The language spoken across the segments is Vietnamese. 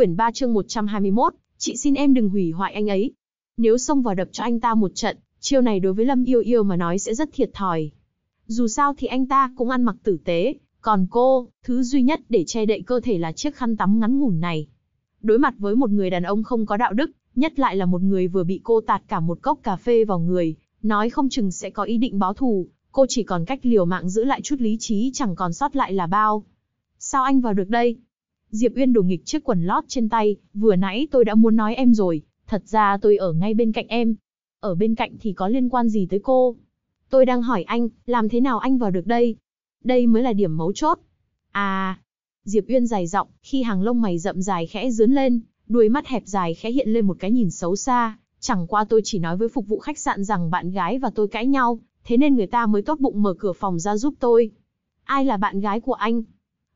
Quyển 3 chương 121, chị xin em đừng hủy hoại anh ấy. Nếu xông vào đập cho anh ta một trận, chiêu này đối với Lâm Yêu Yêu mà nói sẽ rất thiệt thòi. Dù sao thì anh ta cũng ăn mặc tử tế, còn cô, thứ duy nhất để che đậy cơ thể là chiếc khăn tắm ngắn ngủn này. Đối mặt với một người đàn ông không có đạo đức, nhất lại là một người vừa bị cô tạt cả một cốc cà phê vào người, nói không chừng sẽ có ý định báo thù, cô chỉ còn cách liều mạng giữ lại chút lý trí chẳng còn sót lại là bao. Sao anh vào được đây? Diệp Uyên đổ nghịch chiếc quần lót trên tay, vừa nãy tôi đã muốn nói em rồi, thật ra tôi ở ngay bên cạnh em. Ở bên cạnh thì có liên quan gì tới cô? Tôi đang hỏi anh, làm thế nào anh vào được đây? Đây mới là điểm mấu chốt. À, Diệp Uyên dài giọng, khi hàng lông mày rậm dài khẽ dướn lên, đuôi mắt hẹp dài khẽ hiện lên một cái nhìn xấu xa, chẳng qua tôi chỉ nói với phục vụ khách sạn rằng bạn gái và tôi cãi nhau, thế nên người ta mới tốt bụng mở cửa phòng ra giúp tôi. Ai là bạn gái của anh?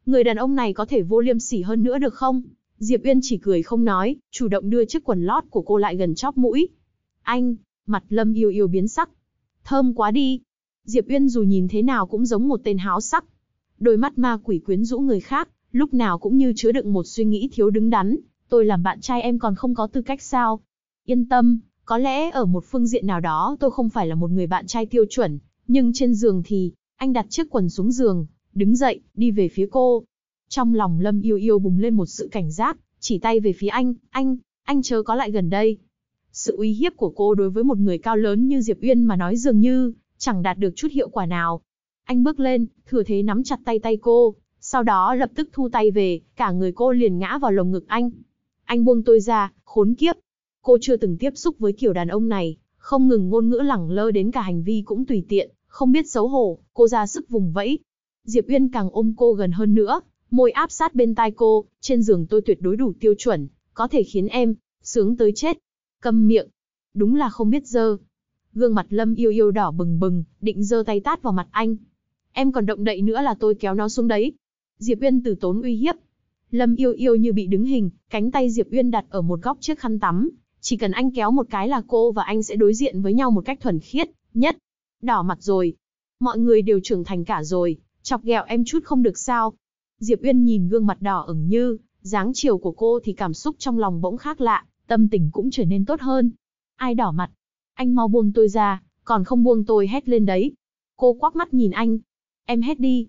người đàn ông này có thể vô liêm sỉ hơn nữa được không? Diệp Uyên chỉ cười không nói, chủ động đưa chiếc quần lót của cô lại gần chóp mũi. Anh, mặt Lâm yêu yêu biến sắc. Thơm quá đi. Diệp Uyên dù nhìn thế nào cũng giống một tên háo sắc. Đôi mắt ma quỷ quyến rũ người khác, lúc nào cũng như chứa đựng một suy nghĩ thiếu đứng đắn. Tôi làm bạn trai em còn không có tư cách sao? Yên tâm, có lẽ ở một phương diện nào đó tôi không phải là một người bạn trai tiêu chuẩn, nhưng trên giường thì, anh đặt chiếc quần xuống giường, đứng dậy, đi về phía cô. Trong lòng Lâm Yêu Yêu bùng lên một sự cảnh giác, chỉ tay về phía anh, anh, anh chớ có lại gần đây. Sự uy hiếp của cô đối với một người cao lớn như Diệp Uyên mà nói dường như, chẳng đạt được chút hiệu quả nào. Anh bước lên, thừa thế nắm chặt tay tay cô, sau đó lập tức thu tay về, cả người cô liền ngã vào lồng ngực anh. Anh buông tôi ra, khốn kiếp. Cô chưa từng tiếp xúc với kiểu đàn ông này, không ngừng ngôn ngữ lẳng lơ đến cả hành vi cũng tùy tiện, không biết xấu hổ, cô ra sức vùng vẫy, Diệp Uyên càng ôm cô gần hơn nữa, môi áp sát bên tai cô, trên giường tôi tuyệt đối đủ tiêu chuẩn, có thể khiến em, sướng tới chết. Câm miệng, đúng là không biết dơ. Gương mặt Lâm yêu yêu đỏ bừng bừng, định giơ tay tát vào mặt anh. Em còn động đậy nữa là tôi kéo nó xuống đấy. Diệp Uyên từ tốn uy hiếp. Lâm yêu yêu như bị đứng hình, cánh tay Diệp Uyên đặt ở một góc chiếc khăn tắm. Chỉ cần anh kéo một cái là cô và anh sẽ đối diện với nhau một cách thuần khiết, nhất. Đỏ mặt rồi. Mọi người đều trưởng thành cả rồi, Chọc ghẹo em chút không được sao. Diệp Uyên nhìn gương mặt đỏ ửng như, dáng chiều của cô thì cảm xúc trong lòng bỗng khác lạ, tâm tình cũng trở nên tốt hơn. Ai đỏ mặt? Anh mau buông tôi ra, còn không buông tôi hét lên đấy. Cô quắc mắt nhìn anh. Em hét đi.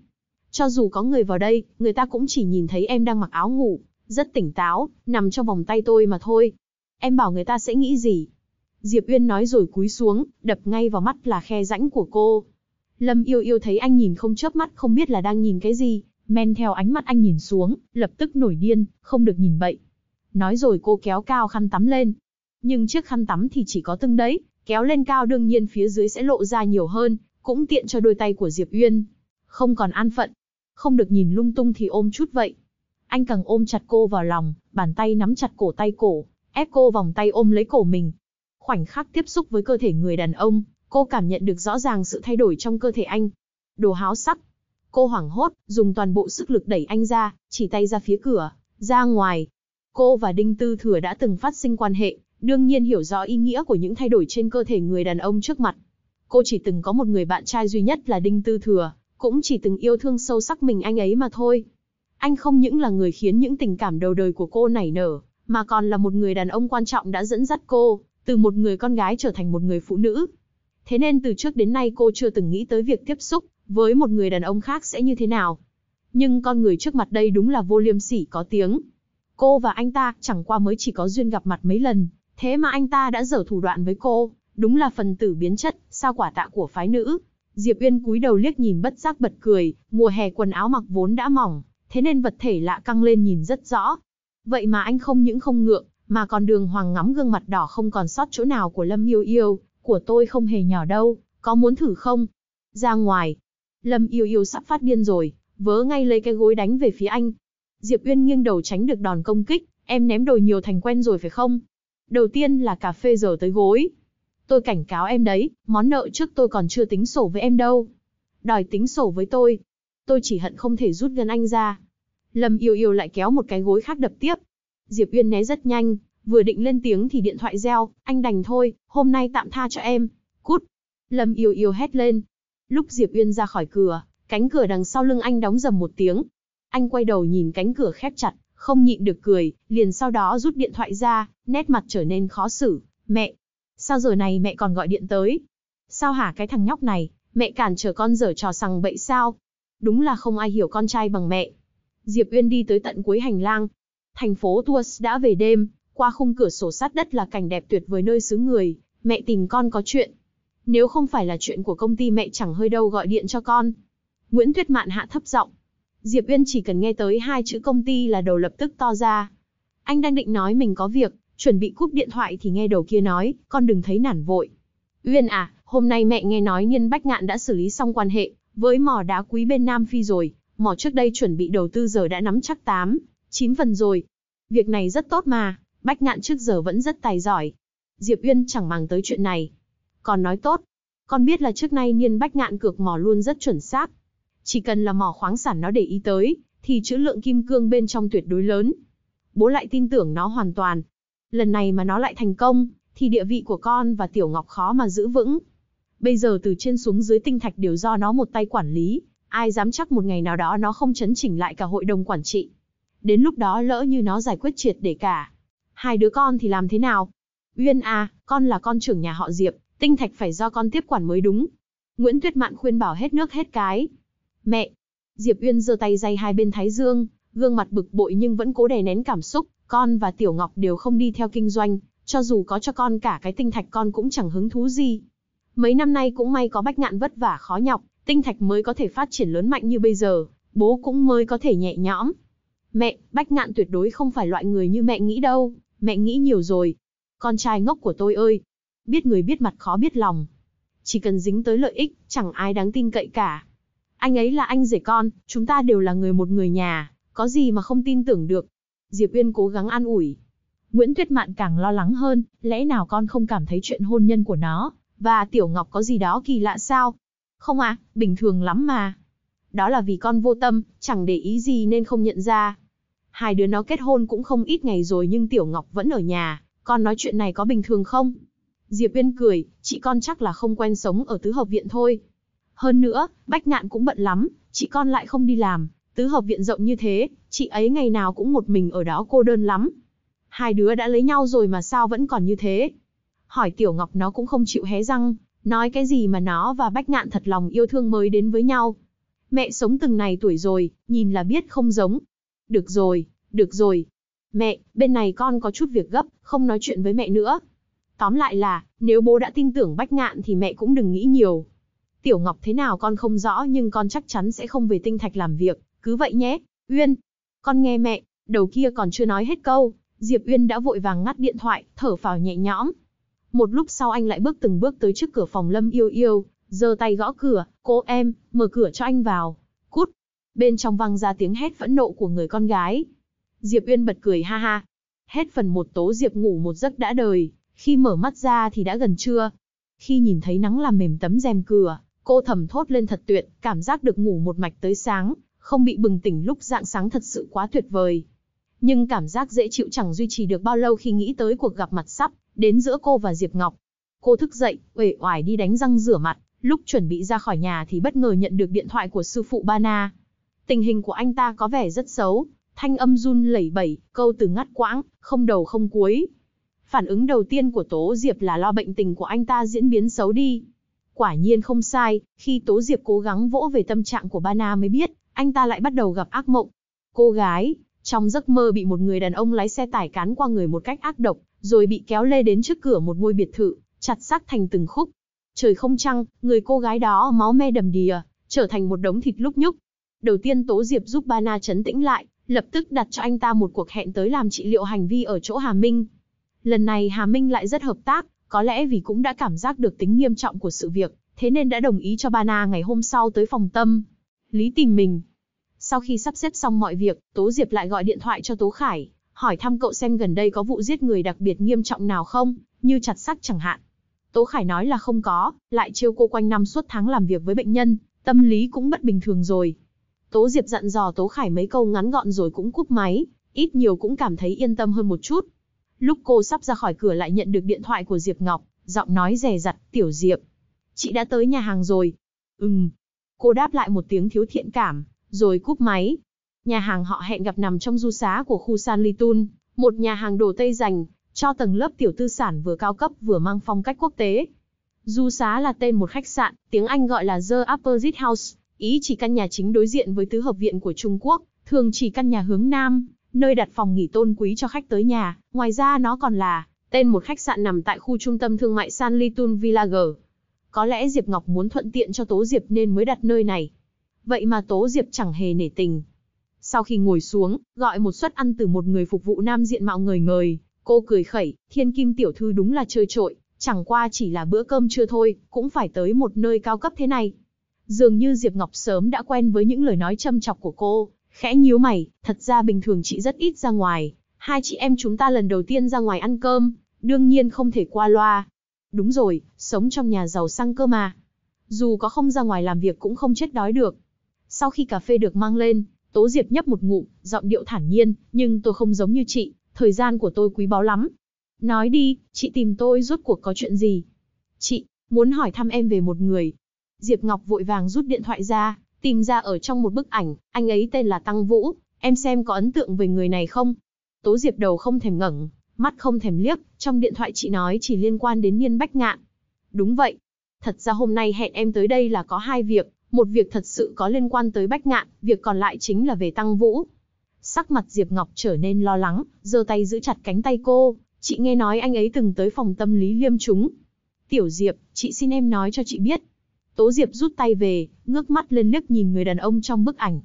Cho dù có người vào đây, người ta cũng chỉ nhìn thấy em đang mặc áo ngủ, rất tỉnh táo, nằm trong vòng tay tôi mà thôi. Em bảo người ta sẽ nghĩ gì? Diệp Uyên nói rồi cúi xuống, đập ngay vào mắt là khe rãnh của cô, Lâm yêu yêu thấy anh nhìn không chớp mắt không biết là đang nhìn cái gì, men theo ánh mắt anh nhìn xuống, lập tức nổi điên, không được nhìn bậy. Nói rồi cô kéo cao khăn tắm lên. Nhưng chiếc khăn tắm thì chỉ có từng đấy, kéo lên cao đương nhiên phía dưới sẽ lộ ra nhiều hơn, cũng tiện cho đôi tay của Diệp Uyên. Không còn an phận, không được nhìn lung tung thì ôm chút vậy. Anh càng ôm chặt cô vào lòng, bàn tay nắm chặt cổ tay cổ, ép cô vòng tay ôm lấy cổ mình. Khoảnh khắc tiếp xúc với cơ thể người đàn ông, Cô cảm nhận được rõ ràng sự thay đổi trong cơ thể anh. Đồ háo sắc. Cô hoảng hốt, dùng toàn bộ sức lực đẩy anh ra, chỉ tay ra phía cửa, ra ngoài. Cô và Đinh Tư Thừa đã từng phát sinh quan hệ, đương nhiên hiểu rõ ý nghĩa của những thay đổi trên cơ thể người đàn ông trước mặt. Cô chỉ từng có một người bạn trai duy nhất là Đinh Tư Thừa, cũng chỉ từng yêu thương sâu sắc mình anh ấy mà thôi. Anh không những là người khiến những tình cảm đầu đời của cô nảy nở, mà còn là một người đàn ông quan trọng đã dẫn dắt cô, từ một người con gái trở thành một người phụ nữ thế nên từ trước đến nay cô chưa từng nghĩ tới việc tiếp xúc với một người đàn ông khác sẽ như thế nào. Nhưng con người trước mặt đây đúng là vô liêm sỉ có tiếng. Cô và anh ta chẳng qua mới chỉ có duyên gặp mặt mấy lần, thế mà anh ta đã dở thủ đoạn với cô, đúng là phần tử biến chất, sao quả tạ của phái nữ. Diệp Uyên cúi đầu liếc nhìn bất giác bật cười, mùa hè quần áo mặc vốn đã mỏng, thế nên vật thể lạ căng lên nhìn rất rõ. Vậy mà anh không những không ngượng, mà còn đường hoàng ngắm gương mặt đỏ không còn sót chỗ nào của Lâm Yêu Yêu, của tôi không hề nhỏ đâu, có muốn thử không? Ra ngoài. Lâm yêu yêu sắp phát điên rồi, vớ ngay lấy cái gối đánh về phía anh. Diệp Uyên nghiêng đầu tránh được đòn công kích, em ném đồ nhiều thành quen rồi phải không? Đầu tiên là cà phê giờ tới gối. Tôi cảnh cáo em đấy, món nợ trước tôi còn chưa tính sổ với em đâu. Đòi tính sổ với tôi. Tôi chỉ hận không thể rút gần anh ra. Lâm yêu yêu lại kéo một cái gối khác đập tiếp. Diệp Uyên né rất nhanh, Vừa định lên tiếng thì điện thoại reo, anh đành thôi, hôm nay tạm tha cho em. Cút. Lâm Yêu Yêu hét lên. Lúc Diệp Uyên ra khỏi cửa, cánh cửa đằng sau lưng anh đóng dầm một tiếng. Anh quay đầu nhìn cánh cửa khép chặt, không nhịn được cười, liền sau đó rút điện thoại ra, nét mặt trở nên khó xử. Mẹ, sao giờ này mẹ còn gọi điện tới? Sao hả cái thằng nhóc này, mẹ cản trở con dở trò sằng bậy sao? Đúng là không ai hiểu con trai bằng mẹ. Diệp Uyên đi tới tận cuối hành lang. Thành phố Tours đã về đêm, qua khung cửa sổ sát đất là cảnh đẹp tuyệt vời nơi xứ người, mẹ tìm con có chuyện. Nếu không phải là chuyện của công ty mẹ chẳng hơi đâu gọi điện cho con. Nguyễn Tuyết Mạn hạ thấp giọng. Diệp Uyên chỉ cần nghe tới hai chữ công ty là đầu lập tức to ra. Anh đang định nói mình có việc, chuẩn bị cúp điện thoại thì nghe đầu kia nói, con đừng thấy nản vội. Uyên à, hôm nay mẹ nghe nói Niên Bách Ngạn đã xử lý xong quan hệ với mỏ đá quý bên Nam Phi rồi, mỏ trước đây chuẩn bị đầu tư giờ đã nắm chắc 8, 9 phần rồi. Việc này rất tốt mà. Bách ngạn trước giờ vẫn rất tài giỏi. Diệp Uyên chẳng màng tới chuyện này. Còn nói tốt. Con biết là trước nay niên bách ngạn cược mỏ luôn rất chuẩn xác. Chỉ cần là mỏ khoáng sản nó để ý tới, thì chữ lượng kim cương bên trong tuyệt đối lớn. Bố lại tin tưởng nó hoàn toàn. Lần này mà nó lại thành công, thì địa vị của con và Tiểu Ngọc khó mà giữ vững. Bây giờ từ trên xuống dưới tinh thạch đều do nó một tay quản lý, ai dám chắc một ngày nào đó nó không chấn chỉnh lại cả hội đồng quản trị. Đến lúc đó lỡ như nó giải quyết triệt để cả, hai đứa con thì làm thế nào? Uyên à, con là con trưởng nhà họ Diệp, tinh thạch phải do con tiếp quản mới đúng. Nguyễn Tuyết Mạn khuyên bảo hết nước hết cái. Mẹ! Diệp Uyên giơ tay dây hai bên thái dương, gương mặt bực bội nhưng vẫn cố đè nén cảm xúc. Con và Tiểu Ngọc đều không đi theo kinh doanh, cho dù có cho con cả cái tinh thạch con cũng chẳng hứng thú gì. Mấy năm nay cũng may có bách ngạn vất vả khó nhọc, tinh thạch mới có thể phát triển lớn mạnh như bây giờ, bố cũng mới có thể nhẹ nhõm. Mẹ, bách ngạn tuyệt đối không phải loại người như mẹ nghĩ đâu. Mẹ nghĩ nhiều rồi. Con trai ngốc của tôi ơi. Biết người biết mặt khó biết lòng. Chỉ cần dính tới lợi ích, chẳng ai đáng tin cậy cả. Anh ấy là anh rể con, chúng ta đều là người một người nhà, có gì mà không tin tưởng được. Diệp Uyên cố gắng an ủi. Nguyễn Tuyết Mạn càng lo lắng hơn, lẽ nào con không cảm thấy chuyện hôn nhân của nó, và Tiểu Ngọc có gì đó kỳ lạ sao? Không à, bình thường lắm mà. Đó là vì con vô tâm, chẳng để ý gì nên không nhận ra. Hai đứa nó kết hôn cũng không ít ngày rồi nhưng Tiểu Ngọc vẫn ở nhà, con nói chuyện này có bình thường không? Diệp Uyên cười, chị con chắc là không quen sống ở tứ hợp viện thôi. Hơn nữa, Bách Ngạn cũng bận lắm, chị con lại không đi làm, tứ hợp viện rộng như thế, chị ấy ngày nào cũng một mình ở đó cô đơn lắm. Hai đứa đã lấy nhau rồi mà sao vẫn còn như thế? Hỏi Tiểu Ngọc nó cũng không chịu hé răng, nói cái gì mà nó và Bách Ngạn thật lòng yêu thương mới đến với nhau. Mẹ sống từng này tuổi rồi, nhìn là biết không giống, được rồi, được rồi. Mẹ, bên này con có chút việc gấp, không nói chuyện với mẹ nữa. Tóm lại là, nếu bố đã tin tưởng Bách Ngạn thì mẹ cũng đừng nghĩ nhiều. Tiểu Ngọc thế nào con không rõ nhưng con chắc chắn sẽ không về tinh thạch làm việc, cứ vậy nhé. Uyên, con nghe mẹ, đầu kia còn chưa nói hết câu, Diệp Uyên đã vội vàng ngắt điện thoại, thở phào nhẹ nhõm. Một lúc sau anh lại bước từng bước tới trước cửa phòng Lâm Yêu Yêu, giơ tay gõ cửa, "Cô em, mở cửa cho anh vào." bên trong vang ra tiếng hét phẫn nộ của người con gái. Diệp Uyên bật cười ha ha. Hết phần một tố Diệp ngủ một giấc đã đời, khi mở mắt ra thì đã gần trưa. Khi nhìn thấy nắng làm mềm tấm rèm cửa, cô thầm thốt lên thật tuyệt, cảm giác được ngủ một mạch tới sáng, không bị bừng tỉnh lúc dạng sáng thật sự quá tuyệt vời. Nhưng cảm giác dễ chịu chẳng duy trì được bao lâu khi nghĩ tới cuộc gặp mặt sắp, đến giữa cô và Diệp Ngọc. Cô thức dậy, uể oải đi đánh răng rửa mặt, lúc chuẩn bị ra khỏi nhà thì bất ngờ nhận được điện thoại của sư phụ Bana. Tình hình của anh ta có vẻ rất xấu, thanh âm run lẩy bẩy, câu từ ngắt quãng, không đầu không cuối. Phản ứng đầu tiên của Tố Diệp là lo bệnh tình của anh ta diễn biến xấu đi. Quả nhiên không sai, khi Tố Diệp cố gắng vỗ về tâm trạng của Bana mới biết, anh ta lại bắt đầu gặp ác mộng. Cô gái, trong giấc mơ bị một người đàn ông lái xe tải cán qua người một cách ác độc, rồi bị kéo lê đến trước cửa một ngôi biệt thự, chặt xác thành từng khúc. Trời không trăng, người cô gái đó máu me đầm đìa, trở thành một đống thịt lúc nhúc, Đầu tiên Tố Diệp giúp Bana chấn tĩnh lại, lập tức đặt cho anh ta một cuộc hẹn tới làm trị liệu hành vi ở chỗ Hà Minh. Lần này Hà Minh lại rất hợp tác, có lẽ vì cũng đã cảm giác được tính nghiêm trọng của sự việc, thế nên đã đồng ý cho Bana ngày hôm sau tới phòng tâm. Lý tìm mình. Sau khi sắp xếp xong mọi việc, Tố Diệp lại gọi điện thoại cho Tố Khải, hỏi thăm cậu xem gần đây có vụ giết người đặc biệt nghiêm trọng nào không, như chặt xác chẳng hạn. Tố Khải nói là không có, lại chiêu cô quanh năm suốt tháng làm việc với bệnh nhân, tâm lý cũng bất bình thường rồi, Tố Diệp dặn dò Tố Khải mấy câu ngắn gọn rồi cũng cúp máy, ít nhiều cũng cảm thấy yên tâm hơn một chút. Lúc cô sắp ra khỏi cửa lại nhận được điện thoại của Diệp Ngọc, giọng nói rè rặt, "Tiểu Diệp, chị đã tới nhà hàng rồi." "Ừm." Cô đáp lại một tiếng thiếu thiện cảm, rồi cúp máy. Nhà hàng họ hẹn gặp nằm trong du xá của khu San Litun, một nhà hàng đồ Tây dành cho tầng lớp tiểu tư sản vừa cao cấp vừa mang phong cách quốc tế. Du xá là tên một khách sạn, tiếng Anh gọi là The Upper Zit House, Ý chỉ căn nhà chính đối diện với tứ hợp viện của Trung Quốc, thường chỉ căn nhà hướng Nam, nơi đặt phòng nghỉ tôn quý cho khách tới nhà, ngoài ra nó còn là tên một khách sạn nằm tại khu trung tâm thương mại San Litun Village. Có lẽ Diệp Ngọc muốn thuận tiện cho Tố Diệp nên mới đặt nơi này. Vậy mà Tố Diệp chẳng hề nể tình. Sau khi ngồi xuống, gọi một suất ăn từ một người phục vụ nam diện mạo người ngời. cô cười khẩy, thiên kim tiểu thư đúng là chơi trội, chẳng qua chỉ là bữa cơm trưa thôi, cũng phải tới một nơi cao cấp thế này. Dường như Diệp Ngọc sớm đã quen với những lời nói châm chọc của cô, khẽ nhíu mày, thật ra bình thường chị rất ít ra ngoài, hai chị em chúng ta lần đầu tiên ra ngoài ăn cơm, đương nhiên không thể qua loa. Đúng rồi, sống trong nhà giàu sang cơ mà. Dù có không ra ngoài làm việc cũng không chết đói được. Sau khi cà phê được mang lên, Tố Diệp nhấp một ngụm, giọng điệu thản nhiên, nhưng tôi không giống như chị, thời gian của tôi quý báu lắm. Nói đi, chị tìm tôi rốt cuộc có chuyện gì? Chị, muốn hỏi thăm em về một người, Diệp Ngọc vội vàng rút điện thoại ra, tìm ra ở trong một bức ảnh, anh ấy tên là Tăng Vũ, em xem có ấn tượng về người này không? Tố Diệp đầu không thèm ngẩng, mắt không thèm liếc, trong điện thoại chị nói chỉ liên quan đến Niên Bách Ngạn. Đúng vậy, thật ra hôm nay hẹn em tới đây là có hai việc, một việc thật sự có liên quan tới Bách Ngạn, việc còn lại chính là về Tăng Vũ. Sắc mặt Diệp Ngọc trở nên lo lắng, giơ tay giữ chặt cánh tay cô, chị nghe nói anh ấy từng tới phòng tâm lý liêm chúng. Tiểu Diệp, chị xin em nói cho chị biết, Tố Diệp rút tay về, ngước mắt lên liếc nhìn người đàn ông trong bức ảnh.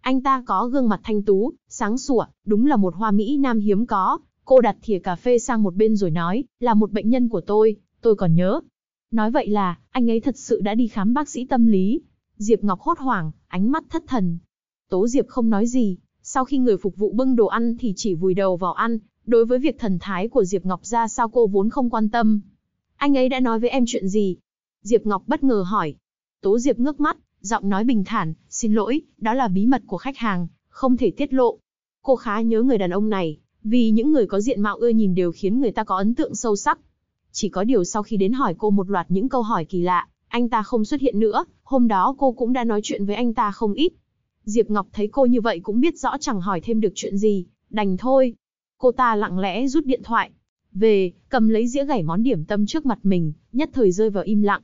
Anh ta có gương mặt thanh tú, sáng sủa, đúng là một hoa mỹ nam hiếm có. Cô đặt thìa cà phê sang một bên rồi nói, là một bệnh nhân của tôi, tôi còn nhớ. Nói vậy là, anh ấy thật sự đã đi khám bác sĩ tâm lý. Diệp Ngọc hốt hoảng, ánh mắt thất thần. Tố Diệp không nói gì, sau khi người phục vụ bưng đồ ăn thì chỉ vùi đầu vào ăn, đối với việc thần thái của Diệp Ngọc ra sao cô vốn không quan tâm. Anh ấy đã nói với em chuyện gì, Diệp Ngọc bất ngờ hỏi. Tố Diệp ngước mắt, giọng nói bình thản, xin lỗi, đó là bí mật của khách hàng, không thể tiết lộ. Cô khá nhớ người đàn ông này, vì những người có diện mạo ưa nhìn đều khiến người ta có ấn tượng sâu sắc. Chỉ có điều sau khi đến hỏi cô một loạt những câu hỏi kỳ lạ, anh ta không xuất hiện nữa, hôm đó cô cũng đã nói chuyện với anh ta không ít. Diệp Ngọc thấy cô như vậy cũng biết rõ chẳng hỏi thêm được chuyện gì, đành thôi. Cô ta lặng lẽ rút điện thoại về, cầm lấy dĩa gảy món điểm tâm trước mặt mình, nhất thời rơi vào im lặng.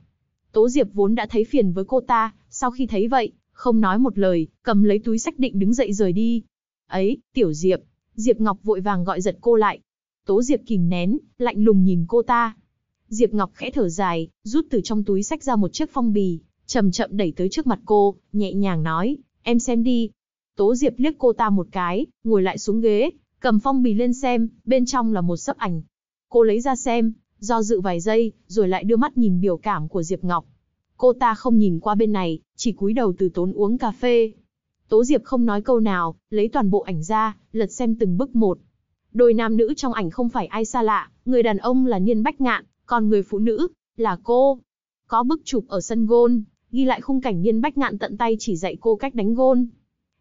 Tố Diệp vốn đã thấy phiền với cô ta, sau khi thấy vậy, không nói một lời, cầm lấy túi sách định đứng dậy rời đi. Ấy, Tiểu Diệp, Diệp Ngọc vội vàng gọi giật cô lại. Tố Diệp kìm nén, lạnh lùng nhìn cô ta. Diệp Ngọc khẽ thở dài, rút từ trong túi sách ra một chiếc phong bì, chậm chậm đẩy tới trước mặt cô, nhẹ nhàng nói, em xem đi. Tố Diệp liếc cô ta một cái, ngồi lại xuống ghế, cầm phong bì lên xem, bên trong là một sấp ảnh. Cô lấy ra xem, do dự vài giây, rồi lại đưa mắt nhìn biểu cảm của Diệp Ngọc. Cô ta không nhìn qua bên này, chỉ cúi đầu từ tốn uống cà phê. Tố Diệp không nói câu nào, lấy toàn bộ ảnh ra, lật xem từng bức một. Đôi nam nữ trong ảnh không phải ai xa lạ, người đàn ông là Niên Bách Ngạn, còn người phụ nữ là cô. Có bức chụp ở sân gôn, ghi lại khung cảnh Niên Bách Ngạn tận tay chỉ dạy cô cách đánh gôn.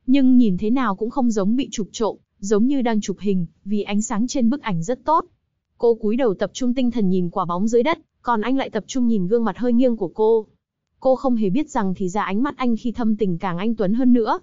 Nhưng nhìn thế nào cũng không giống bị chụp trộm, giống như đang chụp hình, vì ánh sáng trên bức ảnh rất tốt, Cô cúi đầu tập trung tinh thần nhìn quả bóng dưới đất, còn anh lại tập trung nhìn gương mặt hơi nghiêng của cô. Cô không hề biết rằng thì ra ánh mắt anh khi thâm tình càng anh tuấn hơn nữa.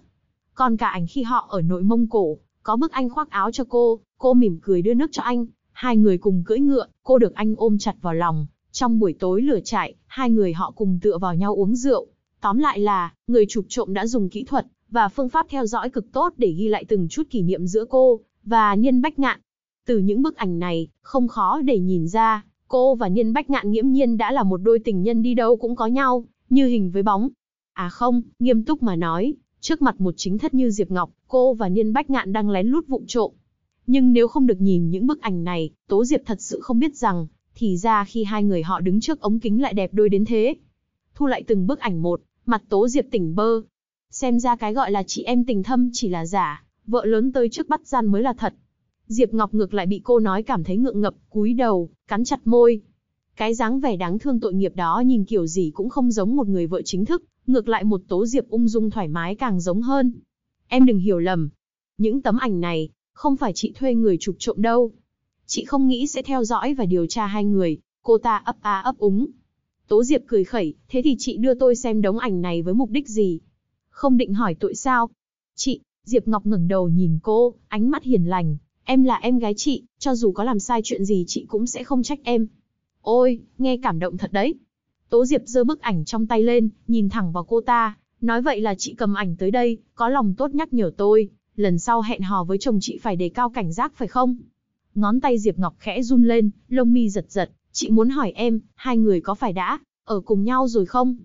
Còn cả ảnh khi họ ở nội Mông Cổ, có bức anh khoác áo cho cô, cô mỉm cười đưa nước cho anh, hai người cùng cưỡi ngựa, cô được anh ôm chặt vào lòng. Trong buổi tối lửa trại, hai người họ cùng tựa vào nhau uống rượu. Tóm lại là, người chụp trộm đã dùng kỹ thuật và phương pháp theo dõi cực tốt để ghi lại từng chút kỷ niệm giữa cô và Niên Bách Ngạn, từ những bức ảnh này, không khó để nhìn ra, cô và Niên Bách Ngạn nghiễm nhiên đã là một đôi tình nhân đi đâu cũng có nhau, như hình với bóng. À không, nghiêm túc mà nói, trước mặt một chính thất như Diệp Ngọc, cô và Niên Bách Ngạn đang lén lút vụng trộm. Nhưng nếu không được nhìn những bức ảnh này, Tố Diệp thật sự không biết rằng, thì ra khi hai người họ đứng trước ống kính lại đẹp đôi đến thế. Thu lại từng bức ảnh một, mặt Tố Diệp tỉnh bơ. Xem ra cái gọi là chị em tình thâm chỉ là giả, vợ lớn tới trước bắt gian mới là thật. Diệp Ngọc ngược lại bị cô nói cảm thấy ngượng ngập, cúi đầu, cắn chặt môi. Cái dáng vẻ đáng thương tội nghiệp đó nhìn kiểu gì cũng không giống một người vợ chính thức, ngược lại một tố Diệp ung dung thoải mái càng giống hơn. Em đừng hiểu lầm. Những tấm ảnh này, không phải chị thuê người chụp trộm đâu. Chị không nghĩ sẽ theo dõi và điều tra hai người, cô ta ấp a ấp úng. Tố Diệp cười khẩy, thế thì chị đưa tôi xem đống ảnh này với mục đích gì? Không định hỏi tội sao? Chị, Diệp Ngọc ngẩng đầu nhìn cô, ánh mắt hiền lành, Em là em gái chị, cho dù có làm sai chuyện gì chị cũng sẽ không trách em. Ôi, nghe cảm động thật đấy. Tố Diệp giơ bức ảnh trong tay lên, nhìn thẳng vào cô ta, nói vậy là chị cầm ảnh tới đây, có lòng tốt nhắc nhở tôi, lần sau hẹn hò với chồng chị phải đề cao cảnh giác phải không? Ngón tay Diệp Ngọc khẽ run lên, lông mi giật giật, chị muốn hỏi em, hai người có phải đã, ở cùng nhau rồi không?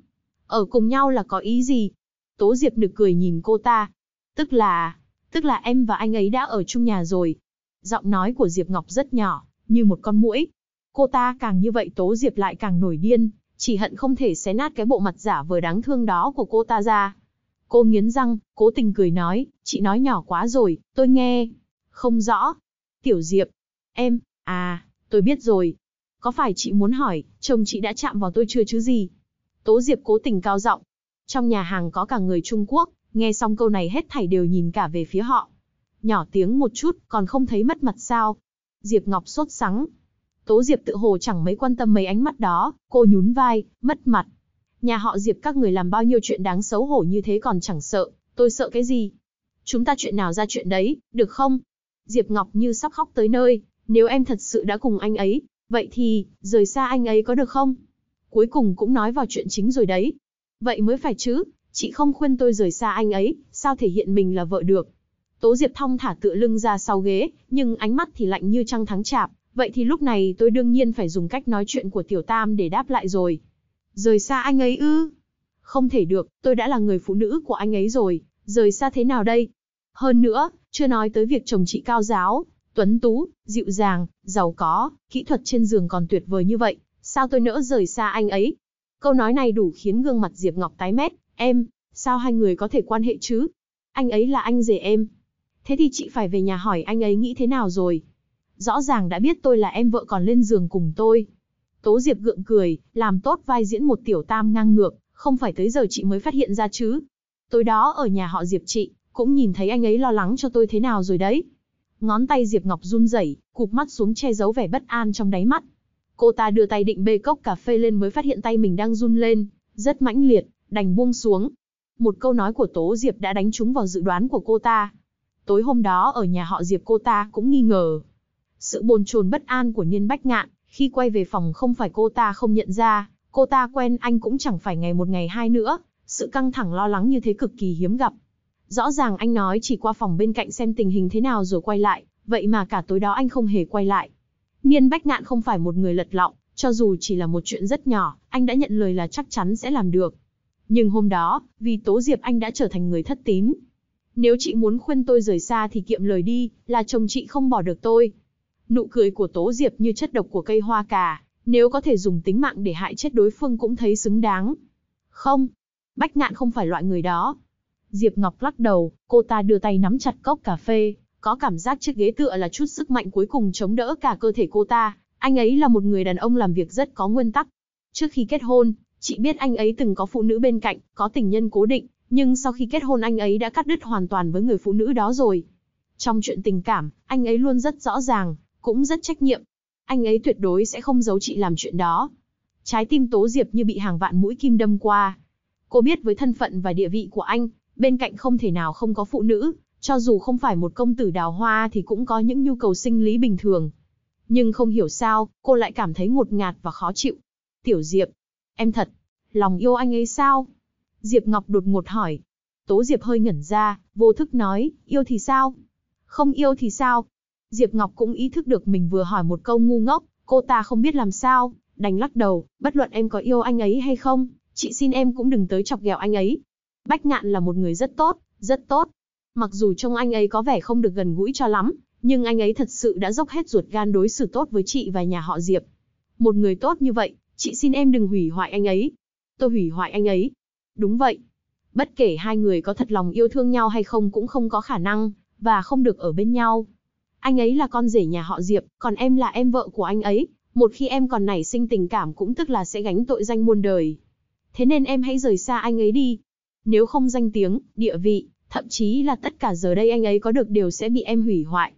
Ở cùng nhau là có ý gì? Tố Diệp nực cười nhìn cô ta. Tức là, tức là em và anh ấy đã ở chung nhà rồi, Giọng nói của Diệp Ngọc rất nhỏ, như một con muỗi. Cô ta càng như vậy Tố Diệp lại càng nổi điên, chỉ hận không thể xé nát cái bộ mặt giả vờ đáng thương đó của cô ta ra. Cô nghiến răng, cố tình cười nói, chị nói nhỏ quá rồi, tôi nghe. Không rõ. Tiểu Diệp. Em, à, tôi biết rồi. Có phải chị muốn hỏi, chồng chị đã chạm vào tôi chưa chứ gì? Tố Diệp cố tình cao giọng. Trong nhà hàng có cả người Trung Quốc, nghe xong câu này hết thảy đều nhìn cả về phía họ nhỏ tiếng một chút, còn không thấy mất mặt sao. Diệp Ngọc sốt sắng. Tố Diệp tự hồ chẳng mấy quan tâm mấy ánh mắt đó, cô nhún vai, mất mặt. Nhà họ Diệp các người làm bao nhiêu chuyện đáng xấu hổ như thế còn chẳng sợ, tôi sợ cái gì? Chúng ta chuyện nào ra chuyện đấy, được không? Diệp Ngọc như sắp khóc tới nơi, nếu em thật sự đã cùng anh ấy, vậy thì, rời xa anh ấy có được không? Cuối cùng cũng nói vào chuyện chính rồi đấy. Vậy mới phải chứ, chị không khuyên tôi rời xa anh ấy, sao thể hiện mình là vợ được? Tố Diệp thong thả tựa lưng ra sau ghế, nhưng ánh mắt thì lạnh như trăng tháng chạp, vậy thì lúc này tôi đương nhiên phải dùng cách nói chuyện của Tiểu Tam để đáp lại rồi. Rời xa anh ấy ư? Không thể được, tôi đã là người phụ nữ của anh ấy rồi, rời xa thế nào đây? Hơn nữa, chưa nói tới việc chồng chị cao giáo, tuấn tú, dịu dàng, giàu có, kỹ thuật trên giường còn tuyệt vời như vậy, sao tôi nỡ rời xa anh ấy? Câu nói này đủ khiến gương mặt Diệp Ngọc tái mét, em, sao hai người có thể quan hệ chứ? Anh ấy là anh rể em, thế thì chị phải về nhà hỏi anh ấy nghĩ thế nào rồi. Rõ ràng đã biết tôi là em vợ còn lên giường cùng tôi. Tố Diệp gượng cười, làm tốt vai diễn một tiểu tam ngang ngược, không phải tới giờ chị mới phát hiện ra chứ. Tối đó ở nhà họ Diệp chị, cũng nhìn thấy anh ấy lo lắng cho tôi thế nào rồi đấy. Ngón tay Diệp Ngọc run rẩy, cụp mắt xuống che giấu vẻ bất an trong đáy mắt. Cô ta đưa tay định bê cốc cà phê lên mới phát hiện tay mình đang run lên, rất mãnh liệt, đành buông xuống. Một câu nói của Tố Diệp đã đánh trúng vào dự đoán của cô ta. Tối hôm đó ở nhà họ Diệp cô ta cũng nghi ngờ. Sự bồn chồn bất an của Niên Bách Ngạn, khi quay về phòng không phải cô ta không nhận ra, cô ta quen anh cũng chẳng phải ngày một ngày hai nữa, sự căng thẳng lo lắng như thế cực kỳ hiếm gặp. Rõ ràng anh nói chỉ qua phòng bên cạnh xem tình hình thế nào rồi quay lại, vậy mà cả tối đó anh không hề quay lại. Niên Bách Ngạn không phải một người lật lọng, cho dù chỉ là một chuyện rất nhỏ, anh đã nhận lời là chắc chắn sẽ làm được. Nhưng hôm đó, vì Tố Diệp anh đã trở thành người thất tín, nếu chị muốn khuyên tôi rời xa thì kiệm lời đi, là chồng chị không bỏ được tôi. Nụ cười của Tố Diệp như chất độc của cây hoa cà, nếu có thể dùng tính mạng để hại chết đối phương cũng thấy xứng đáng. Không, Bách Ngạn không phải loại người đó. Diệp Ngọc lắc đầu, cô ta đưa tay nắm chặt cốc cà phê, có cảm giác chiếc ghế tựa là chút sức mạnh cuối cùng chống đỡ cả cơ thể cô ta. Anh ấy là một người đàn ông làm việc rất có nguyên tắc. Trước khi kết hôn, chị biết anh ấy từng có phụ nữ bên cạnh, có tình nhân cố định, nhưng sau khi kết hôn anh ấy đã cắt đứt hoàn toàn với người phụ nữ đó rồi. Trong chuyện tình cảm, anh ấy luôn rất rõ ràng, cũng rất trách nhiệm. Anh ấy tuyệt đối sẽ không giấu chị làm chuyện đó. Trái tim Tố Diệp như bị hàng vạn mũi kim đâm qua. Cô biết với thân phận và địa vị của anh, bên cạnh không thể nào không có phụ nữ, cho dù không phải một công tử đào hoa thì cũng có những nhu cầu sinh lý bình thường. Nhưng không hiểu sao, cô lại cảm thấy ngột ngạt và khó chịu. Tiểu Diệp, em thật, lòng yêu anh ấy sao? Diệp Ngọc đột ngột hỏi. Tố Diệp hơi ngẩn ra, vô thức nói, yêu thì sao? Không yêu thì sao? Diệp Ngọc cũng ý thức được mình vừa hỏi một câu ngu ngốc, cô ta không biết làm sao, đành lắc đầu, bất luận em có yêu anh ấy hay không, chị xin em cũng đừng tới chọc ghẹo anh ấy. Bách Ngạn là một người rất tốt, rất tốt. Mặc dù trông anh ấy có vẻ không được gần gũi cho lắm, nhưng anh ấy thật sự đã dốc hết ruột gan đối xử tốt với chị và nhà họ Diệp. Một người tốt như vậy, chị xin em đừng hủy hoại anh ấy. Tôi hủy hoại anh ấy, Đúng vậy. Bất kể hai người có thật lòng yêu thương nhau hay không cũng không có khả năng, và không được ở bên nhau. Anh ấy là con rể nhà họ Diệp, còn em là em vợ của anh ấy. Một khi em còn nảy sinh tình cảm cũng tức là sẽ gánh tội danh muôn đời. Thế nên em hãy rời xa anh ấy đi. Nếu không danh tiếng, địa vị, thậm chí là tất cả giờ đây anh ấy có được đều sẽ bị em hủy hoại.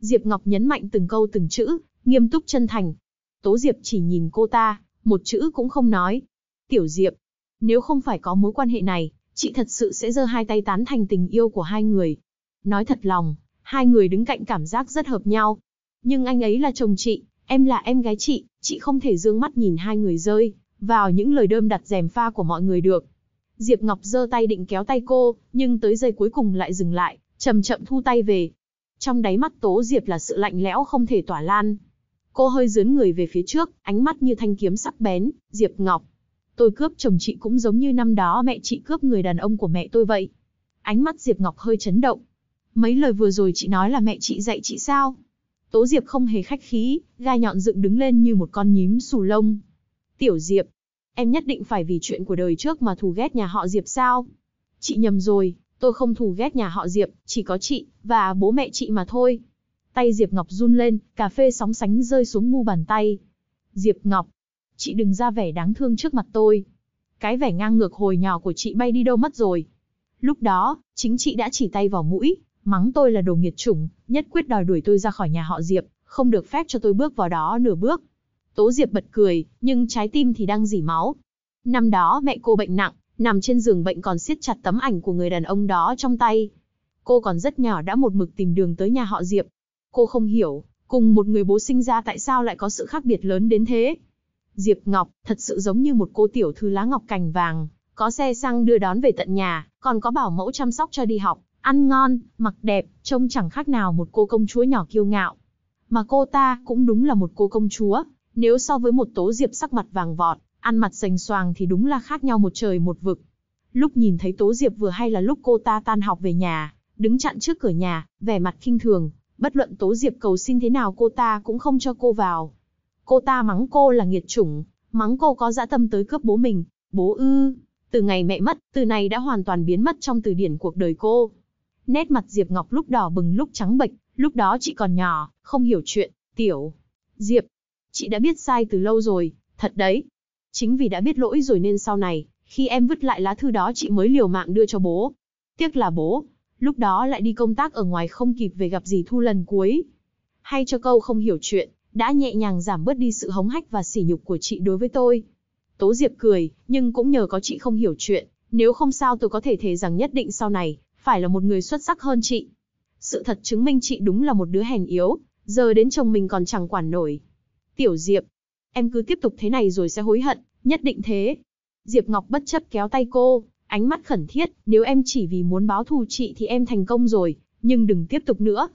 Diệp Ngọc nhấn mạnh từng câu từng chữ, nghiêm túc chân thành. Tố Diệp chỉ nhìn cô ta, một chữ cũng không nói. Tiểu Diệp, nếu không phải có mối quan hệ này, chị thật sự sẽ giơ hai tay tán thành tình yêu của hai người. Nói thật lòng, hai người đứng cạnh cảm giác rất hợp nhau. Nhưng anh ấy là chồng chị, em là em gái chị, chị không thể dương mắt nhìn hai người rơi vào những lời đơm đặt dèm pha của mọi người được. Diệp Ngọc giơ tay định kéo tay cô, nhưng tới giây cuối cùng lại dừng lại, chậm chậm thu tay về. Trong đáy mắt Tố Diệp là sự lạnh lẽo không thể tỏa lan. Cô hơi dướn người về phía trước, ánh mắt như thanh kiếm sắc bén, Diệp Ngọc, Tôi cướp chồng chị cũng giống như năm đó mẹ chị cướp người đàn ông của mẹ tôi vậy. Ánh mắt Diệp Ngọc hơi chấn động. Mấy lời vừa rồi chị nói là mẹ chị dạy chị sao? Tố Diệp không hề khách khí, gai nhọn dựng đứng lên như một con nhím xù lông. Tiểu Diệp, em nhất định phải vì chuyện của đời trước mà thù ghét nhà họ Diệp sao? Chị nhầm rồi, tôi không thù ghét nhà họ Diệp, chỉ có chị, và bố mẹ chị mà thôi. Tay Diệp Ngọc run lên, cà phê sóng sánh rơi xuống mu bàn tay. Diệp Ngọc, chị đừng ra vẻ đáng thương trước mặt tôi. Cái vẻ ngang ngược hồi nhỏ của chị bay đi đâu mất rồi. Lúc đó, chính chị đã chỉ tay vào mũi, mắng tôi là đồ nghiệt chủng, nhất quyết đòi đuổi tôi ra khỏi nhà họ Diệp, không được phép cho tôi bước vào đó nửa bước. Tố Diệp bật cười, nhưng trái tim thì đang dỉ máu. Năm đó mẹ cô bệnh nặng, nằm trên giường bệnh còn siết chặt tấm ảnh của người đàn ông đó trong tay. Cô còn rất nhỏ đã một mực tìm đường tới nhà họ Diệp. Cô không hiểu, cùng một người bố sinh ra tại sao lại có sự khác biệt lớn đến thế. Diệp Ngọc, thật sự giống như một cô tiểu thư lá ngọc cành vàng, có xe sang đưa đón về tận nhà, còn có bảo mẫu chăm sóc cho đi học, ăn ngon, mặc đẹp, trông chẳng khác nào một cô công chúa nhỏ kiêu ngạo. Mà cô ta cũng đúng là một cô công chúa, nếu so với một tố diệp sắc mặt vàng vọt, ăn mặt sành xoàng thì đúng là khác nhau một trời một vực. Lúc nhìn thấy tố diệp vừa hay là lúc cô ta tan học về nhà, đứng chặn trước cửa nhà, vẻ mặt khinh thường, bất luận tố diệp cầu xin thế nào cô ta cũng không cho cô vào. Cô ta mắng cô là nghiệt chủng, mắng cô có dã tâm tới cướp bố mình, bố ư. Từ ngày mẹ mất, từ này đã hoàn toàn biến mất trong từ điển cuộc đời cô. Nét mặt Diệp Ngọc lúc đỏ bừng lúc trắng bệch, lúc đó chị còn nhỏ, không hiểu chuyện, tiểu. Diệp, chị đã biết sai từ lâu rồi, thật đấy. Chính vì đã biết lỗi rồi nên sau này, khi em vứt lại lá thư đó chị mới liều mạng đưa cho bố. Tiếc là bố, lúc đó lại đi công tác ở ngoài không kịp về gặp dì Thu lần cuối. Hay cho câu không hiểu chuyện, đã nhẹ nhàng giảm bớt đi sự hống hách và sỉ nhục của chị đối với tôi. Tố Diệp cười, nhưng cũng nhờ có chị không hiểu chuyện, nếu không sao tôi có thể thề rằng nhất định sau này, phải là một người xuất sắc hơn chị. Sự thật chứng minh chị đúng là một đứa hèn yếu, giờ đến chồng mình còn chẳng quản nổi. Tiểu Diệp, em cứ tiếp tục thế này rồi sẽ hối hận, nhất định thế. Diệp Ngọc bất chấp kéo tay cô, ánh mắt khẩn thiết, nếu em chỉ vì muốn báo thù chị thì em thành công rồi, nhưng đừng tiếp tục nữa.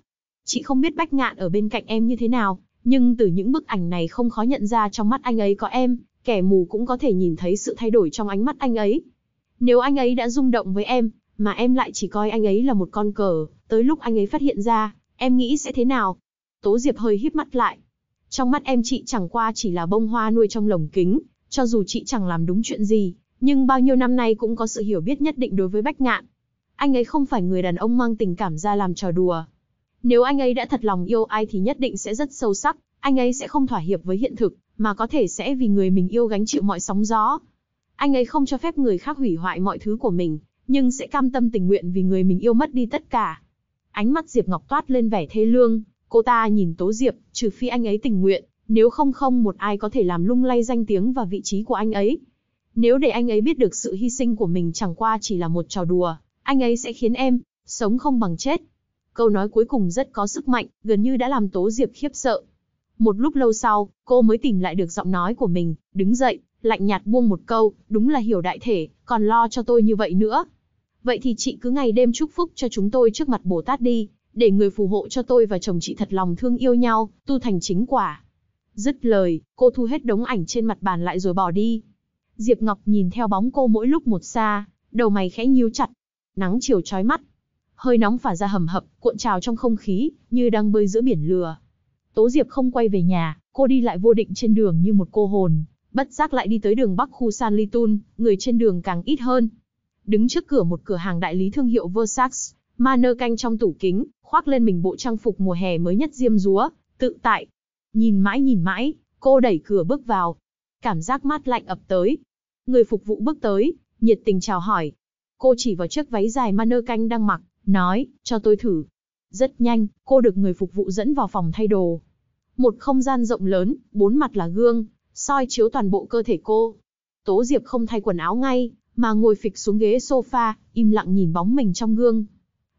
Chị không biết Bách Ngạn ở bên cạnh em như thế nào, nhưng từ những bức ảnh này không khó nhận ra trong mắt anh ấy có em, kẻ mù cũng có thể nhìn thấy sự thay đổi trong ánh mắt anh ấy. Nếu anh ấy đã rung động với em, mà em lại chỉ coi anh ấy là một con cờ, tới lúc anh ấy phát hiện ra, em nghĩ sẽ thế nào? Tố Diệp hơi híp mắt lại. Trong mắt em chị chẳng qua chỉ là bông hoa nuôi trong lồng kính, cho dù chị chẳng làm đúng chuyện gì, nhưng bao nhiêu năm nay cũng có sự hiểu biết nhất định đối với Bách Ngạn. Anh ấy không phải người đàn ông mang tình cảm ra làm trò đùa, nếu anh ấy đã thật lòng yêu ai thì nhất định sẽ rất sâu sắc, anh ấy sẽ không thỏa hiệp với hiện thực, mà có thể sẽ vì người mình yêu gánh chịu mọi sóng gió. Anh ấy không cho phép người khác hủy hoại mọi thứ của mình, nhưng sẽ cam tâm tình nguyện vì người mình yêu mất đi tất cả. Ánh mắt Diệp Ngọc toát lên vẻ thê lương, cô ta nhìn Tố Diệp, trừ phi anh ấy tình nguyện, nếu không không một ai có thể làm lung lay danh tiếng và vị trí của anh ấy. Nếu để anh ấy biết được sự hy sinh của mình chẳng qua chỉ là một trò đùa, anh ấy sẽ khiến em, sống không bằng chết, Câu nói cuối cùng rất có sức mạnh, gần như đã làm Tố Diệp khiếp sợ. Một lúc lâu sau, cô mới tìm lại được giọng nói của mình, đứng dậy, lạnh nhạt buông một câu, đúng là hiểu đại thể, còn lo cho tôi như vậy nữa. Vậy thì chị cứ ngày đêm chúc phúc cho chúng tôi trước mặt Bồ Tát đi, để người phù hộ cho tôi và chồng chị thật lòng thương yêu nhau, tu thành chính quả. Dứt lời, cô thu hết đống ảnh trên mặt bàn lại rồi bỏ đi. Diệp Ngọc nhìn theo bóng cô mỗi lúc một xa, đầu mày khẽ nhíu chặt. Nắng chiều chói mắt, hơi nóng phả ra hầm hập, cuộn trào trong không khí, như đang bơi giữa biển lửa. Tố Diệp không quay về nhà, cô đi lại vô định trên đường như một cô hồn, bất giác lại đi tới đường Bắc khu San Litun, người trên đường càng ít hơn. Đứng trước cửa một cửa hàng đại lý thương hiệu Versace, Manner canh trong tủ kính, khoác lên mình bộ trang phục mùa hè mới nhất diêm rúa, tự tại. Nhìn mãi nhìn mãi, cô đẩy cửa bước vào. Cảm giác mát lạnh ập tới. Người phục vụ bước tới, nhiệt tình chào hỏi. Cô chỉ vào chiếc váy dài Manner canh đang mặc, nói, cho tôi thử. Rất nhanh, cô được người phục vụ dẫn vào phòng thay đồ. Một không gian rộng lớn, bốn mặt là gương, soi chiếu toàn bộ cơ thể cô. Tố Diệp không thay quần áo ngay, mà ngồi phịch xuống ghế sofa, im lặng nhìn bóng mình trong gương.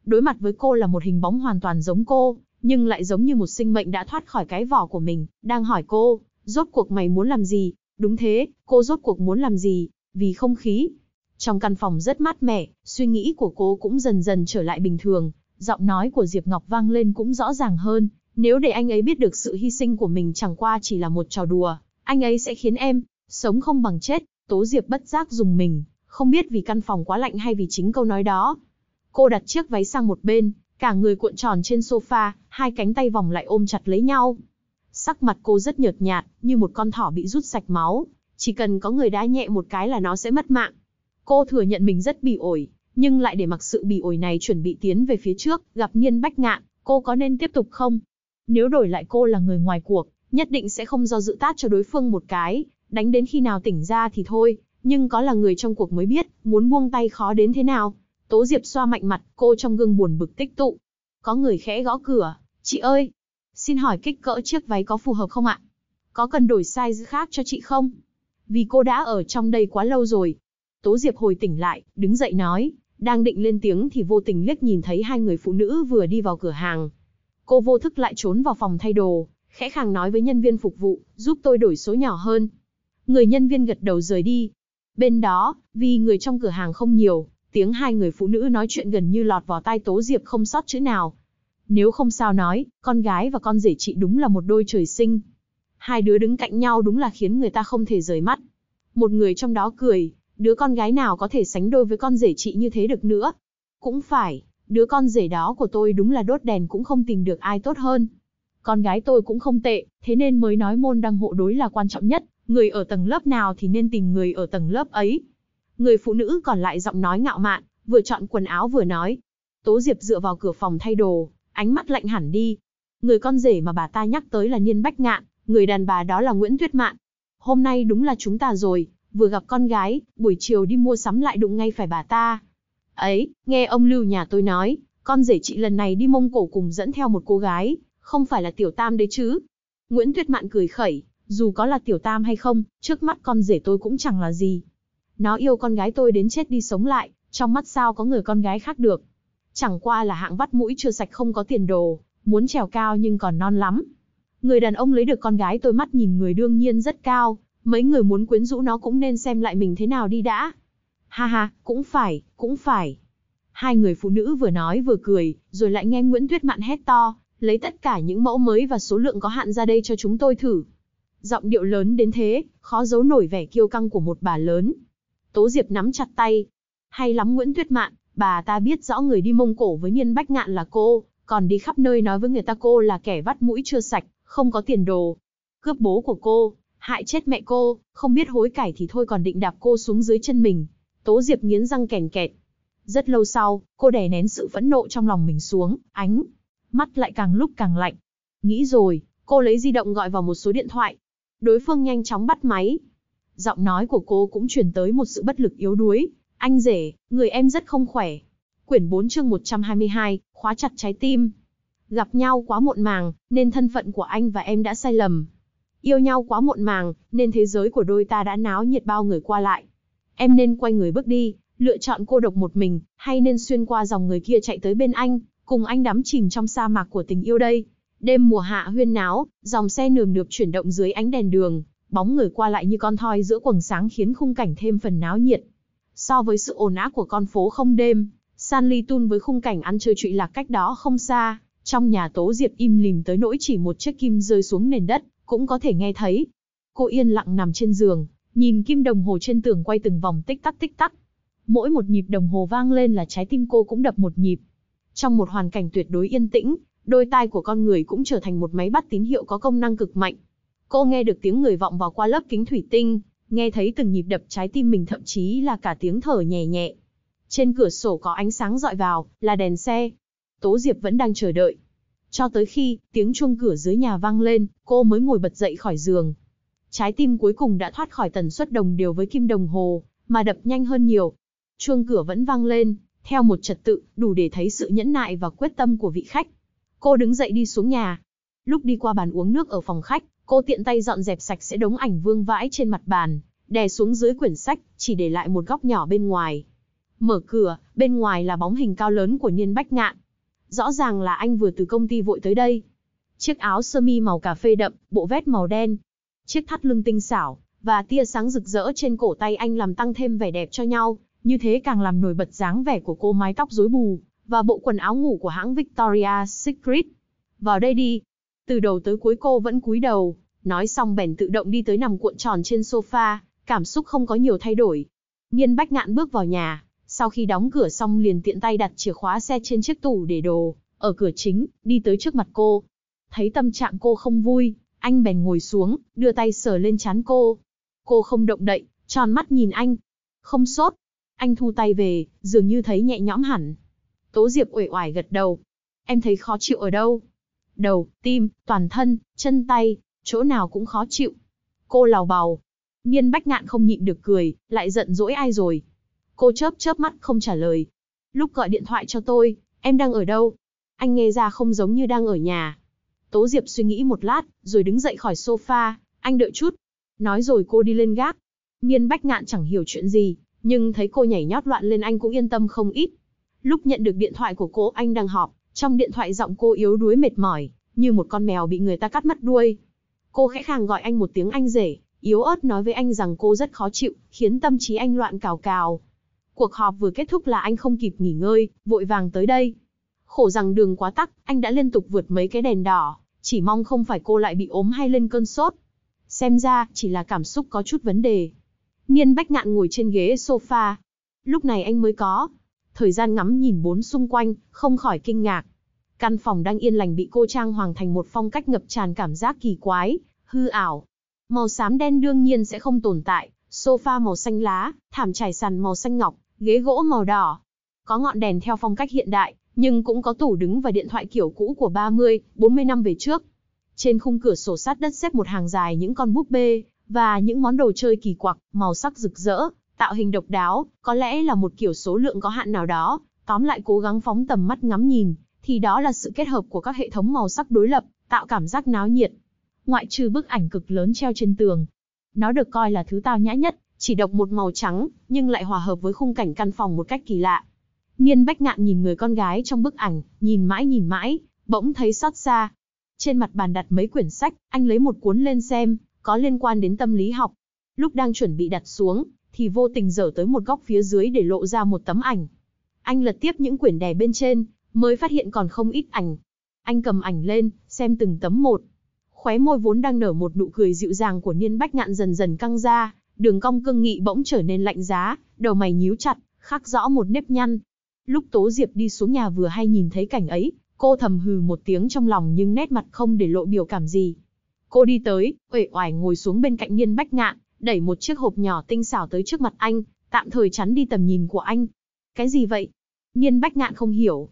Đối mặt với cô là một hình bóng hoàn toàn giống cô, nhưng lại giống như một sinh mệnh đã thoát khỏi cái vỏ của mình, đang hỏi cô, rốt cuộc mày muốn làm gì? Đúng thế, cô rốt cuộc muốn làm gì? Vì không khí, trong căn phòng rất mát mẻ, suy nghĩ của cô cũng dần dần trở lại bình thường, giọng nói của Diệp Ngọc vang lên cũng rõ ràng hơn, nếu để anh ấy biết được sự hy sinh của mình chẳng qua chỉ là một trò đùa, anh ấy sẽ khiến em sống không bằng chết, Tố Diệp bất giác dùng mình, không biết vì căn phòng quá lạnh hay vì chính câu nói đó. Cô đặt chiếc váy sang một bên, cả người cuộn tròn trên sofa, hai cánh tay vòng lại ôm chặt lấy nhau. Sắc mặt cô rất nhợt nhạt, như một con thỏ bị rút sạch máu, chỉ cần có người đá nhẹ một cái là nó sẽ mất mạng. Cô thừa nhận mình rất bỉ ổi, nhưng lại để mặc sự bỉ ổi này chuẩn bị tiến về phía trước, gặp Nhiên Bách Ngạn, cô có nên tiếp tục không? Nếu đổi lại cô là người ngoài cuộc, nhất định sẽ không do dự tát cho đối phương một cái, đánh đến khi nào tỉnh ra thì thôi, nhưng có là người trong cuộc mới biết, muốn buông tay khó đến thế nào. Tố Diệp xoa mạnh mặt, cô trong gương buồn bực tích tụ. Có người khẽ gõ cửa, chị ơi, xin hỏi kích cỡ chiếc váy có phù hợp không ạ? Có cần đổi size khác cho chị không? Vì cô đã ở trong đây quá lâu rồi, Tố Diệp hồi tỉnh lại, đứng dậy nói, đang định lên tiếng thì vô tình liếc nhìn thấy hai người phụ nữ vừa đi vào cửa hàng. Cô vô thức lại trốn vào phòng thay đồ, khẽ khàng nói với nhân viên phục vụ, giúp tôi đổi số nhỏ hơn. Người nhân viên gật đầu rời đi. Bên đó, vì người trong cửa hàng không nhiều, tiếng hai người phụ nữ nói chuyện gần như lọt vào tai Tố Diệp không sót chữ nào. Nếu không sao nói, con gái và con rể chị đúng là một đôi trời sinh. Hai đứa đứng cạnh nhau đúng là khiến người ta không thể rời mắt. Một người trong đó cười, Đứa con gái nào có thể sánh đôi với con rể chị như thế được nữa? Cũng phải, đứa con rể đó của tôi đúng là đốt đèn cũng không tìm được ai tốt hơn. Con gái tôi cũng không tệ, thế nên mới nói môn đăng hộ đối là quan trọng nhất, người ở tầng lớp nào thì nên tìm người ở tầng lớp ấy. Người phụ nữ còn lại giọng nói ngạo mạn, vừa chọn quần áo vừa nói. Tố Diệp dựa vào cửa phòng thay đồ, ánh mắt lạnh hẳn đi. Người con rể mà bà ta nhắc tới là Niên Bách Ngạn, người đàn bà đó là Nguyễn Tuyết Mạn. Hôm nay đúng là chúng ta rồi, vừa gặp con gái, buổi chiều đi mua sắm lại đụng ngay phải bà ta. Ấy, nghe ông Lưu nhà tôi nói, con rể chị lần này đi Mông Cổ cùng dẫn theo một cô gái, không phải là Tiểu Tam đấy chứ. Nguyễn Tuyết Mạn cười khẩy, dù có là Tiểu Tam hay không, trước mắt con rể tôi cũng chẳng là gì. Nó yêu con gái tôi đến chết đi sống lại, trong mắt sao có người con gái khác được. Chẳng qua là hạng vắt mũi chưa sạch không có tiền đồ, muốn trèo cao nhưng còn non lắm. Người đàn ông lấy được con gái tôi mắt nhìn người đương nhiên rất cao, mấy người muốn quyến rũ nó cũng nên xem lại mình thế nào đi đã. Ha ha, cũng phải, cũng phải. Hai người phụ nữ vừa nói vừa cười, rồi lại nghe Nguyễn Tuyết Mạn hét to, lấy tất cả những mẫu mới và số lượng có hạn ra đây cho chúng tôi thử. Giọng điệu lớn đến thế, khó giấu nổi vẻ kiêu căng của một bà lớn. Tố Diệp nắm chặt tay. Hay lắm Nguyễn Tuyết Mạn, bà ta biết rõ người đi Mông Cổ với Nhiên Bách Ngạn là cô, còn đi khắp nơi nói với người ta cô là kẻ vắt mũi chưa sạch, không có tiền đồ. Cướp bố của cô, hại chết mẹ cô, không biết hối cải thì thôi còn định đạp cô xuống dưới chân mình. Tố Diệp nghiến răng kèn kẹt. Rất lâu sau, cô đè nén sự phẫn nộ trong lòng mình xuống, ánh. Mắt lại càng lúc càng lạnh. Nghĩ rồi, cô lấy di động gọi vào một số điện thoại. Đối phương nhanh chóng bắt máy. Giọng nói của cô cũng truyền tới một sự bất lực yếu đuối. Anh rể, người em rất không khỏe. Quyển 4 chương 122, khóa chặt trái tim. Gặp nhau quá muộn màng, nên thân phận của anh và em đã sai lầm. Yêu nhau quá muộn màng, nên thế giới của đôi ta đã náo nhiệt bao người qua lại. Em nên quay người bước đi, lựa chọn cô độc một mình, hay nên xuyên qua dòng người kia chạy tới bên anh, cùng anh đắm chìm trong sa mạc của tình yêu đây. Đêm mùa hạ huyên náo, dòng xe nườm nượp chuyển động dưới ánh đèn đường, bóng người qua lại như con thoi giữa quầng sáng khiến khung cảnh thêm phần náo nhiệt. So với sự ồn ào của con phố không đêm, San Ly Tun với khung cảnh ăn chơi trụy lạc cách đó không xa, trong nhà Tố Diệp im lìm tới nỗi chỉ một chiếc kim rơi xuống nền đất, cũng có thể nghe thấy. Cô yên lặng nằm trên giường, nhìn kim đồng hồ trên tường quay từng vòng tích tắc tích tắc. Mỗi một nhịp đồng hồ vang lên là trái tim cô cũng đập một nhịp. Trong một hoàn cảnh tuyệt đối yên tĩnh, đôi tai của con người cũng trở thành một máy bắt tín hiệu có công năng cực mạnh. Cô nghe được tiếng người vọng vào qua lớp kính thủy tinh, nghe thấy từng nhịp đập trái tim mình thậm chí là cả tiếng thở nhẹ nhẹ. Trên cửa sổ có ánh sáng dọi vào, là đèn xe. Tố Diệp vẫn đang chờ đợi. Cho tới khi, tiếng chuông cửa dưới nhà vang lên, cô mới ngồi bật dậy khỏi giường. Trái tim cuối cùng đã thoát khỏi tần suất đồng đều với kim đồng hồ, mà đập nhanh hơn nhiều. Chuông cửa vẫn vang lên, theo một trật tự, đủ để thấy sự nhẫn nại và quyết tâm của vị khách. Cô đứng dậy đi xuống nhà. Lúc đi qua bàn uống nước ở phòng khách, cô tiện tay dọn dẹp sạch sẽ đống ảnh vương vãi trên mặt bàn, đè xuống dưới quyển sách, chỉ để lại một góc nhỏ bên ngoài. Mở cửa, bên ngoài là bóng hình cao lớn của Niên Bách Ngạn, rõ ràng là anh vừa từ công ty vội tới đây. Chiếc áo sơ mi màu cà phê đậm, bộ vest màu đen, chiếc thắt lưng tinh xảo và tia sáng rực rỡ trên cổ tay anh làm tăng thêm vẻ đẹp cho nhau, như thế càng làm nổi bật dáng vẻ của cô mái tóc rối bù và bộ quần áo ngủ của hãng Victoria's Secret. "Vào đây đi." Từ đầu tới cuối cô vẫn cúi đầu, nói xong bèn tự động đi tới nằm cuộn tròn trên sofa, cảm xúc không có nhiều thay đổi. Nhiên Bách Ngạn bước vào nhà, sau khi đóng cửa xong liền tiện tay đặt chìa khóa xe trên chiếc tủ để đồ, ở cửa chính, đi tới trước mặt cô. Thấy tâm trạng cô không vui, anh bèn ngồi xuống, đưa tay sờ lên chán cô. Cô không động đậy, tròn mắt nhìn anh. Không sốt. Anh thu tay về, dường như thấy nhẹ nhõm hẳn. Tố Diệp uể oải gật đầu. Em thấy khó chịu ở đâu? Đầu, tim, toàn thân, chân tay, chỗ nào cũng khó chịu. Cô lào bào. Nhiên bách ngạn không nhịn được cười, lại giận dỗi ai rồi, Cô chớp chớp mắt không trả lời. Lúc gọi điện thoại cho tôi, em đang ở đâu? Anh nghe ra không giống như đang ở nhà. Tố Diệp suy nghĩ một lát, rồi đứng dậy khỏi sofa, anh đợi chút. Nói rồi cô đi lên gác. Nhiên bách ngạn chẳng hiểu chuyện gì, nhưng thấy cô nhảy nhót loạn lên anh cũng yên tâm không ít. Lúc nhận được điện thoại của cô anh đang họp, trong điện thoại giọng cô yếu đuối mệt mỏi, như một con mèo bị người ta cắt mất đuôi. Cô khẽ khàng gọi anh một tiếng anh rể, yếu ớt nói với anh rằng cô rất khó chịu, khiến tâm trí anh loạn cào cào. Cuộc họp vừa kết thúc là anh không kịp nghỉ ngơi, vội vàng tới đây. Khổ rằng đường quá tắc, anh đã liên tục vượt mấy cái đèn đỏ, chỉ mong không phải cô lại bị ốm hay lên cơn sốt. Xem ra, chỉ là cảm xúc có chút vấn đề. Niên bách ngạn ngồi trên ghế sofa. Lúc này anh mới có. Thời gian ngắm nhìn bốn xung quanh, không khỏi kinh ngạc. Căn phòng đang yên lành bị cô trang hoàng thành một phong cách ngập tràn cảm giác kỳ quái, hư ảo. Màu xám đen đương nhiên sẽ không tồn tại, sofa màu xanh lá, thảm trải sàn màu xanh ngọc, ghế gỗ màu đỏ. Có ngọn đèn theo phong cách hiện đại, nhưng cũng có tủ đứng và điện thoại kiểu cũ của 30, 40 năm về trước. Trên khung cửa sổ sát đất xếp một hàng dài những con búp bê và những món đồ chơi kỳ quặc, màu sắc rực rỡ, tạo hình độc đáo, có lẽ là một kiểu số lượng có hạn nào đó, tóm lại cố gắng phóng tầm mắt ngắm nhìn, thì đó là sự kết hợp của các hệ thống màu sắc đối lập, tạo cảm giác náo nhiệt. Ngoại trừ bức ảnh cực lớn treo trên tường, nó được coi là thứ tao nhã nhất, chỉ độc một màu trắng, nhưng lại hòa hợp với khung cảnh căn phòng một cách kỳ lạ. Niên Bách Ngạn nhìn người con gái trong bức ảnh, nhìn mãi nhìn mãi, bỗng thấy xót xa. Trên mặt bàn đặt mấy quyển sách, anh lấy một cuốn lên xem, có liên quan đến tâm lý học. Lúc đang chuẩn bị đặt xuống, thì vô tình dở tới một góc phía dưới để lộ ra một tấm ảnh. Anh lật tiếp những quyển đè bên trên, mới phát hiện còn không ít ảnh. Anh cầm ảnh lên, xem từng tấm một. Khóe môi vốn đang nở một nụ cười dịu dàng của Niên Bách Ngạn dần dần căng ra, Đường cong cương nghị bỗng trở nên lạnh giá, đầu mày nhíu chặt, khắc rõ một nếp nhăn. Lúc Tố Diệp đi xuống nhà vừa hay nhìn thấy cảnh ấy, cô thầm hừ một tiếng trong lòng nhưng nét mặt không để lộ biểu cảm gì. Cô đi tới, uể oải ngồi xuống bên cạnh Niên Bách Ngạn, đẩy một chiếc hộp nhỏ tinh xảo tới trước mặt anh, tạm thời chắn đi tầm nhìn của anh. Cái gì vậy? Niên Bách Ngạn không hiểu.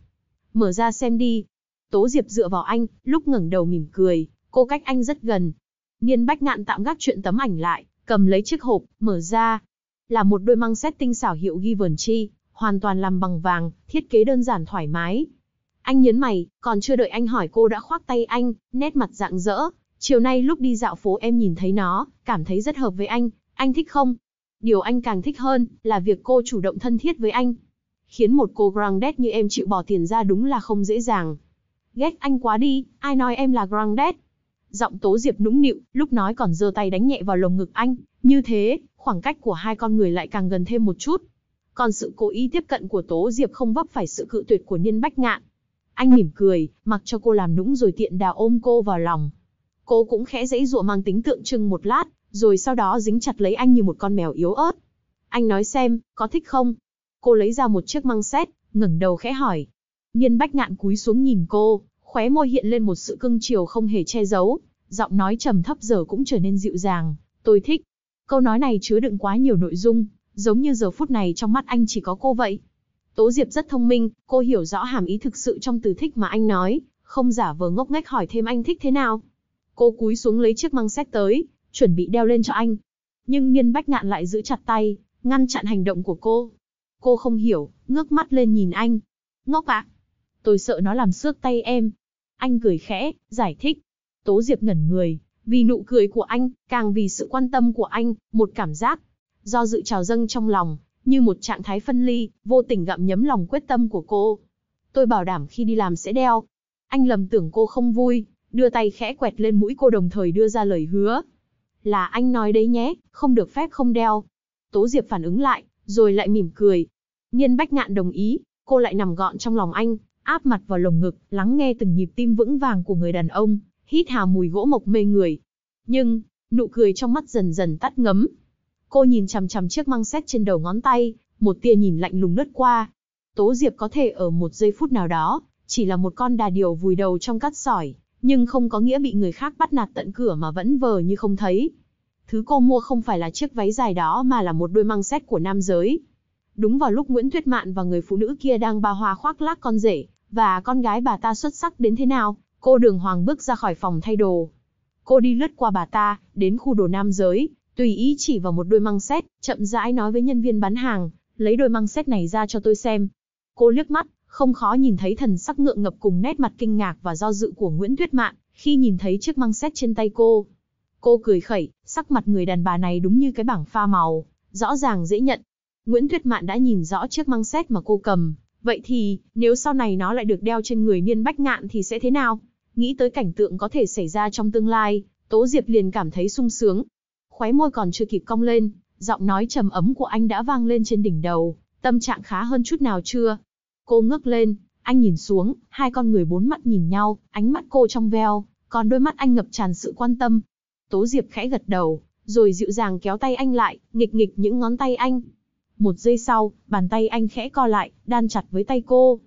Mở ra xem đi. Tố Diệp dựa vào anh, lúc ngẩng đầu mỉm cười, cô cách anh rất gần. Niên Bách Ngạn tạm gác chuyện tấm ảnh lại, cầm lấy chiếc hộp, mở ra. Là một đôi măng xét tinh xảo hiệu ghi vườn chi, hoàn toàn làm bằng vàng, thiết kế đơn giản thoải mái. Anh nhấn mày, còn chưa đợi anh hỏi cô đã khoác tay anh, nét mặt rạng rỡ. Chiều nay lúc đi dạo phố em nhìn thấy nó, cảm thấy rất hợp với anh, anh thích không? Điều anh càng thích hơn là việc cô chủ động thân thiết với anh. Khiến một cô granddad như em chịu bỏ tiền ra đúng là không dễ dàng. Ghét anh quá đi, ai nói em là granddad? giọng Tố Diệp nũng nịu, lúc nói còn giơ tay đánh nhẹ vào lồng ngực anh, như thế, khoảng cách của hai con người lại càng gần thêm một chút. Còn sự cố ý tiếp cận của Tố Diệp không vấp phải sự cự tuyệt của Niên Bách Ngạn. Anh mỉm cười, mặc cho cô làm nũng rồi tiện đà ôm cô vào lòng. Cô cũng khẽ dãy dụa mang tính tượng trưng một lát, rồi sau đó dính chặt lấy anh như một con mèo yếu ớt. Anh nói xem, có thích không? Cô lấy ra một chiếc măng xét, ngẩng đầu khẽ hỏi. Niên Bách Ngạn cúi xuống nhìn cô, khóe môi hiện lên một sự cưng chiều không hề che giấu, giọng nói trầm thấp giờ cũng trở nên dịu dàng, tôi thích. Câu nói này chứa đựng quá nhiều nội dung, giống như giờ phút này trong mắt anh chỉ có cô vậy. Tố Diệp rất thông minh, cô hiểu rõ hàm ý thực sự trong từ thích mà anh nói, không giả vờ ngốc nghếch hỏi thêm anh thích thế nào. Cô cúi xuống lấy chiếc măng xét tới, chuẩn bị đeo lên cho anh. Nhưng Niên Bách Ngạn lại giữ chặt tay, ngăn chặn hành động của cô. Cô không hiểu, ngước mắt lên nhìn anh. Ngốc ạ, à? tôi sợ nó làm xước tay em. Anh cười khẽ, giải thích. Tố Diệp ngẩn người, vì nụ cười của anh, càng vì sự quan tâm của anh, một cảm giác. Do dự trào dâng trong lòng, như một trạng thái phân ly, vô tình gặm nhấm lòng quyết tâm của cô. Tôi bảo đảm khi đi làm sẽ đeo. Anh lầm tưởng cô không vui, đưa tay khẽ quẹt lên mũi cô đồng thời đưa ra lời hứa. Là anh nói đấy nhé, không được phép không đeo. Tố Diệp phản ứng lại, rồi lại mỉm cười. Nhiên Bách Ngạn đồng ý, cô lại nằm gọn trong lòng anh, áp mặt vào lồng ngực, lắng nghe từng nhịp tim vững vàng của người đàn ông, hít hà mùi gỗ mộc mê người. Nhưng, nụ cười trong mắt dần dần tắt ngấm. Cô nhìn chằm chằm chiếc măng xét trên đầu ngón tay, một tia nhìn lạnh lùng lướt qua. Tố Diệp có thể ở một giây phút nào đó, chỉ là một con đà điểu vùi đầu trong cát sỏi, nhưng không có nghĩa bị người khác bắt nạt tận cửa mà vẫn vờ như không thấy. Thứ cô mua không phải là chiếc váy dài đó mà là một đôi măng xét của nam giới, Đúng vào lúc Nguyễn Thuyết Mạn và người phụ nữ kia đang ba hoa khoác lác con rể, và con gái bà ta xuất sắc đến thế nào, cô đường hoàng bước ra khỏi phòng thay đồ. Cô đi lướt qua bà ta, đến khu đồ nam giới, tùy ý chỉ vào một đôi măng xét, chậm rãi nói với nhân viên bán hàng, lấy đôi măng xét này ra cho tôi xem. Cô liếc mắt, không khó nhìn thấy thần sắc ngượng ngập cùng nét mặt kinh ngạc và do dự của Nguyễn Thuyết Mạn khi nhìn thấy chiếc măng xét trên tay cô. Cô cười khẩy, sắc mặt người đàn bà này đúng như cái bảng pha màu, rõ ràng dễ nhận, Nguyễn Tuyết Mạn đã nhìn rõ chiếc măng xét mà cô cầm, vậy thì, nếu sau này nó lại được đeo trên người Niên Bách Ngạn thì sẽ thế nào? Nghĩ tới cảnh tượng có thể xảy ra trong tương lai, Tố Diệp liền cảm thấy sung sướng. Khóe môi còn chưa kịp cong lên, giọng nói trầm ấm của anh đã vang lên trên đỉnh đầu, tâm trạng khá hơn chút nào chưa? Cô ngước lên, anh nhìn xuống, hai con người bốn mắt nhìn nhau, ánh mắt cô trong veo, còn đôi mắt anh ngập tràn sự quan tâm. Tố Diệp khẽ gật đầu, rồi dịu dàng kéo tay anh lại, nghịch nghịch những ngón tay anh. Một giây sau, bàn tay anh khẽ co lại, đan chặt với tay cô.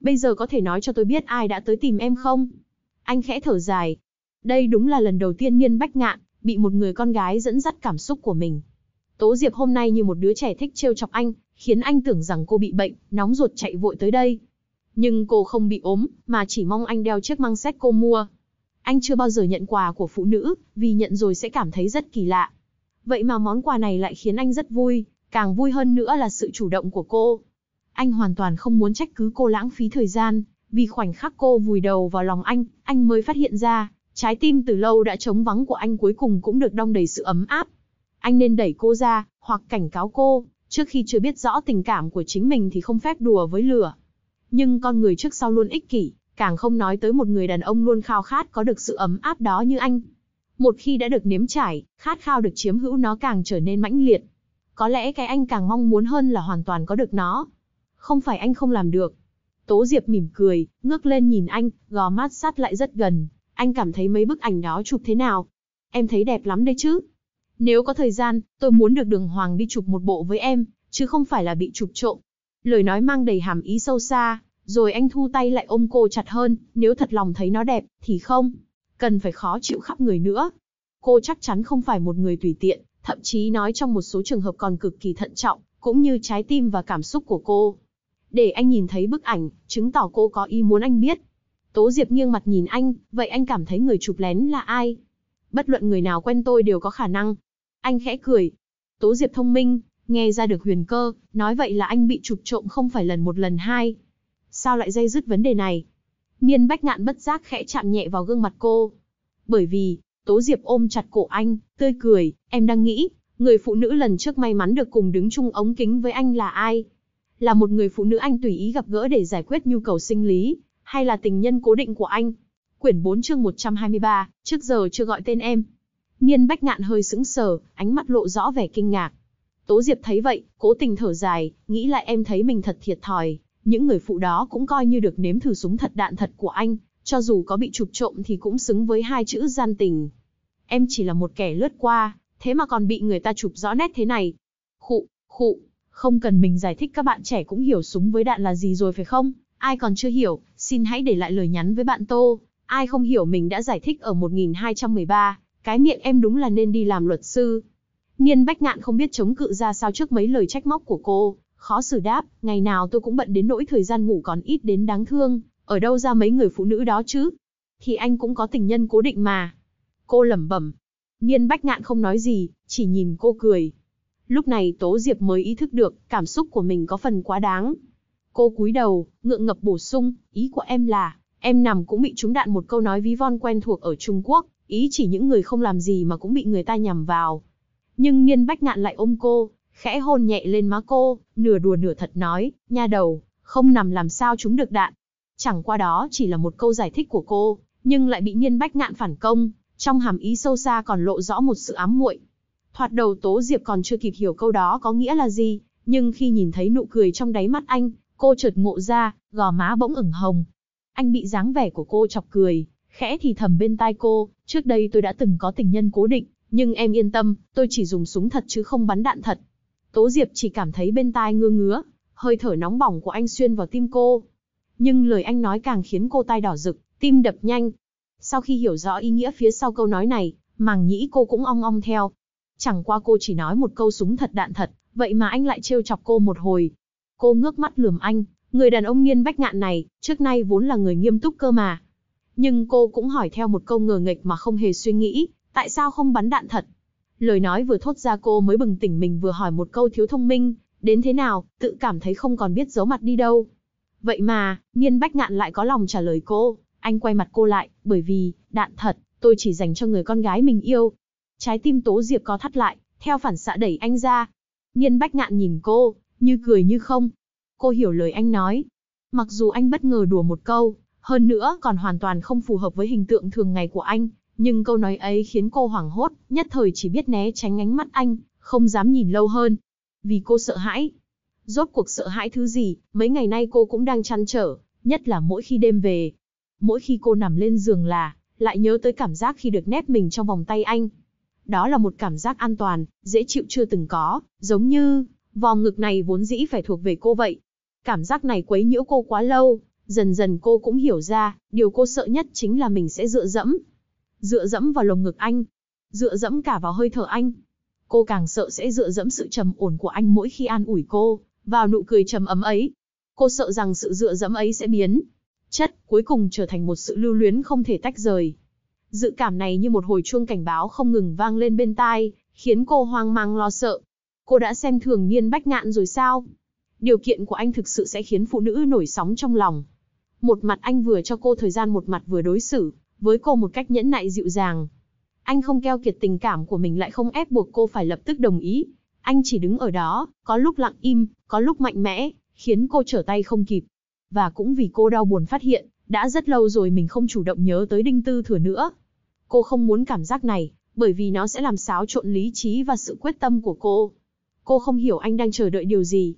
Bây giờ có thể nói cho tôi biết ai đã tới tìm em không? Anh khẽ thở dài. Đây đúng là lần đầu tiên Niên Bách Ngạn bị một người con gái dẫn dắt cảm xúc của mình. Tố Diệp hôm nay như một đứa trẻ thích trêu chọc anh, khiến anh tưởng rằng cô bị bệnh, nóng ruột chạy vội tới đây. Nhưng cô không bị ốm, mà chỉ mong anh đeo chiếc măng xét cô mua. Anh chưa bao giờ nhận quà của phụ nữ, vì nhận rồi sẽ cảm thấy rất kỳ lạ. Vậy mà món quà này lại khiến anh rất vui, Càng vui hơn nữa là sự chủ động của cô. Anh hoàn toàn không muốn trách cứ cô lãng phí thời gian, vì khoảnh khắc cô vùi đầu vào lòng anh, anh mới phát hiện ra, trái tim từ lâu đã trống vắng của anh cuối cùng cũng được đong đầy sự ấm áp. Anh nên đẩy cô ra, hoặc cảnh cáo cô, trước khi chưa biết rõ tình cảm của chính mình thì không phép đùa với lửa. Nhưng con người trước sau luôn ích kỷ, càng không nói tới một người đàn ông luôn khao khát có được sự ấm áp đó như anh. Một khi đã được nếm trải, khát khao được chiếm hữu nó càng trở nên mãnh liệt. Có lẽ cái anh càng mong muốn hơn là hoàn toàn có được nó. Không phải anh không làm được. Tố Diệp mỉm cười, ngước lên nhìn anh, gò mát sát lại rất gần. Anh cảm thấy mấy bức ảnh đó chụp thế nào? Em thấy đẹp lắm đấy chứ. Nếu có thời gian, tôi muốn được đường hoàng đi chụp một bộ với em, chứ không phải là bị chụp trộm. Lời nói mang đầy hàm ý sâu xa, rồi anh thu tay lại ôm cô chặt hơn, nếu thật lòng thấy nó đẹp, thì không. Cần phải khó chịu khắp người nữa. Cô chắc chắn không phải một người tùy tiện thậm chí nói trong một số trường hợp còn cực kỳ thận trọng, cũng như trái tim và cảm xúc của cô. Để anh nhìn thấy bức ảnh, chứng tỏ cô có ý muốn anh biết. Tố Diệp nghiêng mặt nhìn anh, vậy anh cảm thấy người chụp lén là ai? Bất luận người nào quen tôi đều có khả năng. Anh khẽ cười. Tố Diệp thông minh, nghe ra được huyền cơ, nói vậy là anh bị chụp trộm không phải lần một lần hai. Sao lại dây dứt vấn đề này? Niên bách ngạn bất giác khẽ chạm nhẹ vào gương mặt cô. Bởi vì, Tố Diệp ôm chặt cổ anh, tươi cười, em đang nghĩ, người phụ nữ lần trước may mắn được cùng đứng chung ống kính với anh là ai? Là một người phụ nữ anh tùy ý gặp gỡ để giải quyết nhu cầu sinh lý, hay là tình nhân cố định của anh? Quyển 4 chương 123, trước giờ chưa gọi tên em. Niên Bách Ngạn hơi sững sờ, ánh mắt lộ rõ vẻ kinh ngạc. Tố Diệp thấy vậy, cố tình thở dài, nghĩ lại em thấy mình thật thiệt thòi, những người phụ đó cũng coi như được nếm thử súng thật đạn thật của anh cho dù có bị chụp trộm thì cũng xứng với hai chữ gian tình. Em chỉ là một kẻ lướt qua, thế mà còn bị người ta chụp rõ nét thế này. Khụ, khụ, không cần mình giải thích các bạn trẻ cũng hiểu súng với đạn là gì rồi phải không? Ai còn chưa hiểu, xin hãy để lại lời nhắn với bạn Tô. Ai không hiểu mình đã giải thích ở 1213, cái miệng em đúng là nên đi làm luật sư. Niên Bách Ngạn không biết chống cự ra sao trước mấy lời trách móc của cô, khó xử đáp, ngày nào tôi cũng bận đến nỗi thời gian ngủ còn ít đến đáng thương, ở đâu ra mấy người phụ nữ đó chứ? Thì anh cũng có tình nhân cố định mà. Cô lẩm bẩm. Niên Bách Ngạn không nói gì, chỉ nhìn cô cười. Lúc này Tố Diệp mới ý thức được, cảm xúc của mình có phần quá đáng. Cô cúi đầu, ngượng ngập bổ sung, ý của em là, em nằm cũng bị trúng đạn một câu nói ví von quen thuộc ở Trung Quốc, ý chỉ những người không làm gì mà cũng bị người ta nhằm vào. Nhưng Niên Bách Ngạn lại ôm cô, khẽ hôn nhẹ lên má cô, nửa đùa nửa thật nói, nha đầu, không nằm làm sao chúng được đạn. Chẳng qua đó chỉ là một câu giải thích của cô, nhưng lại bị Nhiên Bách Ngạn phản công, trong hàm ý sâu xa còn lộ rõ một sự ám muội. Thoạt đầu Tố Diệp còn chưa kịp hiểu câu đó có nghĩa là gì, nhưng khi nhìn thấy nụ cười trong đáy mắt anh, cô chợt ngộ ra, gò má bỗng ửng hồng. Anh bị dáng vẻ của cô chọc cười, khẽ thì thầm bên tai cô, trước đây tôi đã từng có tình nhân cố định, nhưng em yên tâm, tôi chỉ dùng súng thật chứ không bắn đạn thật. Tố Diệp chỉ cảm thấy bên tai ngơ ngứa, hơi thở nóng bỏng của anh xuyên vào tim cô, nhưng lời anh nói càng khiến cô tai đỏ rực, tim đập nhanh. Sau khi hiểu rõ ý nghĩa phía sau câu nói này, màng nhĩ cô cũng ong ong theo. Chẳng qua cô chỉ nói một câu súng thật đạn thật, vậy mà anh lại trêu chọc cô một hồi. Cô ngước mắt lườm anh, người đàn ông nghiên bách ngạn này, trước nay vốn là người nghiêm túc cơ mà. Nhưng cô cũng hỏi theo một câu ngờ nghệch mà không hề suy nghĩ, tại sao không bắn đạn thật? Lời nói vừa thốt ra cô mới bừng tỉnh mình vừa hỏi một câu thiếu thông minh, đến thế nào, tự cảm thấy không còn biết giấu mặt đi đâu. Vậy mà, Niên Bách Ngạn lại có lòng trả lời cô, anh quay mặt cô lại, bởi vì, đạn thật, tôi chỉ dành cho người con gái mình yêu. Trái tim Tố Diệp có thắt lại, theo phản xạ đẩy anh ra. Niên Bách Ngạn nhìn cô, như cười như không. Cô hiểu lời anh nói. Mặc dù anh bất ngờ đùa một câu, hơn nữa còn hoàn toàn không phù hợp với hình tượng thường ngày của anh, nhưng câu nói ấy khiến cô hoảng hốt, nhất thời chỉ biết né tránh ánh mắt anh, không dám nhìn lâu hơn. Vì cô sợ hãi, Rốt cuộc sợ hãi thứ gì, mấy ngày nay cô cũng đang chăn trở, nhất là mỗi khi đêm về. Mỗi khi cô nằm lên giường là, lại nhớ tới cảm giác khi được nép mình trong vòng tay anh. Đó là một cảm giác an toàn, dễ chịu chưa từng có, giống như, vòng ngực này vốn dĩ phải thuộc về cô vậy. Cảm giác này quấy nhiễu cô quá lâu, dần dần cô cũng hiểu ra, điều cô sợ nhất chính là mình sẽ dựa dẫm. Dựa dẫm vào lồng ngực anh, dựa dẫm cả vào hơi thở anh. Cô càng sợ sẽ dựa dẫm sự trầm ổn của anh mỗi khi an ủi cô, vào nụ cười trầm ấm ấy. Cô sợ rằng sự dựa dẫm ấy sẽ biến chất, cuối cùng trở thành một sự lưu luyến không thể tách rời. Dự cảm này như một hồi chuông cảnh báo không ngừng vang lên bên tai, khiến cô hoang mang lo sợ. Cô đã xem thường Niên Bách Ngạn rồi sao? Điều kiện của anh thực sự sẽ khiến phụ nữ nổi sóng trong lòng. Một mặt anh vừa cho cô thời gian một mặt vừa đối xử, với cô một cách nhẫn nại dịu dàng. Anh không keo kiệt tình cảm của mình lại không ép buộc cô phải lập tức đồng ý, anh chỉ đứng ở đó, có lúc lặng im, có lúc mạnh mẽ, khiến cô trở tay không kịp. Và cũng vì cô đau buồn phát hiện, đã rất lâu rồi mình không chủ động nhớ tới đinh tư thừa nữa. Cô không muốn cảm giác này, bởi vì nó sẽ làm xáo trộn lý trí và sự quyết tâm của cô. Cô không hiểu anh đang chờ đợi điều gì.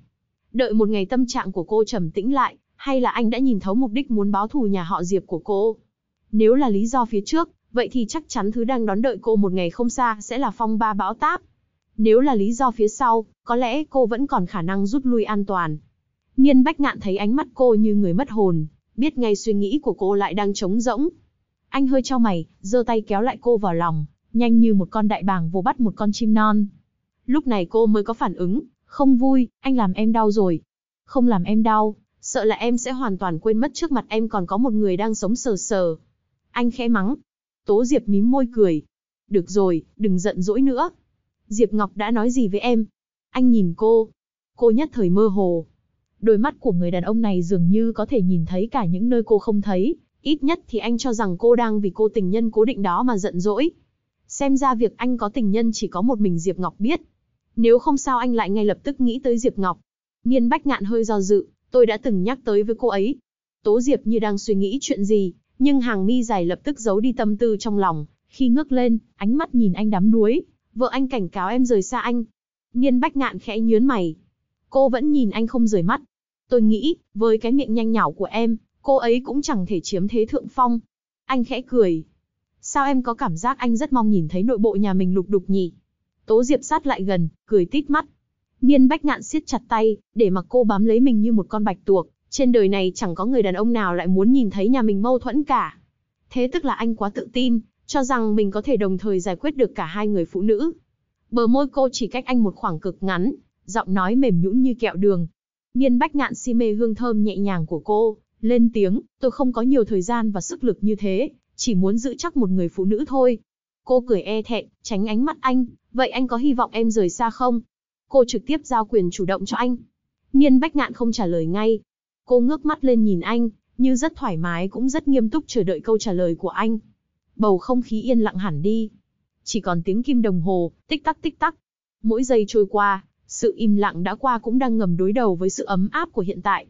Đợi một ngày tâm trạng của cô trầm tĩnh lại, hay là anh đã nhìn thấu mục đích muốn báo thù nhà họ Diệp của cô. Nếu là lý do phía trước, vậy thì chắc chắn thứ đang đón đợi cô một ngày không xa sẽ là phong ba bão táp. Nếu là lý do phía sau, có lẽ cô vẫn còn khả năng rút lui an toàn. nhiên Bách Ngạn thấy ánh mắt cô như người mất hồn, biết ngay suy nghĩ của cô lại đang trống rỗng. Anh hơi cho mày, giơ tay kéo lại cô vào lòng, nhanh như một con đại bàng vô bắt một con chim non. Lúc này cô mới có phản ứng, không vui, anh làm em đau rồi. Không làm em đau, sợ là em sẽ hoàn toàn quên mất trước mặt em còn có một người đang sống sờ sờ. Anh khẽ mắng. Tố Diệp mím môi cười. Được rồi, đừng giận dỗi nữa. Diệp Ngọc đã nói gì với em? Anh nhìn cô. Cô nhất thời mơ hồ. Đôi mắt của người đàn ông này dường như có thể nhìn thấy cả những nơi cô không thấy. Ít nhất thì anh cho rằng cô đang vì cô tình nhân cố định đó mà giận dỗi. Xem ra việc anh có tình nhân chỉ có một mình Diệp Ngọc biết. Nếu không sao anh lại ngay lập tức nghĩ tới Diệp Ngọc. Niên Bách Ngạn hơi do dự, tôi đã từng nhắc tới với cô ấy. Tố Diệp như đang suy nghĩ chuyện gì, nhưng hàng mi dài lập tức giấu đi tâm tư trong lòng. Khi ngước lên, ánh mắt nhìn anh đắm đuối, Vợ anh cảnh cáo em rời xa anh. Niên bách ngạn khẽ nhớn mày. Cô vẫn nhìn anh không rời mắt. Tôi nghĩ, với cái miệng nhanh nhảo của em, cô ấy cũng chẳng thể chiếm thế thượng phong. Anh khẽ cười. Sao em có cảm giác anh rất mong nhìn thấy nội bộ nhà mình lục đục nhỉ? Tố Diệp sát lại gần, cười tít mắt. Niên bách ngạn siết chặt tay, để mặc cô bám lấy mình như một con bạch tuộc. Trên đời này chẳng có người đàn ông nào lại muốn nhìn thấy nhà mình mâu thuẫn cả. Thế tức là anh quá tự tin, cho rằng mình có thể đồng thời giải quyết được cả hai người phụ nữ. Bờ môi cô chỉ cách anh một khoảng cực ngắn, giọng nói mềm nhũn như kẹo đường. Niên bách ngạn si mê hương thơm nhẹ nhàng của cô, lên tiếng, tôi không có nhiều thời gian và sức lực như thế, chỉ muốn giữ chắc một người phụ nữ thôi. Cô cười e thẹn, tránh ánh mắt anh, vậy anh có hy vọng em rời xa không? Cô trực tiếp giao quyền chủ động cho anh. Niên bách ngạn không trả lời ngay. Cô ngước mắt lên nhìn anh, như rất thoải mái cũng rất nghiêm túc chờ đợi câu trả lời của anh bầu không khí yên lặng hẳn đi. Chỉ còn tiếng kim đồng hồ, tích tắc tích tắc. Mỗi giây trôi qua, sự im lặng đã qua cũng đang ngầm đối đầu với sự ấm áp của hiện tại.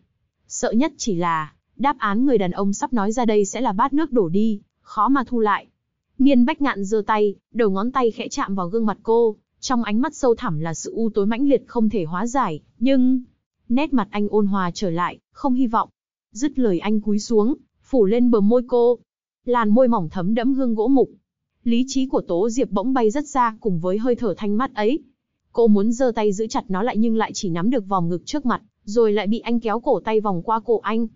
Sợ nhất chỉ là, đáp án người đàn ông sắp nói ra đây sẽ là bát nước đổ đi, khó mà thu lại. Niên bách ngạn giơ tay, đầu ngón tay khẽ chạm vào gương mặt cô, trong ánh mắt sâu thẳm là sự u tối mãnh liệt không thể hóa giải, nhưng... Nét mặt anh ôn hòa trở lại, không hy vọng. Dứt lời anh cúi xuống, phủ lên bờ môi cô, làn môi mỏng thấm đẫm hương gỗ mục. Lý trí của Tố Diệp bỗng bay rất xa cùng với hơi thở thanh mát ấy. Cô muốn giơ tay giữ chặt nó lại nhưng lại chỉ nắm được vòng ngực trước mặt, rồi lại bị anh kéo cổ tay vòng qua cổ anh.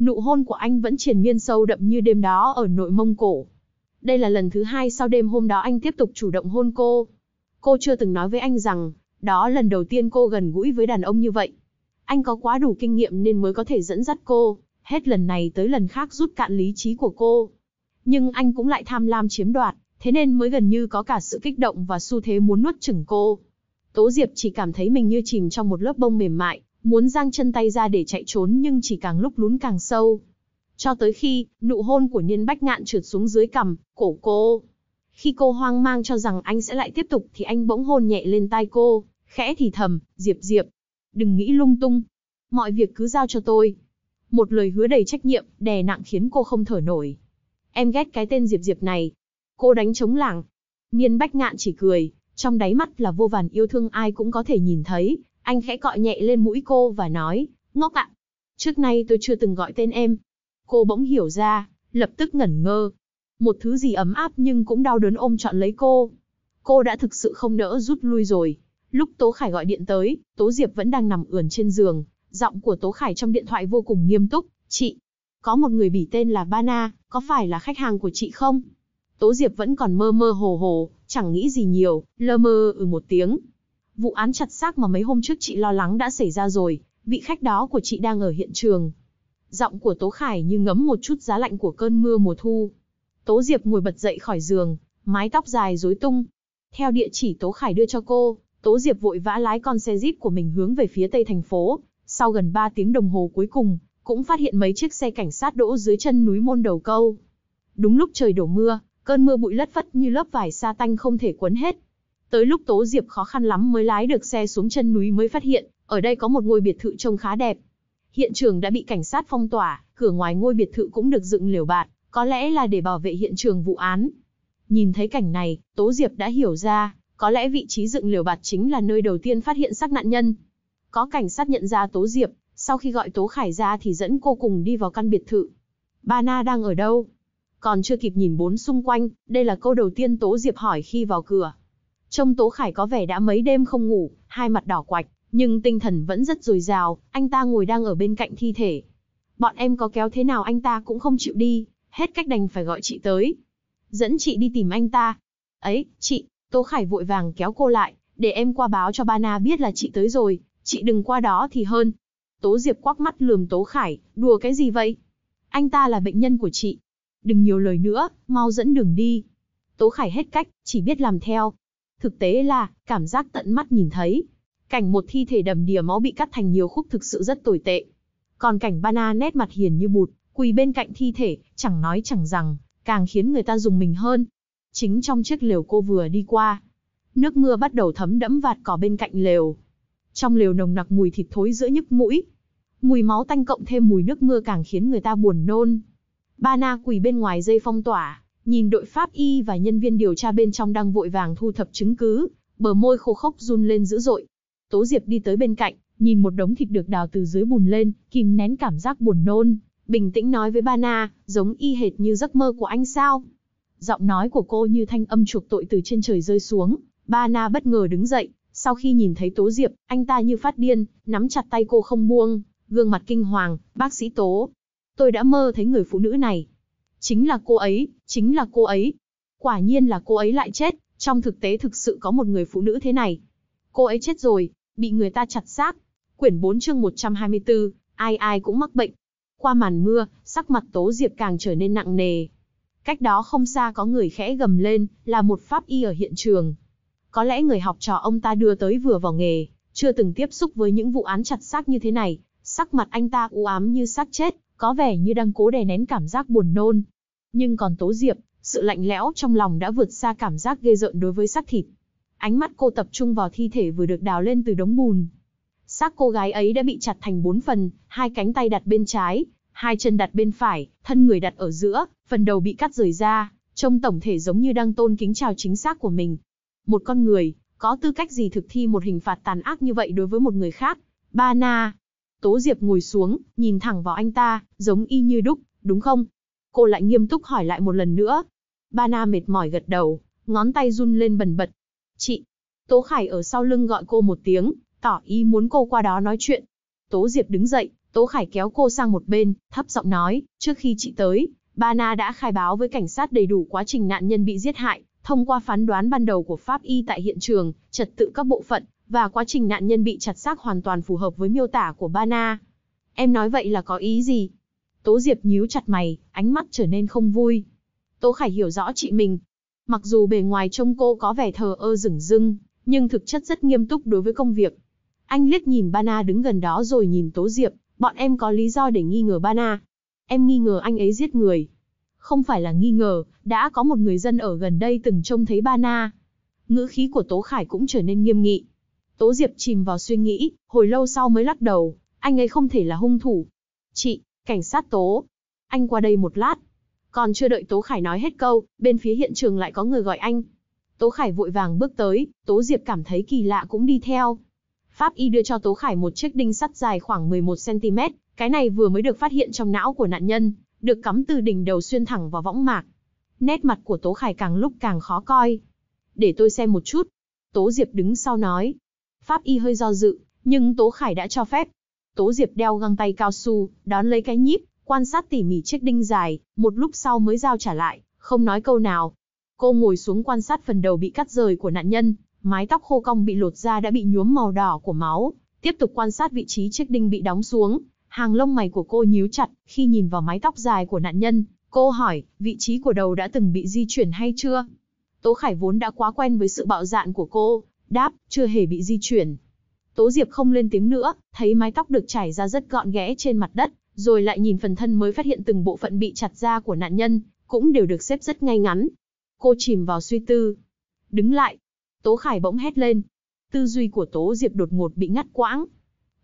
Nụ hôn của anh vẫn triền miên sâu đậm như đêm đó ở nội mông cổ. Đây là lần thứ hai sau đêm hôm đó anh tiếp tục chủ động hôn cô. Cô chưa từng nói với anh rằng, đó lần đầu tiên cô gần gũi với đàn ông như vậy. Anh có quá đủ kinh nghiệm nên mới có thể dẫn dắt cô, hết lần này tới lần khác rút cạn lý trí của cô nhưng anh cũng lại tham lam chiếm đoạt, thế nên mới gần như có cả sự kích động và xu thế muốn nuốt chửng cô. Tố Diệp chỉ cảm thấy mình như chìm trong một lớp bông mềm mại, muốn giang chân tay ra để chạy trốn nhưng chỉ càng lúc lún càng sâu. Cho tới khi, nụ hôn của Niên Bách Ngạn trượt xuống dưới cằm, cổ cô. Khi cô hoang mang cho rằng anh sẽ lại tiếp tục thì anh bỗng hôn nhẹ lên tai cô, khẽ thì thầm, Diệp Diệp, đừng nghĩ lung tung. Mọi việc cứ giao cho tôi. Một lời hứa đầy trách nhiệm, đè nặng khiến cô không thở nổi. Em ghét cái tên Diệp Diệp này. Cô đánh chống lảng. Niên bách ngạn chỉ cười, trong đáy mắt là vô vàn yêu thương ai cũng có thể nhìn thấy. Anh khẽ cọ nhẹ lên mũi cô và nói, ngốc ạ. trước nay tôi chưa từng gọi tên em. Cô bỗng hiểu ra, lập tức ngẩn ngơ. Một thứ gì ấm áp nhưng cũng đau đớn ôm trọn lấy cô. Cô đã thực sự không nỡ rút lui rồi. Lúc Tố Khải gọi điện tới, Tố Diệp vẫn đang nằm ườn trên giường. Giọng của Tố Khải trong điện thoại vô cùng nghiêm túc. Chị, có một người bỉ tên là Bana, có phải là khách hàng của chị không? Tố Diệp vẫn còn mơ mơ hồ hồ, chẳng nghĩ gì nhiều, lơ mơ ừ một tiếng. Vụ án chặt xác mà mấy hôm trước chị lo lắng đã xảy ra rồi, vị khách đó của chị đang ở hiện trường. Giọng của Tố Khải như ngấm một chút giá lạnh của cơn mưa mùa thu. Tố Diệp ngồi bật dậy khỏi giường, mái tóc dài rối tung. Theo địa chỉ Tố Khải đưa cho cô, Tố Diệp vội vã lái con xe Jeep của mình hướng về phía tây thành phố. Sau gần 3 tiếng đồng hồ cuối cùng, cũng phát hiện mấy chiếc xe cảnh sát đỗ dưới chân núi môn đầu câu. Đúng lúc trời đổ mưa, cơn mưa bụi lất phất như lớp vải sa tanh không thể quấn hết. Tới lúc Tố Diệp khó khăn lắm mới lái được xe xuống chân núi mới phát hiện, ở đây có một ngôi biệt thự trông khá đẹp. Hiện trường đã bị cảnh sát phong tỏa, cửa ngoài ngôi biệt thự cũng được dựng liều bạt, có lẽ là để bảo vệ hiện trường vụ án. Nhìn thấy cảnh này, Tố Diệp đã hiểu ra, có lẽ vị trí dựng liều bạt chính là nơi đầu tiên phát hiện xác nạn nhân. Có cảnh sát nhận ra Tố Diệp, sau khi gọi Tố Khải ra thì dẫn cô cùng đi vào căn biệt thự. Ba Na đang ở đâu? Còn chưa kịp nhìn bốn xung quanh, đây là câu đầu tiên Tố Diệp hỏi khi vào cửa. Trông Tố Khải có vẻ đã mấy đêm không ngủ, hai mặt đỏ quạch, nhưng tinh thần vẫn rất dồi dào, anh ta ngồi đang ở bên cạnh thi thể. Bọn em có kéo thế nào anh ta cũng không chịu đi, hết cách đành phải gọi chị tới. Dẫn chị đi tìm anh ta. Ấy, chị, Tố Khải vội vàng kéo cô lại, để em qua báo cho ba Na biết là chị tới rồi, chị đừng qua đó thì hơn. Tố Diệp quắc mắt lườm Tố Khải, đùa cái gì vậy? Anh ta là bệnh nhân của chị. Đừng nhiều lời nữa, mau dẫn đường đi. Tố Khải hết cách, chỉ biết làm theo. Thực tế là, cảm giác tận mắt nhìn thấy. Cảnh một thi thể đầm đìa máu bị cắt thành nhiều khúc thực sự rất tồi tệ. Còn cảnh Bana nét mặt hiền như bụt, quỳ bên cạnh thi thể, chẳng nói chẳng rằng, càng khiến người ta dùng mình hơn. Chính trong chiếc lều cô vừa đi qua, nước mưa bắt đầu thấm đẫm vạt cỏ bên cạnh lều. Trong lều nồng nặc mùi thịt thối giữa nhức mũi, Mùi máu tanh cộng thêm mùi nước mưa càng khiến người ta buồn nôn. Ba na quỳ bên ngoài dây phong tỏa, nhìn đội pháp y và nhân viên điều tra bên trong đang vội vàng thu thập chứng cứ, bờ môi khô khốc run lên dữ dội. Tố Diệp đi tới bên cạnh, nhìn một đống thịt được đào từ dưới bùn lên, kìm nén cảm giác buồn nôn, bình tĩnh nói với Ba Na: giống y hệt như giấc mơ của anh sao? Giọng nói của cô như thanh âm chuộc tội từ trên trời rơi xuống, Ba Na bất ngờ đứng dậy, sau khi nhìn thấy Tố Diệp, anh ta như phát điên, nắm chặt tay cô không buông. Gương mặt kinh hoàng, bác sĩ tố. Tôi đã mơ thấy người phụ nữ này. Chính là cô ấy, chính là cô ấy. Quả nhiên là cô ấy lại chết, trong thực tế thực sự có một người phụ nữ thế này. Cô ấy chết rồi, bị người ta chặt xác. Quyển 4 chương 124, ai ai cũng mắc bệnh. Qua màn mưa, sắc mặt Tố Diệp càng trở nên nặng nề. Cách đó không xa có người khẽ gầm lên, là một pháp y ở hiện trường. Có lẽ người học trò ông ta đưa tới vừa vào nghề, chưa từng tiếp xúc với những vụ án chặt xác như thế này, Sắc mặt anh ta u ám như xác chết, có vẻ như đang cố đè nén cảm giác buồn nôn. Nhưng còn Tố Diệp, sự lạnh lẽo trong lòng đã vượt xa cảm giác ghê rợn đối với xác thịt. Ánh mắt cô tập trung vào thi thể vừa được đào lên từ đống bùn. Xác cô gái ấy đã bị chặt thành bốn phần, hai cánh tay đặt bên trái, hai chân đặt bên phải, thân người đặt ở giữa, phần đầu bị cắt rời ra, trông tổng thể giống như đang tôn kính chào chính xác của mình. Một con người, có tư cách gì thực thi một hình phạt tàn ác như vậy đối với một người khác? Ba na, Tố Diệp ngồi xuống, nhìn thẳng vào anh ta, giống y như đúc, đúng không? Cô lại nghiêm túc hỏi lại một lần nữa. Ba Na mệt mỏi gật đầu, ngón tay run lên bần bật. Chị, Tố Khải ở sau lưng gọi cô một tiếng, tỏ ý muốn cô qua đó nói chuyện. Tố Diệp đứng dậy, Tố Khải kéo cô sang một bên, thấp giọng nói, trước khi chị tới, Ba Na đã khai báo với cảnh sát đầy đủ quá trình nạn nhân bị giết hại, thông qua phán đoán ban đầu của pháp y tại hiện trường, trật tự các bộ phận, và quá trình nạn nhân bị chặt xác hoàn toàn phù hợp với miêu tả của Bana. Em nói vậy là có ý gì? Tố Diệp nhíu chặt mày, ánh mắt trở nên không vui. Tố Khải hiểu rõ chị mình. Mặc dù bề ngoài trông cô có vẻ thờ ơ rừng rưng, nhưng thực chất rất nghiêm túc đối với công việc. Anh liếc nhìn Bana đứng gần đó rồi nhìn Tố Diệp, bọn em có lý do để nghi ngờ Bana. Em nghi ngờ anh ấy giết người. Không phải là nghi ngờ, đã có một người dân ở gần đây từng trông thấy Bana. Ngữ khí của Tố Khải cũng trở nên nghiêm nghị. Tố Diệp chìm vào suy nghĩ, hồi lâu sau mới lắc đầu, anh ấy không thể là hung thủ. Chị, cảnh sát Tố, anh qua đây một lát. Còn chưa đợi Tố Khải nói hết câu, bên phía hiện trường lại có người gọi anh. Tố Khải vội vàng bước tới, Tố Diệp cảm thấy kỳ lạ cũng đi theo. Pháp y đưa cho Tố Khải một chiếc đinh sắt dài khoảng 11cm, cái này vừa mới được phát hiện trong não của nạn nhân, được cắm từ đỉnh đầu xuyên thẳng vào võng mạc. Nét mặt của Tố Khải càng lúc càng khó coi. Để tôi xem một chút. Tố Diệp đứng sau nói, Pháp y hơi do dự, nhưng Tố Khải đã cho phép. Tố Diệp đeo găng tay cao su, đón lấy cái nhíp, quan sát tỉ mỉ chiếc đinh dài, một lúc sau mới giao trả lại, không nói câu nào. Cô ngồi xuống quan sát phần đầu bị cắt rời của nạn nhân, mái tóc khô cong bị lột ra đã bị nhuốm màu đỏ của máu, tiếp tục quan sát vị trí chiếc đinh bị đóng xuống. Hàng lông mày của cô nhíu chặt, khi nhìn vào mái tóc dài của nạn nhân, cô hỏi, vị trí của đầu đã từng bị di chuyển hay chưa? Tố Khải vốn đã quá quen với sự bạo dạn của cô, Đáp, chưa hề bị di chuyển. Tố Diệp không lên tiếng nữa, thấy mái tóc được chảy ra rất gọn ghẽ trên mặt đất, rồi lại nhìn phần thân mới phát hiện từng bộ phận bị chặt ra của nạn nhân, cũng đều được xếp rất ngay ngắn. Cô chìm vào suy tư. Đứng lại. Tố Khải bỗng hét lên. Tư duy của Tố Diệp đột ngột bị ngắt quãng.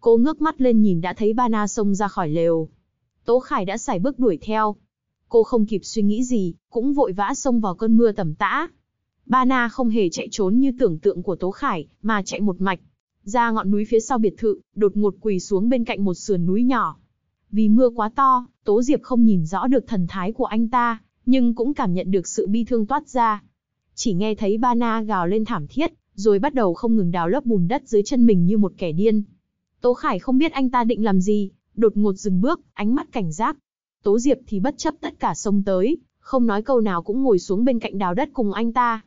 Cô ngước mắt lên nhìn đã thấy Ba Na xông ra khỏi lều. Tố Khải đã xài bước đuổi theo. Cô không kịp suy nghĩ gì, cũng vội vã xông vào cơn mưa tầm tã. Bana không hề chạy trốn như tưởng tượng của Tố Khải, mà chạy một mạch. Ra ngọn núi phía sau biệt thự, đột ngột quỳ xuống bên cạnh một sườn núi nhỏ. Vì mưa quá to, Tố Diệp không nhìn rõ được thần thái của anh ta, nhưng cũng cảm nhận được sự bi thương toát ra. Chỉ nghe thấy Bana gào lên thảm thiết, rồi bắt đầu không ngừng đào lớp bùn đất dưới chân mình như một kẻ điên. Tố Khải không biết anh ta định làm gì, đột ngột dừng bước, ánh mắt cảnh giác. Tố Diệp thì bất chấp tất cả xông tới, không nói câu nào cũng ngồi xuống bên cạnh đào đất cùng anh ta.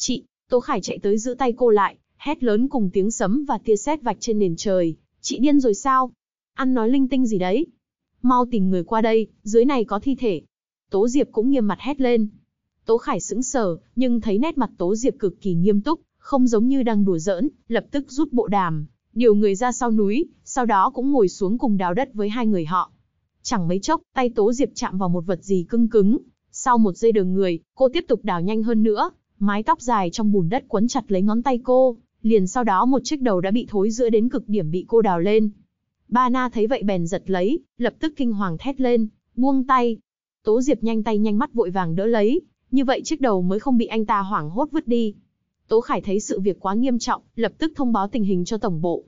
Chị, Tố Khải chạy tới giữ tay cô lại, hét lớn cùng tiếng sấm và tia sét vạch trên nền trời. Chị điên rồi sao? Ăn nói linh tinh gì đấy? Mau tìm người qua đây, dưới này có thi thể. Tố Diệp cũng nghiêm mặt hét lên. Tố Khải sững sờ, nhưng thấy nét mặt Tố Diệp cực kỳ nghiêm túc, không giống như đang đùa giỡn, lập tức rút bộ đàm, điều người ra sau núi, sau đó cũng ngồi xuống cùng đào đất với hai người họ. Chẳng mấy chốc, tay Tố Diệp chạm vào một vật gì cứng cứng. Sau một giây đường người, cô tiếp tục đào nhanh hơn nữa, mái tóc dài trong bùn đất quấn chặt lấy ngón tay cô, liền sau đó một chiếc đầu đã bị thối rữa đến cực điểm bị cô đào lên. Ba Na thấy vậy bèn giật lấy, lập tức kinh hoàng thét lên, buông tay. Tố Diệp nhanh tay nhanh mắt vội vàng đỡ lấy, như vậy chiếc đầu mới không bị anh ta hoảng hốt vứt đi. Tố Khải thấy sự việc quá nghiêm trọng, lập tức thông báo tình hình cho tổng bộ.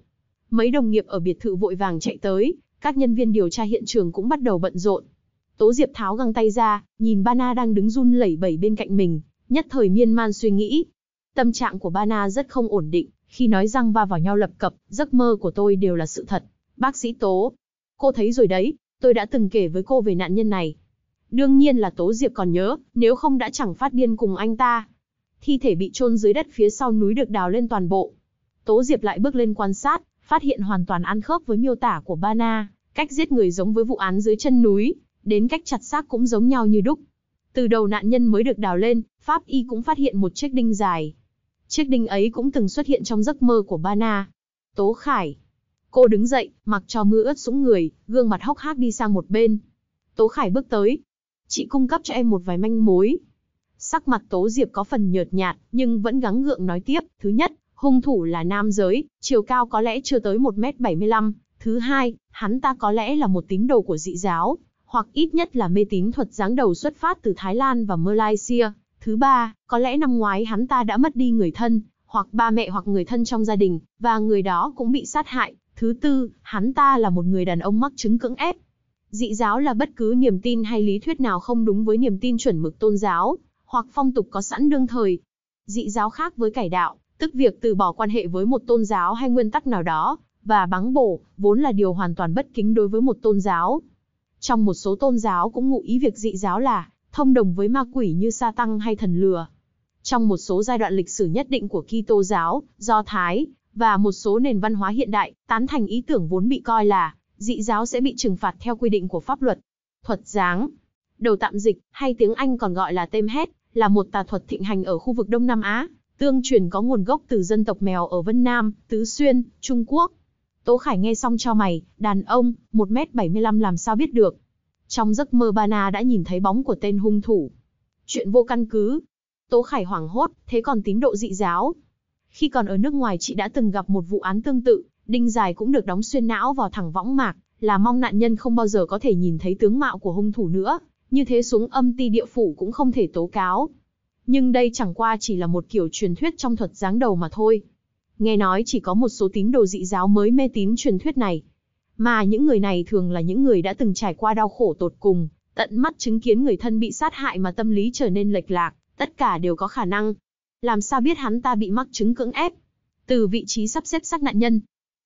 Mấy đồng nghiệp ở biệt thự vội vàng chạy tới, các nhân viên điều tra hiện trường cũng bắt đầu bận rộn. Tố Diệp tháo găng tay ra, nhìn Ba Na đang đứng run lẩy bẩy bên cạnh mình, Nhất thời miên man suy nghĩ. Tâm trạng của Bana rất không ổn định, khi nói răng va vào nhau lập cập, giấc mơ của tôi đều là sự thật. Bác sĩ Tố. Cô thấy rồi đấy, tôi đã từng kể với cô về nạn nhân này. Đương nhiên là Tố Diệp còn nhớ, nếu không đã chẳng phát điên cùng anh ta. Thi thể bị chôn dưới đất phía sau núi được đào lên toàn bộ. Tố Diệp lại bước lên quan sát, phát hiện hoàn toàn ăn khớp với miêu tả của Bana, cách giết người giống với vụ án dưới chân núi, đến cách chặt xác cũng giống nhau như đúc. Từ đầu nạn nhân mới được đào lên, pháp y cũng phát hiện một chiếc đinh dài. Chiếc đinh ấy cũng từng xuất hiện trong giấc mơ của Bana. Tố Khải. Cô đứng dậy, mặc cho mưa ướt sũng người, gương mặt hốc hác đi sang một bên. Tố Khải bước tới. Chị cung cấp cho em một vài manh mối. Sắc mặt Tố Diệp có phần nhợt nhạt, nhưng vẫn gắng gượng nói tiếp. Thứ nhất, hung thủ là nam giới, chiều cao có lẽ chưa tới 1m75. Thứ hai, hắn ta có lẽ là một tín đồ của dị giáo, hoặc ít nhất là mê tín thuật dáng đầu xuất phát từ Thái Lan và Malaysia, Thứ ba, có lẽ năm ngoái hắn ta đã mất đi người thân, hoặc ba mẹ hoặc người thân trong gia đình, và người đó cũng bị sát hại. Thứ tư, hắn ta là một người đàn ông mắc chứng cưỡng ép. Dị giáo là bất cứ niềm tin hay lý thuyết nào không đúng với niềm tin chuẩn mực tôn giáo, hoặc phong tục có sẵn đương thời. Dị giáo khác với cải đạo, tức việc từ bỏ quan hệ với một tôn giáo hay nguyên tắc nào đó, và báng bổ, vốn là điều hoàn toàn bất kính đối với một tôn giáo. Trong một số tôn giáo cũng ngụ ý việc dị giáo là thông đồng với ma quỷ như sa tăng hay thần lừa. Trong một số giai đoạn lịch sử nhất định của Kitô giáo, Do Thái, và một số nền văn hóa hiện đại, tán thành ý tưởng vốn bị coi là dị giáo sẽ bị trừng phạt theo quy định của pháp luật. Thuật giáng, đầu tạm dịch, hay tiếng Anh còn gọi là tem hét, là một tà thuật thịnh hành ở khu vực Đông Nam Á, tương truyền có nguồn gốc từ dân tộc mèo ở Vân Nam, Tứ Xuyên, Trung Quốc. Tố Khải nghe xong cho mày, đàn ông, 1m75 làm sao biết được. Trong giấc mơ Bana đã nhìn thấy bóng của tên hung thủ. Chuyện vô căn cứ. Tố Khải hoảng hốt, thế còn tín độ dị giáo. Khi còn ở nước ngoài chị đã từng gặp một vụ án tương tự, đinh dài cũng được đóng xuyên não vào thẳng võng mạc, là mong nạn nhân không bao giờ có thể nhìn thấy tướng mạo của hung thủ nữa, như thế xuống âm ti địa phủ cũng không thể tố cáo. Nhưng đây chẳng qua chỉ là một kiểu truyền thuyết trong thuật giáng đầu mà thôi. Nghe nói chỉ có một số tín đồ dị giáo mới mê tín truyền thuyết này, mà những người này thường là những người đã từng trải qua đau khổ tột cùng, tận mắt chứng kiến người thân bị sát hại mà tâm lý trở nên lệch lạc, tất cả đều có khả năng. Làm sao biết hắn ta bị mắc chứng cưỡng ép? Từ vị trí sắp xếp xác nạn nhân,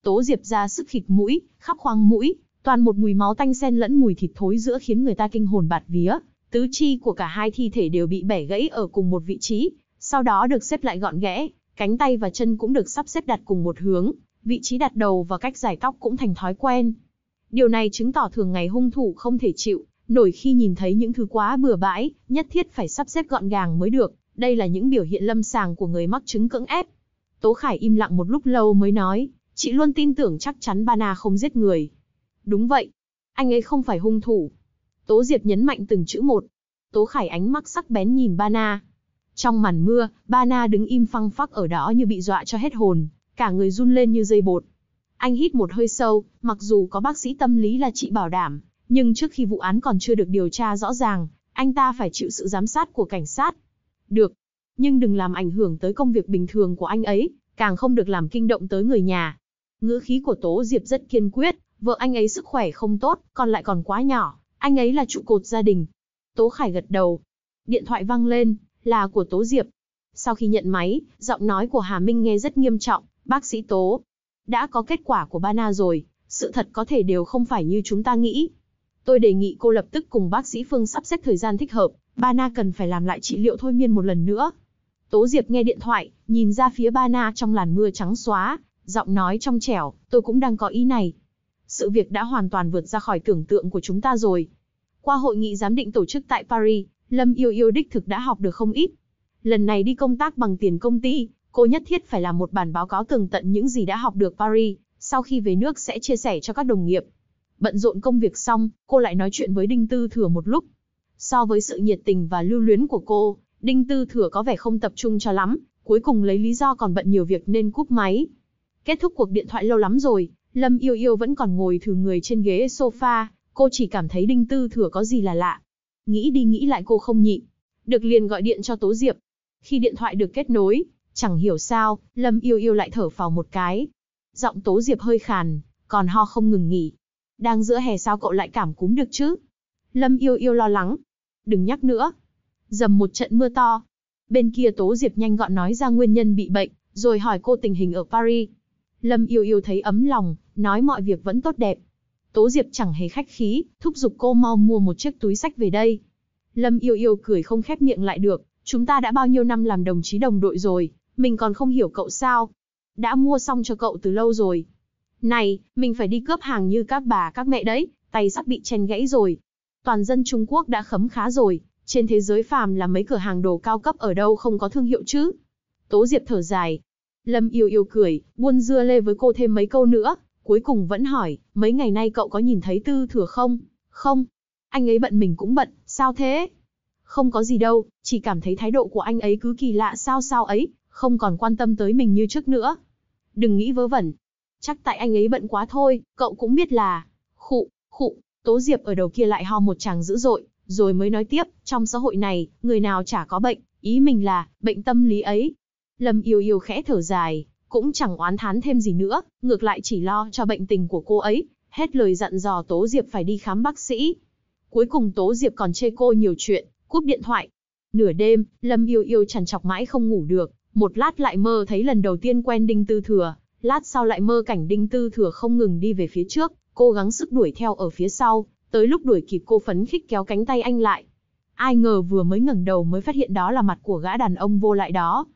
Tố Diệp ra sức khịt mũi, khắp khoang mũi, toàn một mùi máu tanh xen lẫn mùi thịt thối giữa khiến người ta kinh hồn bạt vía. Tứ chi của cả hai thi thể đều bị bẻ gãy ở cùng một vị trí, sau đó được xếp lại gọn ghẽ, cánh tay và chân cũng được sắp xếp đặt cùng một hướng, vị trí đặt đầu và cách giải tóc cũng thành thói quen. Điều này chứng tỏ thường ngày hung thủ không thể chịu, nổi khi nhìn thấy những thứ quá bừa bãi, nhất thiết phải sắp xếp gọn gàng mới được, đây là những biểu hiện lâm sàng của người mắc chứng cưỡng ép. Tố Khải im lặng một lúc lâu mới nói, chị luôn tin tưởng chắc chắn Bana không giết người. Đúng vậy, anh ấy không phải hung thủ. Tố Diệp nhấn mạnh từng chữ một. Tố Khải ánh mắt sắc bén nhìn Bana. Trong màn mưa, Bana đứng im phăng phắc ở đó như bị dọa cho hết hồn cả người run lên như dây bột. Anh hít một hơi sâu, mặc dù có bác sĩ tâm lý là chị bảo đảm, nhưng trước khi vụ án còn chưa được điều tra rõ ràng, anh ta phải chịu sự giám sát của cảnh sát. Được, nhưng đừng làm ảnh hưởng tới công việc bình thường của anh ấy, càng không được làm kinh động tới người nhà. Ngữ khí của Tố Diệp rất kiên quyết, vợ anh ấy sức khỏe không tốt, còn lại còn quá nhỏ, anh ấy là trụ cột gia đình. Tố Khải gật đầu. Điện thoại vang lên, là của Tố Diệp. Sau khi nhận máy, giọng nói của Hà Minh nghe rất nghiêm trọng, Bác sĩ Tố, đã có kết quả của Bana rồi, sự thật có thể đều không phải như chúng ta nghĩ. Tôi đề nghị cô lập tức cùng bác sĩ Phương sắp xếp thời gian thích hợp, Bana cần phải làm lại trị liệu thôi miên một lần nữa. Tố Diệp nghe điện thoại, nhìn ra phía Bana trong làn mưa trắng xóa, giọng nói trong trẻo, tôi cũng đang có ý này. Sự việc đã hoàn toàn vượt ra khỏi tưởng tượng của chúng ta rồi. Qua hội nghị giám định tổ chức tại Paris, Lâm Yêu Yêu đích thực đã học được không ít. Lần này đi công tác bằng tiền công ty, Cô nhất thiết phải làm một bản báo cáo tường tận những gì đã học được Paris, sau khi về nước sẽ chia sẻ cho các đồng nghiệp. Bận rộn công việc xong, cô lại nói chuyện với Đinh Tư Thừa một lúc. So với sự nhiệt tình và lưu luyến của cô, Đinh Tư Thừa có vẻ không tập trung cho lắm, cuối cùng lấy lý do còn bận nhiều việc nên cúp máy. Kết thúc cuộc điện thoại lâu lắm rồi, Lâm Yêu Yêu vẫn còn ngồi thử người trên ghế sofa, cô chỉ cảm thấy Đinh Tư Thừa có gì là lạ. Nghĩ đi nghĩ lại cô không nhịn, được liền gọi điện cho Tố Diệp. Khi điện thoại được kết nối, Chẳng hiểu sao, Lâm yêu yêu lại thở phào một cái. Giọng Tố Diệp hơi khàn, còn ho không ngừng nghỉ. Đang giữa hè sao cậu lại cảm cúm được chứ? Lâm yêu yêu lo lắng. Đừng nhắc nữa. Dầm một trận mưa to. Bên kia Tố Diệp nhanh gọn nói ra nguyên nhân bị bệnh, rồi hỏi cô tình hình ở Paris. Lâm yêu yêu thấy ấm lòng, nói mọi việc vẫn tốt đẹp. Tố Diệp chẳng hề khách khí, thúc giục cô mau mua một chiếc túi sách về đây. Lâm yêu yêu cười không khép miệng lại được, chúng ta đã bao nhiêu năm làm đồng chí đồng đội rồi, mình còn không hiểu cậu sao. Đã mua xong cho cậu từ lâu rồi. Này, mình phải đi cướp hàng như các bà các mẹ đấy, tay sắp bị chèn gãy rồi. Toàn dân Trung Quốc đã khấm khá rồi, trên thế giới phàm là mấy cửa hàng đồ cao cấp ở đâu không có thương hiệu chứ. Tố Diệp thở dài. Lâm yêu yêu cười, buôn dưa lê với cô thêm mấy câu nữa, cuối cùng vẫn hỏi, mấy ngày nay cậu có nhìn thấy tư thừa không? Không. Anh ấy bận mình cũng bận, sao thế? Không có gì đâu, chỉ cảm thấy thái độ của anh ấy cứ kỳ lạ sao sao ấy, không còn quan tâm tới mình như trước nữa. Đừng nghĩ vớ vẩn. Chắc tại anh ấy bận quá thôi, cậu cũng biết là... Khụ, khụ, Tố Diệp ở đầu kia lại ho một chàng dữ dội, rồi mới nói tiếp, trong xã hội này, người nào chả có bệnh, ý mình là, bệnh tâm lý ấy. Lâm yêu yêu khẽ thở dài, cũng chẳng oán thán thêm gì nữa, ngược lại chỉ lo cho bệnh tình của cô ấy, hết lời dặn dò Tố Diệp phải đi khám bác sĩ. Cuối cùng Tố Diệp còn chê cô nhiều chuyện, cúp điện thoại. Nửa đêm, Lâm yêu yêu chằn chọc mãi không ngủ được, một lát lại mơ thấy lần đầu tiên quen Đinh Tư Thừa, lát sau lại mơ cảnh Đinh Tư Thừa không ngừng đi về phía trước, cố gắng sức đuổi theo ở phía sau, tới lúc đuổi kịp cô phấn khích kéo cánh tay anh lại. Ai ngờ vừa mới ngẩng đầu mới phát hiện đó là mặt của gã đàn ông vô lại đó.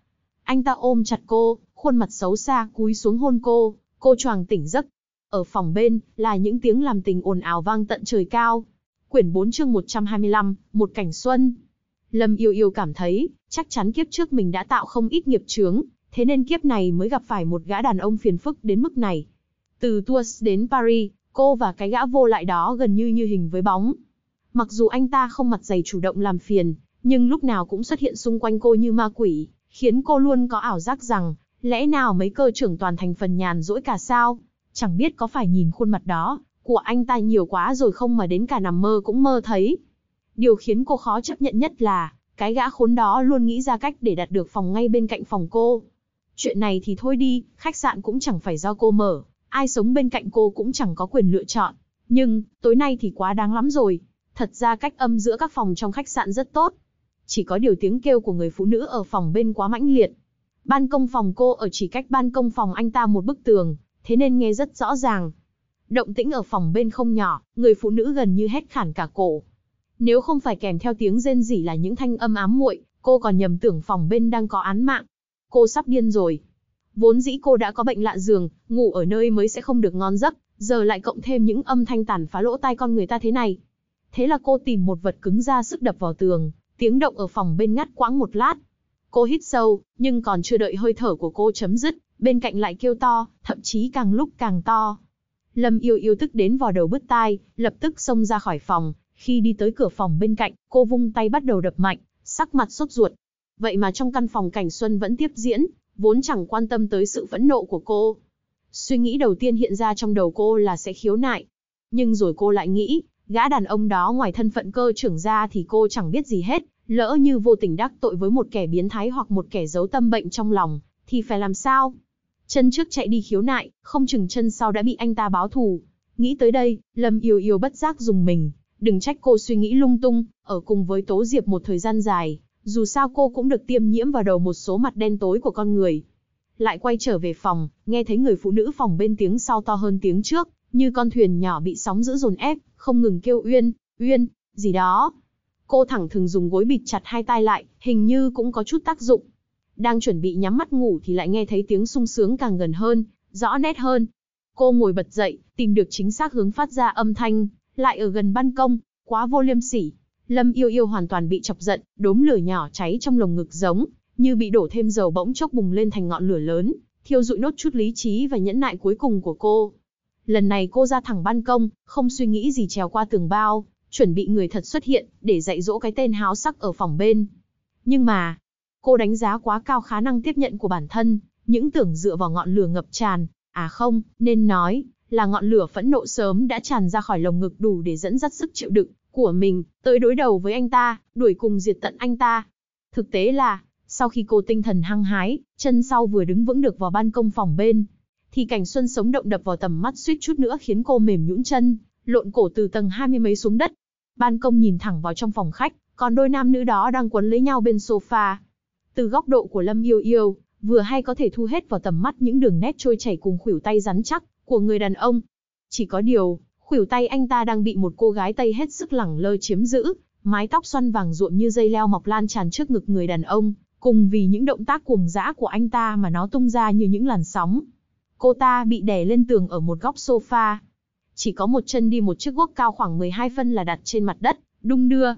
Anh ta ôm chặt cô, khuôn mặt xấu xa cúi xuống hôn cô, cô choàng tỉnh giấc. Ở phòng bên là những tiếng làm tình ồn ào vang tận trời cao. Quyển 4 chương 125, một cảnh xuân. Lâm Yêu Yêu cảm thấy, chắc chắn kiếp trước mình đã tạo không ít nghiệp chướng, thế nên kiếp này mới gặp phải một gã đàn ông phiền phức đến mức này. Từ Tours đến Paris, cô và cái gã vô lại đó gần như như hình với bóng. Mặc dù anh ta không mặt dày chủ động làm phiền, nhưng lúc nào cũng xuất hiện xung quanh cô như ma quỷ, khiến cô luôn có ảo giác rằng, lẽ nào mấy cơ trưởng toàn thành phần nhàn rỗi cả sao? Chẳng biết có phải nhìn khuôn mặt đó, của anh ta nhiều quá rồi không mà đến cả nằm mơ cũng mơ thấy, Điều khiến cô khó chấp nhận nhất là, cái gã khốn đó luôn nghĩ ra cách để đặt được phòng ngay bên cạnh phòng cô. Chuyện này thì thôi đi, khách sạn cũng chẳng phải do cô mở, ai sống bên cạnh cô cũng chẳng có quyền lựa chọn. Nhưng, tối nay thì quá đáng lắm rồi. Thật ra cách âm giữa các phòng trong khách sạn rất tốt. Chỉ có điều tiếng kêu của người phụ nữ ở phòng bên quá mãnh liệt. Ban công phòng cô ở chỉ cách ban công phòng anh ta một bức tường, thế nên nghe rất rõ ràng. Động tĩnh ở phòng bên không nhỏ, người phụ nữ gần như hét khản cả cổ, nếu không phải kèm theo tiếng rên rỉ là những thanh âm ám muội, cô còn nhầm tưởng phòng bên đang có án mạng. Cô sắp điên rồi. Vốn dĩ cô đã có bệnh lạ giường, ngủ ở nơi mới sẽ không được ngon giấc, giờ lại cộng thêm những âm thanh tàn phá lỗ tai con người ta thế này. Thế là cô tìm một vật cứng ra sức đập vào tường, tiếng động ở phòng bên ngắt quãng một lát. Cô hít sâu, nhưng còn chưa đợi hơi thở của cô chấm dứt, bên cạnh lại kêu to, thậm chí càng lúc càng to. Lâm yêu yêu tức đến vò đầu bứt tai, lập tức xông ra khỏi phòng, khi đi tới cửa phòng bên cạnh, cô vung tay bắt đầu đập mạnh, sắc mặt sốt ruột. Vậy mà trong căn phòng Cảnh Xuân vẫn tiếp diễn, vốn chẳng quan tâm tới sự phẫn nộ của cô. Suy nghĩ đầu tiên hiện ra trong đầu cô là sẽ khiếu nại. Nhưng rồi cô lại nghĩ, gã đàn ông đó ngoài thân phận cơ trưởng ra thì cô chẳng biết gì hết, lỡ như vô tình đắc tội với một kẻ biến thái hoặc một kẻ giấu tâm bệnh trong lòng, thì phải làm sao? Chân trước chạy đi khiếu nại, không chừng chân sau đã bị anh ta báo thù. Nghĩ tới đây, Lâm Yêu Yêu bất giác dùng mình, Đừng trách cô suy nghĩ lung tung, ở cùng với Tố Diệp một thời gian dài, dù sao cô cũng được tiêm nhiễm vào đầu một số mặt đen tối của con người. Lại quay trở về phòng, nghe thấy người phụ nữ phòng bên tiếng sau to hơn tiếng trước, như con thuyền nhỏ bị sóng dữ dồn ép, không ngừng kêu uyên, uyên, gì đó. Cô thẳng thường dùng gối bịt chặt hai tay lại, hình như cũng có chút tác dụng. Đang chuẩn bị nhắm mắt ngủ thì lại nghe thấy tiếng sung sướng càng gần hơn, rõ nét hơn. Cô ngồi bật dậy, tìm được chính xác hướng phát ra âm thanh, lại ở gần ban công, quá vô liêm sỉ. Lâm yêu yêu hoàn toàn bị chọc giận, đốm lửa nhỏ cháy trong lồng ngực giống, như bị đổ thêm dầu bỗng chốc bùng lên thành ngọn lửa lớn, thiêu dụi nốt chút lý trí và nhẫn nại cuối cùng của cô. Lần này cô ra thẳng ban công, không suy nghĩ gì trèo qua tường bao, chuẩn bị người thật xuất hiện, để dạy dỗ cái tên háo sắc ở phòng bên. Nhưng mà, cô đánh giá quá cao khả năng tiếp nhận của bản thân, những tưởng dựa vào ngọn lửa ngập tràn, à không, nên nói, là ngọn lửa phẫn nộ sớm đã tràn ra khỏi lồng ngực đủ để dẫn dắt sức chịu đựng của mình, tới đối đầu với anh ta, đuổi cùng diệt tận anh ta. Thực tế là, sau khi cô tinh thần hăng hái, chân sau vừa đứng vững được vào ban công phòng bên, thì cảnh xuân sống động đập vào tầm mắt suýt chút nữa khiến cô mềm nhũn chân, lộn cổ từ tầng hai mươi mấy xuống đất. Ban công nhìn thẳng vào trong phòng khách, còn đôi nam nữ đó đang quấn lấy nhau bên sofa. Từ góc độ của Lâm Yêu Yêu, vừa hay có thể thu hết vào tầm mắt những đường nét trôi chảy cùng khuỷu tay rắn chắc của người đàn ông. Chỉ có điều, khuỷu tay anh ta đang bị một cô gái Tây hết sức lẳng lơ chiếm giữ, mái tóc xoăn vàng ruộm như dây leo mọc lan tràn trước ngực người đàn ông, cùng vì những động tác cuồng dã của anh ta mà nó tung ra như những làn sóng. Cô ta bị đè lên tường ở một góc sofa. Chỉ có một chân đi một chiếc guốc cao khoảng 12 phân là đặt trên mặt đất, đung đưa.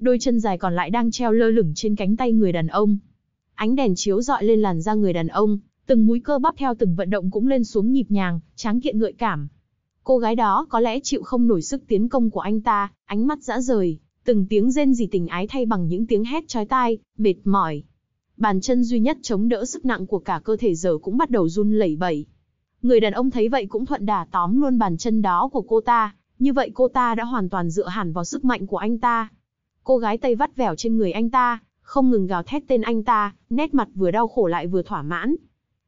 Đôi chân dài còn lại đang treo lơ lửng trên cánh tay người đàn ông. Ánh đèn chiếu dọi lên làn da người đàn ông, Từng múi cơ bắp theo từng vận động cũng lên xuống nhịp nhàng, tráng kiện gợi cảm. Cô gái đó có lẽ chịu không nổi sức tiến công của anh ta, ánh mắt dã rời, từng tiếng rên rỉ tình ái thay bằng những tiếng hét chói tai, mệt mỏi. Bàn chân duy nhất chống đỡ sức nặng của cả cơ thể giờ cũng bắt đầu run lẩy bẩy. Người đàn ông thấy vậy cũng thuận đà tóm luôn bàn chân đó của cô ta, như vậy cô ta đã hoàn toàn dựa hẳn vào sức mạnh của anh ta. Cô gái tay vắt vẻo trên người anh ta, không ngừng gào thét tên anh ta, nét mặt vừa đau khổ lại vừa thỏa mãn,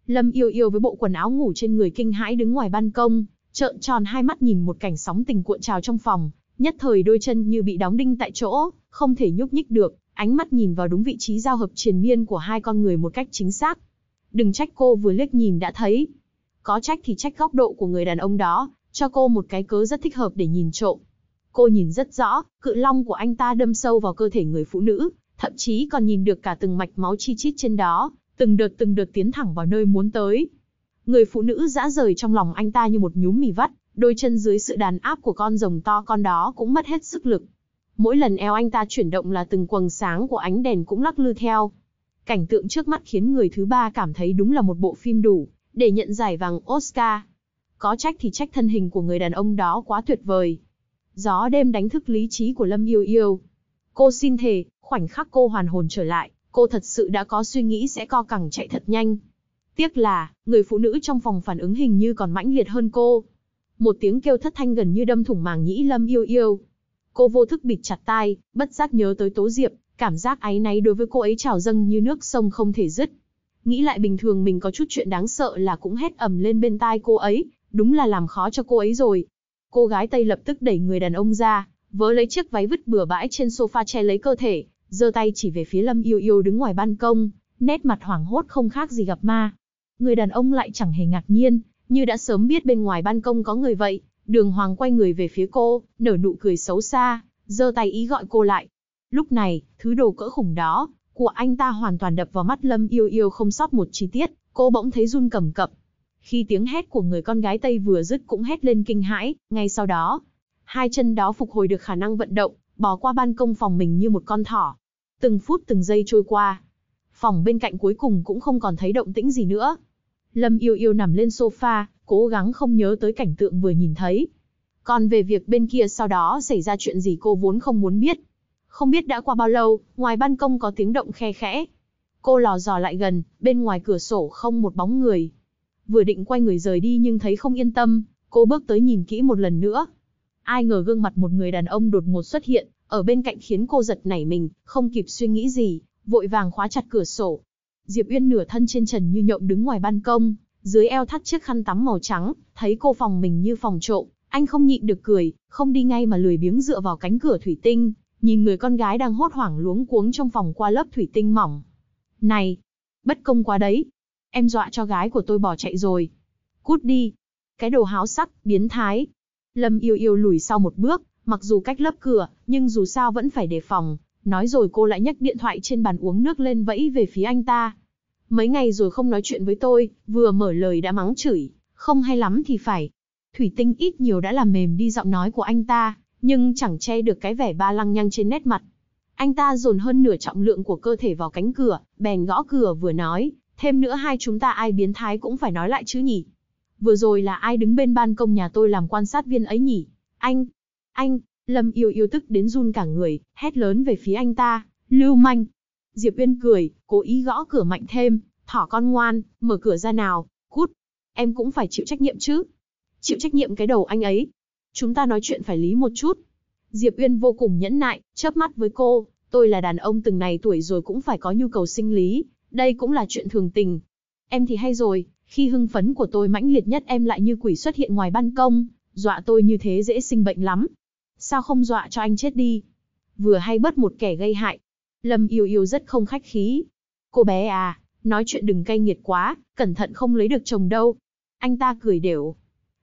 Lâm yêu yêu với bộ quần áo ngủ trên người kinh hãi đứng ngoài ban công, trợn tròn hai mắt nhìn một cảnh sóng tình cuộn trào trong phòng, nhất thời đôi chân như bị đóng đinh tại chỗ, không thể nhúc nhích được, ánh mắt nhìn vào đúng vị trí giao hợp triền miên của hai con người một cách chính xác. Đừng trách cô vừa liếc nhìn đã thấy. Có trách thì trách góc độ của người đàn ông đó, cho cô một cái cớ rất thích hợp để nhìn trộm. Cô nhìn rất rõ, cự long của anh ta đâm sâu vào cơ thể người phụ nữ, thậm chí còn nhìn được cả từng mạch máu chi chít trên đó, từng đợt từng đợt tiến thẳng vào nơi muốn tới. Người phụ nữ dã rời trong lòng anh ta như một nhúm mì vắt, đôi chân dưới sự đàn áp của con rồng to con đó cũng mất hết sức lực. Mỗi lần eo anh ta chuyển động là từng quầng sáng của ánh đèn cũng lắc lư theo. Cảnh tượng trước mắt khiến người thứ ba cảm thấy đúng là một bộ phim đủ, để nhận giải vàng Oscar. Có trách thì trách thân hình của người đàn ông đó quá tuyệt vời. Gió đêm đánh thức lý trí của Lâm Yêu Yêu. Cô xin thề, khoảnh khắc cô hoàn hồn trở lại, cô thật sự đã có suy nghĩ sẽ co cẳng chạy thật nhanh. Tiếc là, người phụ nữ trong phòng phản ứng hình như còn mãnh liệt hơn cô. Một tiếng kêu thất thanh gần như đâm thủng màng nhĩ lâm yêu yêu. Cô vô thức bịt chặt tai, bất giác nhớ tới Tố Diệp, cảm giác áy náy đối với cô ấy trào dâng như nước sông không thể dứt. Nghĩ lại bình thường mình có chút chuyện đáng sợ là cũng hét ầm lên bên tai cô ấy, đúng là làm khó cho cô ấy rồi. Cô gái Tây lập tức đẩy người đàn ông ra, vớ lấy chiếc váy vứt bừa bãi trên sofa che lấy cơ thể, giơ tay chỉ về phía Lâm Yêu Yêu đứng ngoài ban công, nét mặt hoảng hốt không khác gì gặp ma. Người đàn ông lại chẳng hề ngạc nhiên, như đã sớm biết bên ngoài ban công có người vậy, đường hoàng quay người về phía cô, nở nụ cười xấu xa, giơ tay ý gọi cô lại. Lúc này, thứ đồ cỡ khủng đó, của anh ta hoàn toàn đập vào mắt Lâm Yêu Yêu không sót một chi tiết, cô bỗng thấy run cầm cập. Khi tiếng hét của người con gái Tây vừa dứt cũng hét lên kinh hãi, ngay sau đó, hai chân đó phục hồi được khả năng vận động, bỏ qua ban công phòng mình như một con thỏ, Từng phút từng giây trôi qua, phòng bên cạnh cuối cùng cũng không còn thấy động tĩnh gì nữa. Lâm Yêu Yêu nằm lên sofa, cố gắng không nhớ tới cảnh tượng vừa nhìn thấy. Còn về việc bên kia sau đó xảy ra chuyện gì cô vốn không muốn biết. Không biết đã qua bao lâu, ngoài ban công có tiếng động khe khẽ. Cô lò dò lại gần, bên ngoài cửa sổ không một bóng người. Vừa định quay người rời đi nhưng thấy không yên tâm, cô bước tới nhìn kỹ một lần nữa. Ai ngờ gương mặt một người đàn ông đột ngột xuất hiện, ở bên cạnh khiến cô giật nảy mình, không kịp suy nghĩ gì, vội vàng khóa chặt cửa sổ. Diệp Uyên nửa thân trên trần như nhộng đứng ngoài ban công, dưới eo thắt chiếc khăn tắm màu trắng, thấy cô phòng mình như phòng trộm, anh không nhịn được cười, không đi ngay mà lười biếng dựa vào cánh cửa thủy tinh, nhìn người con gái đang hốt hoảng luống cuống trong phòng qua lớp thủy tinh mỏng. Này, bất công quá đấy, em dọa cho gái của tôi bỏ chạy rồi. Cút đi, cái đồ háo sắc, biến thái. Lâm yêu yêu lùi sau một bước, Mặc dù cách lấp cửa, nhưng dù sao vẫn phải đề phòng. Nói rồi cô lại nhấc điện thoại trên bàn uống nước lên vẫy về phía anh ta. Mấy ngày rồi không nói chuyện với tôi, vừa mở lời đã mắng chửi, không hay lắm thì phải. Thủy tinh ít nhiều đã làm mềm đi giọng nói của anh ta, nhưng chẳng che được cái vẻ ba lăng nhăng trên nét mặt. Anh ta dồn hơn nửa trọng lượng của cơ thể vào cánh cửa, bèn gõ cửa vừa nói, thêm nữa hai chúng ta ai biến thái cũng phải nói lại chứ nhỉ. Vừa rồi là ai đứng bên ban công nhà tôi làm quan sát viên ấy nhỉ? Anh, anh, Lâm yêu yêu tức đến run cả người, hét lớn về phía anh ta, lưu manh. Diệp Uyên cười, cố ý gõ cửa mạnh thêm, thỏ con ngoan, mở cửa ra nào, cút. Em cũng phải chịu trách nhiệm chứ. Chịu trách nhiệm cái đầu anh ấy. Chúng ta nói chuyện phải lý một chút. Diệp Uyên vô cùng nhẫn nại, chớp mắt với cô, tôi là đàn ông từng này tuổi rồi cũng phải có nhu cầu sinh lý, đây cũng là chuyện thường tình. Em thì hay rồi, khi hưng phấn của tôi mãnh liệt nhất em lại như quỷ xuất hiện ngoài ban công, dọa tôi như thế dễ sinh bệnh lắm. Sao không dọa cho anh chết đi? Vừa hay bất một kẻ gây hại. Lâm yêu yêu rất không khách khí. Cô bé à, nói chuyện đừng cay nghiệt quá, cẩn thận không lấy được chồng đâu. Anh ta cười đều.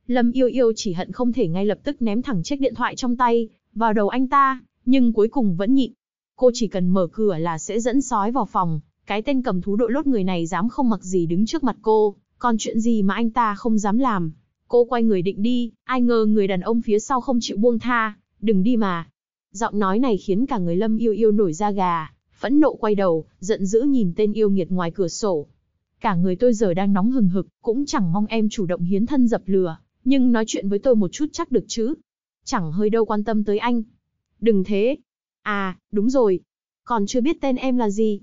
Lâm yêu yêu chỉ hận không thể ngay lập tức ném thẳng chiếc điện thoại trong tay, vào đầu anh ta, nhưng cuối cùng vẫn nhịn. Cô chỉ cần mở cửa là sẽ dẫn sói vào phòng, cái tên cầm thú đội lốt người này dám không mặc gì đứng trước mặt cô, còn chuyện gì mà anh ta không dám làm. Cô quay người định đi, ai ngờ người đàn ông phía sau không chịu buông tha, đừng đi mà. Giọng nói này khiến cả người lâm yêu yêu nổi da gà, phẫn nộ quay đầu, giận dữ nhìn tên yêu nghiệt ngoài cửa sổ. Cả người tôi giờ đang nóng hừng hực, cũng chẳng mong em chủ động hiến thân dập lửa, nhưng nói chuyện với tôi một chút chắc được chứ. Chẳng hơi đâu quan tâm tới anh. Đừng thế. À, đúng rồi. Còn chưa biết tên em là gì.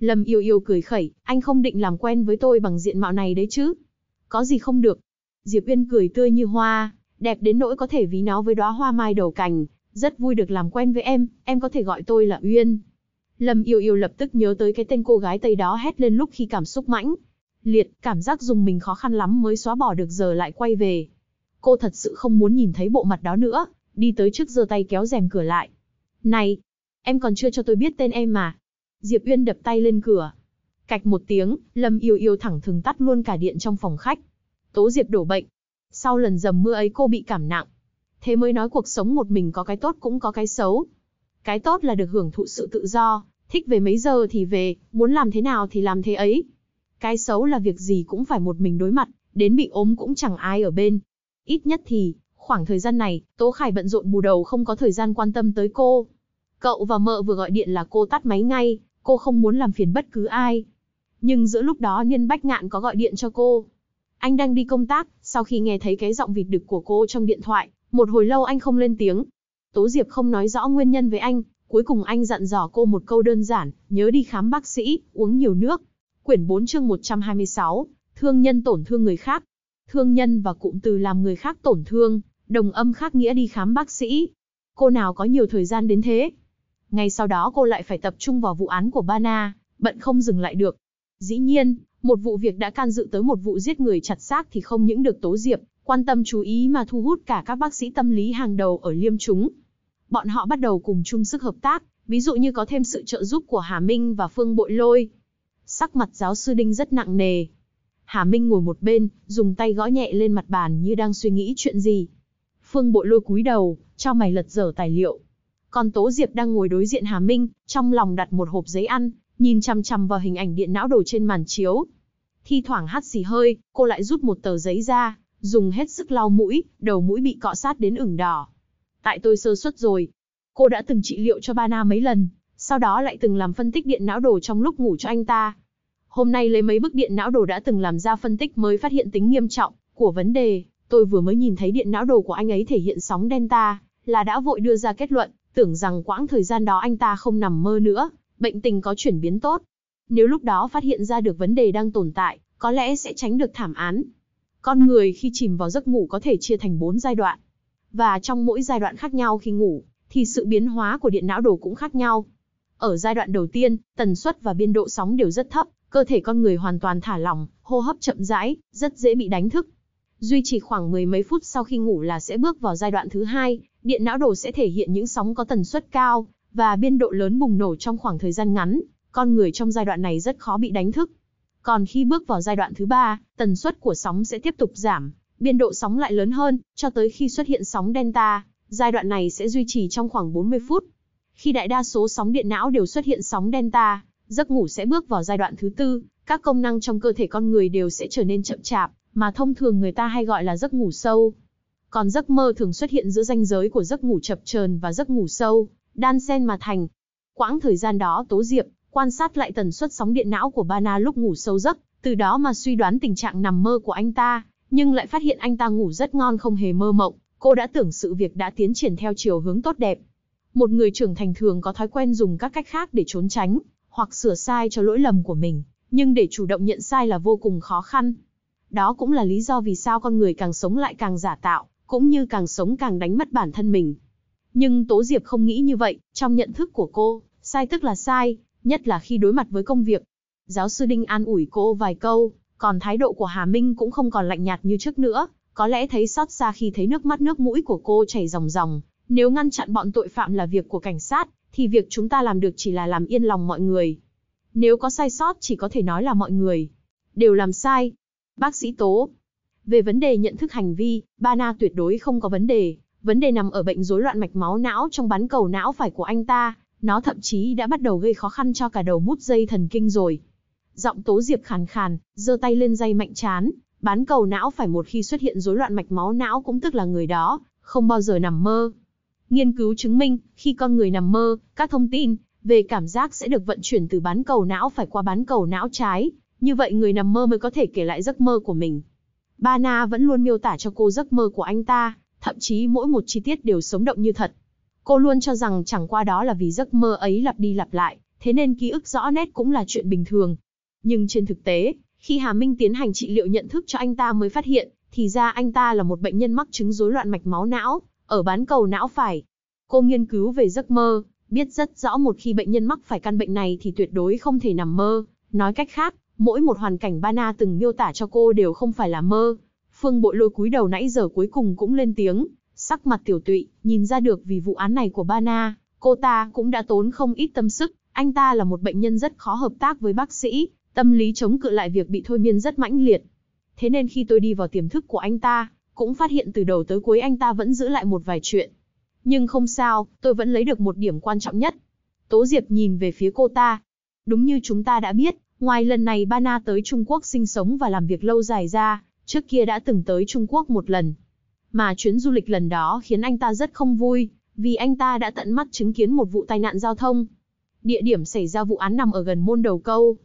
Lâm yêu yêu cười khẩy, anh không định làm quen với tôi bằng diện mạo này đấy chứ. Có gì không được. Diệp Uyên cười tươi như hoa, đẹp đến nỗi có thể ví nó với đóa hoa mai đầu cành, rất vui được làm quen với em, em có thể gọi tôi là Uyên. Lâm yêu yêu lập tức nhớ tới cái tên cô gái Tây đó hét lên lúc khi cảm xúc mãnh. Liệt, cảm giác dùng mình khó khăn lắm mới xóa bỏ được giờ lại quay về. Cô thật sự không muốn nhìn thấy bộ mặt đó nữa, đi tới trước giơ tay kéo rèm cửa lại. Này, em còn chưa cho tôi biết tên em mà. Diệp Uyên đập tay lên cửa. Cạch một tiếng, Lâm yêu yêu thẳng thừng tắt luôn cả điện trong phòng khách. Tố Diệp đổ bệnh, sau lần dầm mưa ấy cô bị cảm nặng. Thế mới nói cuộc sống một mình có cái tốt cũng có cái xấu. Cái tốt là được hưởng thụ sự tự do, thích về mấy giờ thì về, muốn làm thế nào thì làm thế ấy. Cái xấu là việc gì cũng phải một mình đối mặt, đến bị ốm cũng chẳng ai ở bên. Ít nhất thì, khoảng thời gian này, Tố Khải bận rộn bù đầu không có thời gian quan tâm tới cô. Cậu và mợ vừa gọi điện là cô tắt máy ngay, cô không muốn làm phiền bất cứ ai. Nhưng giữa lúc đó Niên Bách Ngạn có gọi điện cho cô. Anh đang đi công tác, sau khi nghe thấy cái giọng vịt đực của cô trong điện thoại, một hồi lâu anh không lên tiếng. Tố Diệp không nói rõ nguyên nhân với anh, cuối cùng anh dặn dò cô một câu đơn giản, nhớ đi khám bác sĩ, uống nhiều nước. Quyển 4 chương 126, thương nhân tổn thương người khác. Thương nhân và cụm từ làm người khác tổn thương, đồng âm khác nghĩa đi khám bác sĩ. Cô nào có nhiều thời gian đến thế? Ngay sau đó cô lại phải tập trung vào vụ án của Bana, bận không dừng lại được. Dĩ nhiên, một vụ việc đã can dự tới một vụ giết người chặt xác thì không những được Tố Diệp quan tâm chú ý mà thu hút cả các bác sĩ tâm lý hàng đầu ở Liêm chúng. Bọn họ bắt đầu cùng chung sức hợp tác, ví dụ như có thêm sự trợ giúp của Hà Minh và Phương Bội Lôi. Sắc mặt giáo sư Đinh rất nặng nề. Hà Minh ngồi một bên, dùng tay gõ nhẹ lên mặt bàn như đang suy nghĩ chuyện gì. Phương Bội Lôi cúi đầu, cho mày lật dở tài liệu. Còn Tố Diệp đang ngồi đối diện Hà Minh, trong lòng đặt một hộp giấy ăn, nhìn chằm chằm vào hình ảnh điện não đồ trên màn chiếu. Thi thoảng hắt xì hơi, cô lại rút một tờ giấy ra, dùng hết sức lau mũi, đầu mũi bị cọ sát đến ửng đỏ. Tại tôi sơ suất rồi. Cô đã từng trị liệu cho Bana mấy lần, sau đó lại từng làm phân tích điện não đồ trong lúc ngủ cho anh ta. Hôm nay lấy mấy bức điện não đồ đã từng làm ra phân tích mới phát hiện tính nghiêm trọng của vấn đề, tôi vừa mới nhìn thấy điện não đồ của anh ấy thể hiện sóng delta, là đã vội đưa ra kết luận, tưởng rằng quãng thời gian đó anh ta không nằm mơ nữa bệnh tình có chuyển biến tốt. Nếu lúc đó phát hiện ra được vấn đề đang tồn tại, có lẽ sẽ tránh được thảm án. Con người khi chìm vào giấc ngủ có thể chia thành 4 giai đoạn. Và trong mỗi giai đoạn khác nhau khi ngủ, thì sự biến hóa của điện não đồ cũng khác nhau. Ở giai đoạn đầu tiên, tần suất và biên độ sóng đều rất thấp, cơ thể con người hoàn toàn thả lỏng, hô hấp chậm rãi, rất dễ bị đánh thức. Duy trì khoảng mười mấy phút sau khi ngủ là sẽ bước vào giai đoạn thứ hai, điện não đồ sẽ thể hiện những sóng có tần suất cao, và biên độ lớn bùng nổ trong khoảng thời gian ngắn, con người trong giai đoạn này rất khó bị đánh thức. Còn khi bước vào giai đoạn thứ ba, tần suất của sóng sẽ tiếp tục giảm, biên độ sóng lại lớn hơn, cho tới khi xuất hiện sóng delta, giai đoạn này sẽ duy trì trong khoảng 40 phút. Khi đại đa số sóng điện não đều xuất hiện sóng delta, giấc ngủ sẽ bước vào giai đoạn thứ tư, các công năng trong cơ thể con người đều sẽ trở nên chậm chạp, mà thông thường người ta hay gọi là giấc ngủ sâu. Còn giấc mơ thường xuất hiện giữa ranh giới của giấc ngủ chập chờn và giấc ngủ sâu, đan sen mà thành. Quãng thời gian đó Tố Diệp quan sát lại tần suất sóng điện não của Bana lúc ngủ sâu giấc, từ đó mà suy đoán tình trạng nằm mơ của anh ta, nhưng lại phát hiện anh ta ngủ rất ngon không hề mơ mộng, cô đã tưởng sự việc đã tiến triển theo chiều hướng tốt đẹp. Một người trưởng thành thường có thói quen dùng các cách khác để trốn tránh, hoặc sửa sai cho lỗi lầm của mình, nhưng để chủ động nhận sai là vô cùng khó khăn. Đó cũng là lý do vì sao con người càng sống lại càng giả tạo, cũng như càng sống càng đánh mất bản thân mình. Nhưng Tố Diệp không nghĩ như vậy, trong nhận thức của cô, sai tức là sai, nhất là khi đối mặt với công việc. Giáo sư Đinh an ủi cô vài câu, còn thái độ của Hà Minh cũng không còn lạnh nhạt như trước nữa, có lẽ thấy xót xa khi thấy nước mắt nước mũi của cô chảy ròng ròng. Nếu ngăn chặn bọn tội phạm là việc của cảnh sát, thì việc chúng ta làm được chỉ là làm yên lòng mọi người. Nếu có sai sót chỉ có thể nói là mọi người đều làm sai. Bác sĩ Tố, về vấn đề nhận thức hành vi, ba na tuyệt đối không có vấn đề, Vấn đề nằm ở bệnh rối loạn mạch máu não trong bán cầu não phải của anh ta, nó thậm chí đã bắt đầu gây khó khăn cho cả đầu mút dây thần kinh rồi. Giọng Tố Diệp khàn khàn, giơ tay lên dây mạnh chán, bán cầu não phải một khi xuất hiện rối loạn mạch máu não cũng tức là người đó, không bao giờ nằm mơ. Nghiên cứu chứng minh, khi con người nằm mơ, các thông tin về cảm giác sẽ được vận chuyển từ bán cầu não phải qua bán cầu não trái, như vậy người nằm mơ mới có thể kể lại giấc mơ của mình. Ba Na vẫn luôn miêu tả cho cô giấc mơ của anh ta, thậm chí mỗi một chi tiết đều sống động như thật. Cô luôn cho rằng chẳng qua đó là vì giấc mơ ấy lặp đi lặp lại, thế nên ký ức rõ nét cũng là chuyện bình thường. Nhưng trên thực tế, khi Hà Minh tiến hành trị liệu nhận thức cho anh ta mới phát hiện, thì ra anh ta là một bệnh nhân mắc chứng rối loạn mạch máu não, ở bán cầu não phải. Cô nghiên cứu về giấc mơ, biết rất rõ một khi bệnh nhân mắc phải căn bệnh này thì tuyệt đối không thể nằm mơ. Nói cách khác, mỗi một hoàn cảnh Bana từng miêu tả cho cô đều không phải là mơ, Phương Bội Lôi cúi đầu nãy giờ cuối cùng cũng lên tiếng, sắc mặt tiểu tụy, nhìn ra được vì vụ án này của Ba Na, cô ta cũng đã tốn không ít tâm sức, anh ta là một bệnh nhân rất khó hợp tác với bác sĩ, tâm lý chống cự lại việc bị thôi miên rất mãnh liệt. Thế nên khi tôi đi vào tiềm thức của anh ta, cũng phát hiện từ đầu tới cuối anh ta vẫn giữ lại một vài chuyện. Nhưng không sao, tôi vẫn lấy được một điểm quan trọng nhất. Tố Diệp nhìn về phía cô ta. Đúng như chúng ta đã biết, ngoài lần này Ba Na tới Trung Quốc sinh sống và làm việc lâu dài ra, trước kia đã từng tới Trung Quốc một lần. Mà chuyến du lịch lần đó khiến anh ta rất không vui, vì anh ta đã tận mắt chứng kiến một vụ tai nạn giao thông. Địa điểm xảy ra vụ án nằm ở gần môn đầu câu.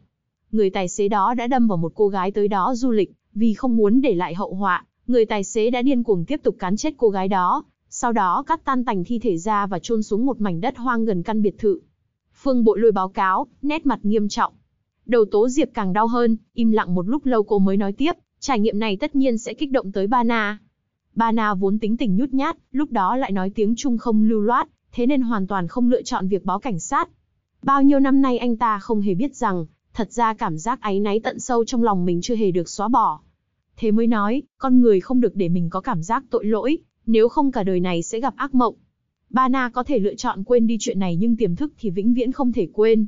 Người tài xế đó đã đâm vào một cô gái tới đó du lịch, vì không muốn để lại hậu họa, người tài xế đã điên cuồng tiếp tục cán chết cô gái đó, sau đó cắt tan tành thi thể ra và chôn xuống một mảnh đất hoang gần căn biệt thự. Phương Bội lùi báo cáo, nét mặt nghiêm trọng. Đầu Tố Diệp càng đau hơn, im lặng một lúc lâu cô mới nói tiếp, Trải nghiệm này tất nhiên sẽ kích động tới Bana. Bana vốn tính tình nhút nhát, lúc đó lại nói tiếng Trung không lưu loát, thế nên hoàn toàn không lựa chọn việc báo cảnh sát. Bao nhiêu năm nay anh ta không hề biết rằng, thật ra cảm giác áy náy tận sâu trong lòng mình chưa hề được xóa bỏ. Thế mới nói, con người không được để mình có cảm giác tội lỗi, nếu không cả đời này sẽ gặp ác mộng. Bana có thể lựa chọn quên đi chuyện này nhưng tiềm thức thì vĩnh viễn không thể quên.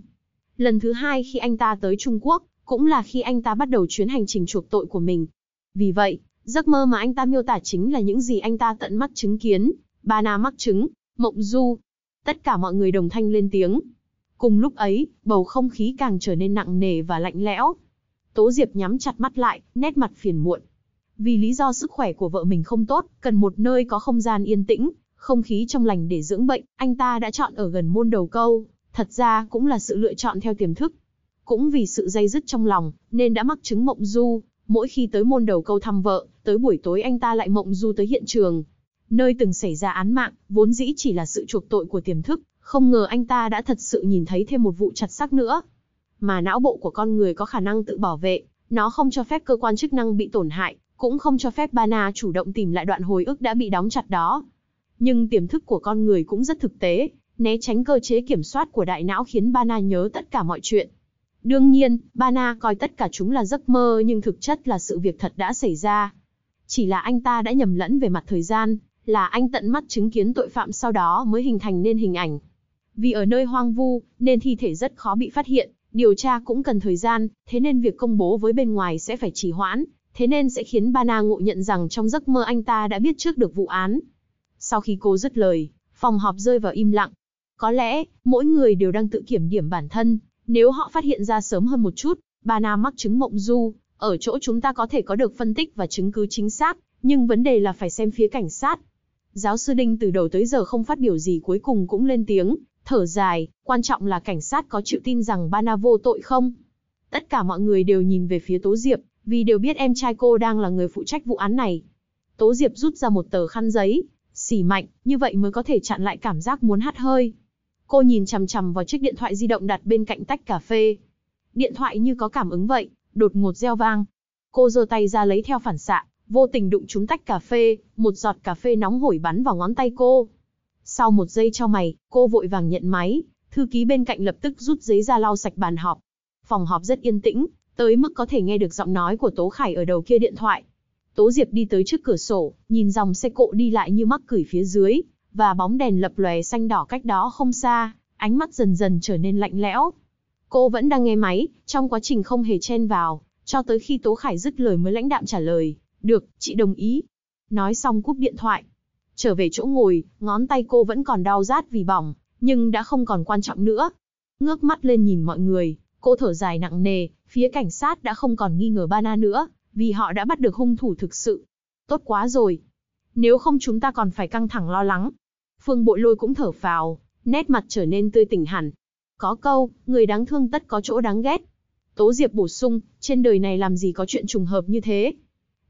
Lần thứ hai khi anh ta tới Trung Quốc, cũng là khi anh ta bắt đầu chuyến hành trình chuộc tội của mình. Vì vậy, giấc mơ mà anh ta miêu tả chính là những gì anh ta tận mắt chứng kiến, bà Na mắc chứng, mộng du. Tất cả mọi người đồng thanh lên tiếng. Cùng lúc ấy, bầu không khí càng trở nên nặng nề và lạnh lẽo. Tố Diệp nhắm chặt mắt lại, nét mặt phiền muộn. Vì lý do sức khỏe của vợ mình không tốt, cần một nơi có không gian yên tĩnh, không khí trong lành để dưỡng bệnh, anh ta đã chọn ở gần môn đầu câu. Thật ra cũng là sự lựa chọn theo tiềm thức, cũng vì sự dây dứt trong lòng, nên đã mắc chứng mộng du, mỗi khi tới môn đầu câu thăm vợ, tới buổi tối anh ta lại mộng du tới hiện trường. Nơi từng xảy ra án mạng, vốn dĩ chỉ là sự chuộc tội của tiềm thức, không ngờ anh ta đã thật sự nhìn thấy thêm một vụ chặt xác nữa. Mà não bộ của con người có khả năng tự bảo vệ, nó không cho phép cơ quan chức năng bị tổn hại, cũng không cho phép Bana chủ động tìm lại đoạn hồi ức đã bị đóng chặt đó. Nhưng tiềm thức của con người cũng rất thực tế, né tránh cơ chế kiểm soát của đại não khiến Bana nhớ tất cả mọi chuyện, Đương nhiên, Bana coi tất cả chúng là giấc mơ nhưng thực chất là sự việc thật đã xảy ra. Chỉ là anh ta đã nhầm lẫn về mặt thời gian, là anh tận mắt chứng kiến tội phạm sau đó mới hình thành nên hình ảnh. Vì ở nơi hoang vu, nên thi thể rất khó bị phát hiện, điều tra cũng cần thời gian, thế nên việc công bố với bên ngoài sẽ phải trì hoãn, thế nên sẽ khiến Bana ngộ nhận rằng trong giấc mơ anh ta đã biết trước được vụ án. Sau khi cô dứt lời, phòng họp rơi vào im lặng. Có lẽ, mỗi người đều đang tự kiểm điểm bản thân, nếu họ phát hiện ra sớm hơn một chút, bà Na mắc chứng mộng du, ở chỗ chúng ta có thể có được phân tích và chứng cứ chính xác, nhưng vấn đề là phải xem phía cảnh sát. Giáo sư Đinh từ đầu tới giờ không phát biểu gì cuối cùng cũng lên tiếng, thở dài, quan trọng là cảnh sát có chịu tin rằng Bana vô tội không? Tất cả mọi người đều nhìn về phía Tố Diệp, vì đều biết em trai cô đang là người phụ trách vụ án này. Tố Diệp rút ra một tờ khăn giấy, xỉ mạnh, như vậy mới có thể chặn lại cảm giác muốn hắt hơi. Cô nhìn chằm chằm vào chiếc điện thoại di động đặt bên cạnh tách cà phê. Điện thoại như có cảm ứng vậy, đột ngột reo vang. Cô giơ tay ra lấy theo phản xạ, vô tình đụng trúng tách cà phê, một giọt cà phê nóng hổi bắn vào ngón tay cô. Sau một giây cho mày, cô vội vàng nhận máy, thư ký bên cạnh lập tức rút giấy ra lau sạch bàn họp. Phòng họp rất yên tĩnh, tới mức có thể nghe được giọng nói của Tố Khải ở đầu kia điện thoại. Tố Diệp đi tới trước cửa sổ, nhìn dòng xe cộ đi lại như mắc cửi phía dưới, và bóng đèn lập lòe xanh đỏ cách đó không xa, ánh mắt dần dần trở nên lạnh lẽo. Cô vẫn đang nghe máy, trong quá trình không hề chen vào, cho tới khi Tố Khải dứt lời mới lãnh đạm trả lời, được, chị đồng ý. Nói xong cúp điện thoại. Trở về chỗ ngồi, ngón tay cô vẫn còn đau rát vì bỏng, nhưng đã không còn quan trọng nữa. Ngước mắt lên nhìn mọi người, cô thở dài nặng nề, phía cảnh sát đã không còn nghi ngờ Bana nữa, vì họ đã bắt được hung thủ thực sự. Tốt quá rồi. Nếu không chúng ta còn phải căng thẳng lo lắng, Phương Bội Lôi cũng thở phào, nét mặt trở nên tươi tỉnh hẳn. Có câu, người đáng thương tất có chỗ đáng ghét. Tố Diệp bổ sung, trên đời này làm gì có chuyện trùng hợp như thế.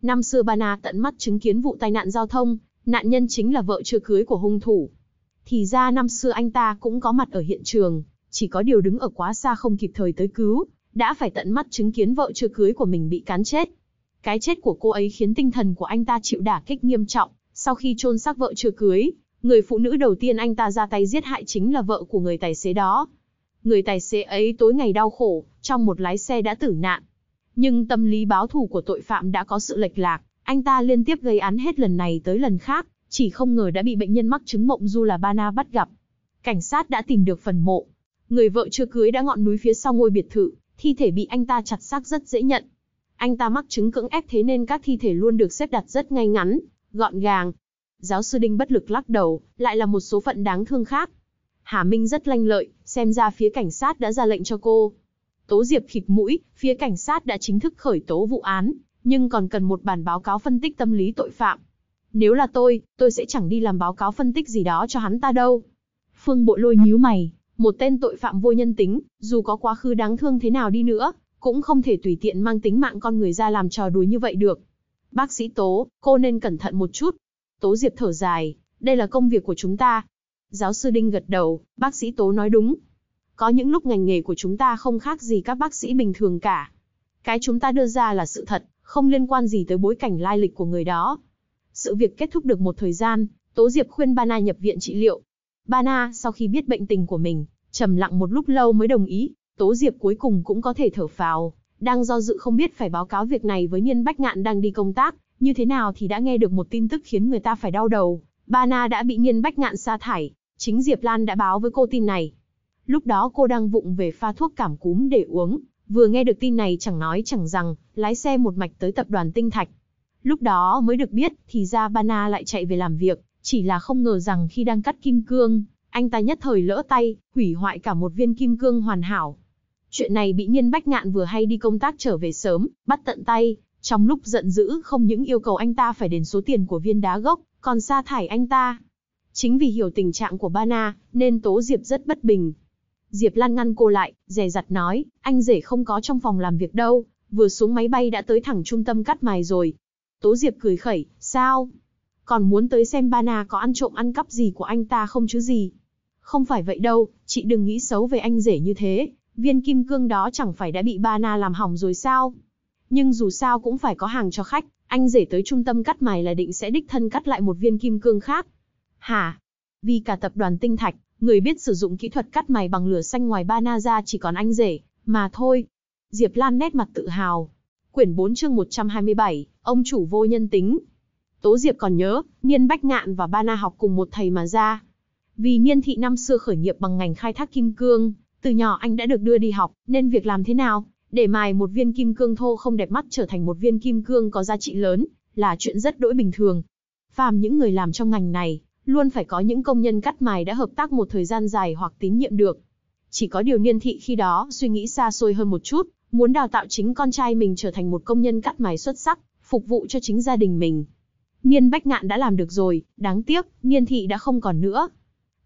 Năm xưa Bana tận mắt chứng kiến vụ tai nạn giao thông, nạn nhân chính là vợ chưa cưới của hung thủ. Thì ra năm xưa anh ta cũng có mặt ở hiện trường, chỉ có điều đứng ở quá xa không kịp thời tới cứu, đã phải tận mắt chứng kiến vợ chưa cưới của mình bị cán chết. Cái chết của cô ấy khiến tinh thần của anh ta chịu đả kích nghiêm trọng, sau khi chôn xác vợ chưa cưới, người phụ nữ đầu tiên anh ta ra tay giết hại chính là vợ của người tài xế đó. Người tài xế ấy tối ngày đau khổ, trong một lái xe đã tử nạn. Nhưng tâm lý báo thù của tội phạm đã có sự lệch lạc, anh ta liên tiếp gây án hết lần này tới lần khác, chỉ không ngờ đã bị bệnh nhân mắc chứng mộng du là Bana bắt gặp. Cảnh sát đã tìm được phần mộ. Người vợ chưa cưới đã ngọn núi phía sau ngôi biệt thự, thi thể bị anh ta chặt xác rất dễ nhận. Anh ta mắc chứng cưỡng ép thế nên các thi thể luôn được xếp đặt rất ngay ngắn, gọn gàng, Giáo sư Đinh bất lực lắc đầu, lại là một số phận đáng thương khác. Hà Minh rất lanh lợi, xem ra phía cảnh sát đã ra lệnh cho cô. Tố Diệp khịt mũi, phía cảnh sát đã chính thức khởi tố vụ án, nhưng còn cần một bản báo cáo phân tích tâm lý tội phạm. Nếu là tôi, tôi sẽ chẳng đi làm báo cáo phân tích gì đó cho hắn ta đâu. Phương Bộ Lôi nhíu mày, một tên tội phạm vô nhân tính, dù có quá khứ đáng thương thế nào đi nữa, cũng không thể tùy tiện mang tính mạng con người ra làm trò đùa như vậy được. Bác sĩ Tố, cô nên cẩn thận một chút, Tố Diệp thở dài, đây là công việc của chúng ta. Giáo sư Đinh gật đầu, bác sĩ Tố nói đúng. Có những lúc ngành nghề của chúng ta không khác gì các bác sĩ bình thường cả. Cái chúng ta đưa ra là sự thật, không liên quan gì tới bối cảnh lai lịch của người đó. Sự việc kết thúc được một thời gian, Tố Diệp khuyên Bana nhập viện trị liệu. Bana, sau khi biết bệnh tình của mình, trầm lặng một lúc lâu mới đồng ý, Tố Diệp cuối cùng cũng có thể thở phào, đang do dự không biết phải báo cáo việc này với Nhiên Bách Ngạn đang đi công tác, như thế nào thì đã nghe được một tin tức khiến người ta phải đau đầu, Bana đã bị nghiên bách ngạn sa thải, chính Diệp Lan đã báo với cô tin này. Lúc đó cô đang vụng về pha thuốc cảm cúm để uống, vừa nghe được tin này chẳng nói chẳng rằng, lái xe một mạch tới tập đoàn Tinh Thạch. Lúc đó mới được biết, thì ra Bana lại chạy về làm việc, chỉ là không ngờ rằng khi đang cắt kim cương, anh ta nhất thời lỡ tay, hủy hoại cả một viên kim cương hoàn hảo. Chuyện này bị Nhiên Bách Ngạn vừa hay đi công tác trở về sớm, bắt tận tay, trong lúc giận dữ không những yêu cầu anh ta phải đền số tiền của viên đá gốc, còn sa thải anh ta. Chính vì hiểu tình trạng của Bana, nên Tố Diệp rất bất bình. Diệp Lan ngăn cô lại, dè dặt nói, anh rể không có trong phòng làm việc đâu, vừa xuống máy bay đã tới thẳng trung tâm cắt mài rồi. Tố Diệp cười khẩy, sao? Còn muốn tới xem Bana có ăn trộm ăn cắp gì của anh ta không chứ gì? Không phải vậy đâu, chị đừng nghĩ xấu về anh rể như thế, viên kim cương đó chẳng phải đã bị Bana làm hỏng rồi sao? nhưng dù sao cũng phải có hàng cho khách, anh rể tới trung tâm cắt mài là định sẽ đích thân cắt lại một viên kim cương khác. Hả? Vì cả tập đoàn tinh thạch, người biết sử dụng kỹ thuật cắt mày bằng lửa xanh ngoài ba ra chỉ còn anh rể, mà thôi. Diệp Lan nét mặt tự hào. Quyển 4 chương 127, ông chủ vô nhân tính. Tố Diệp còn nhớ, Niên Bách Ngạn và ba na học cùng một thầy mà ra. Vì Niên Thị năm xưa khởi nghiệp bằng ngành khai thác kim cương, từ nhỏ anh đã được đưa đi học, nên việc làm thế nào, để mài một viên kim cương thô không đẹp mắt trở thành một viên kim cương có giá trị lớn, là chuyện rất đỗi bình thường. Phàm những người làm trong ngành này, luôn phải có những công nhân cắt mài đã hợp tác một thời gian dài hoặc tín nhiệm được. Chỉ có điều niên thị khi đó suy nghĩ xa xôi hơn một chút, muốn đào tạo chính con trai mình trở thành một công nhân cắt mài xuất sắc, phục vụ cho chính gia đình mình. Niên Bách Ngạn đã làm được rồi, đáng tiếc, Niên Thị đã không còn nữa.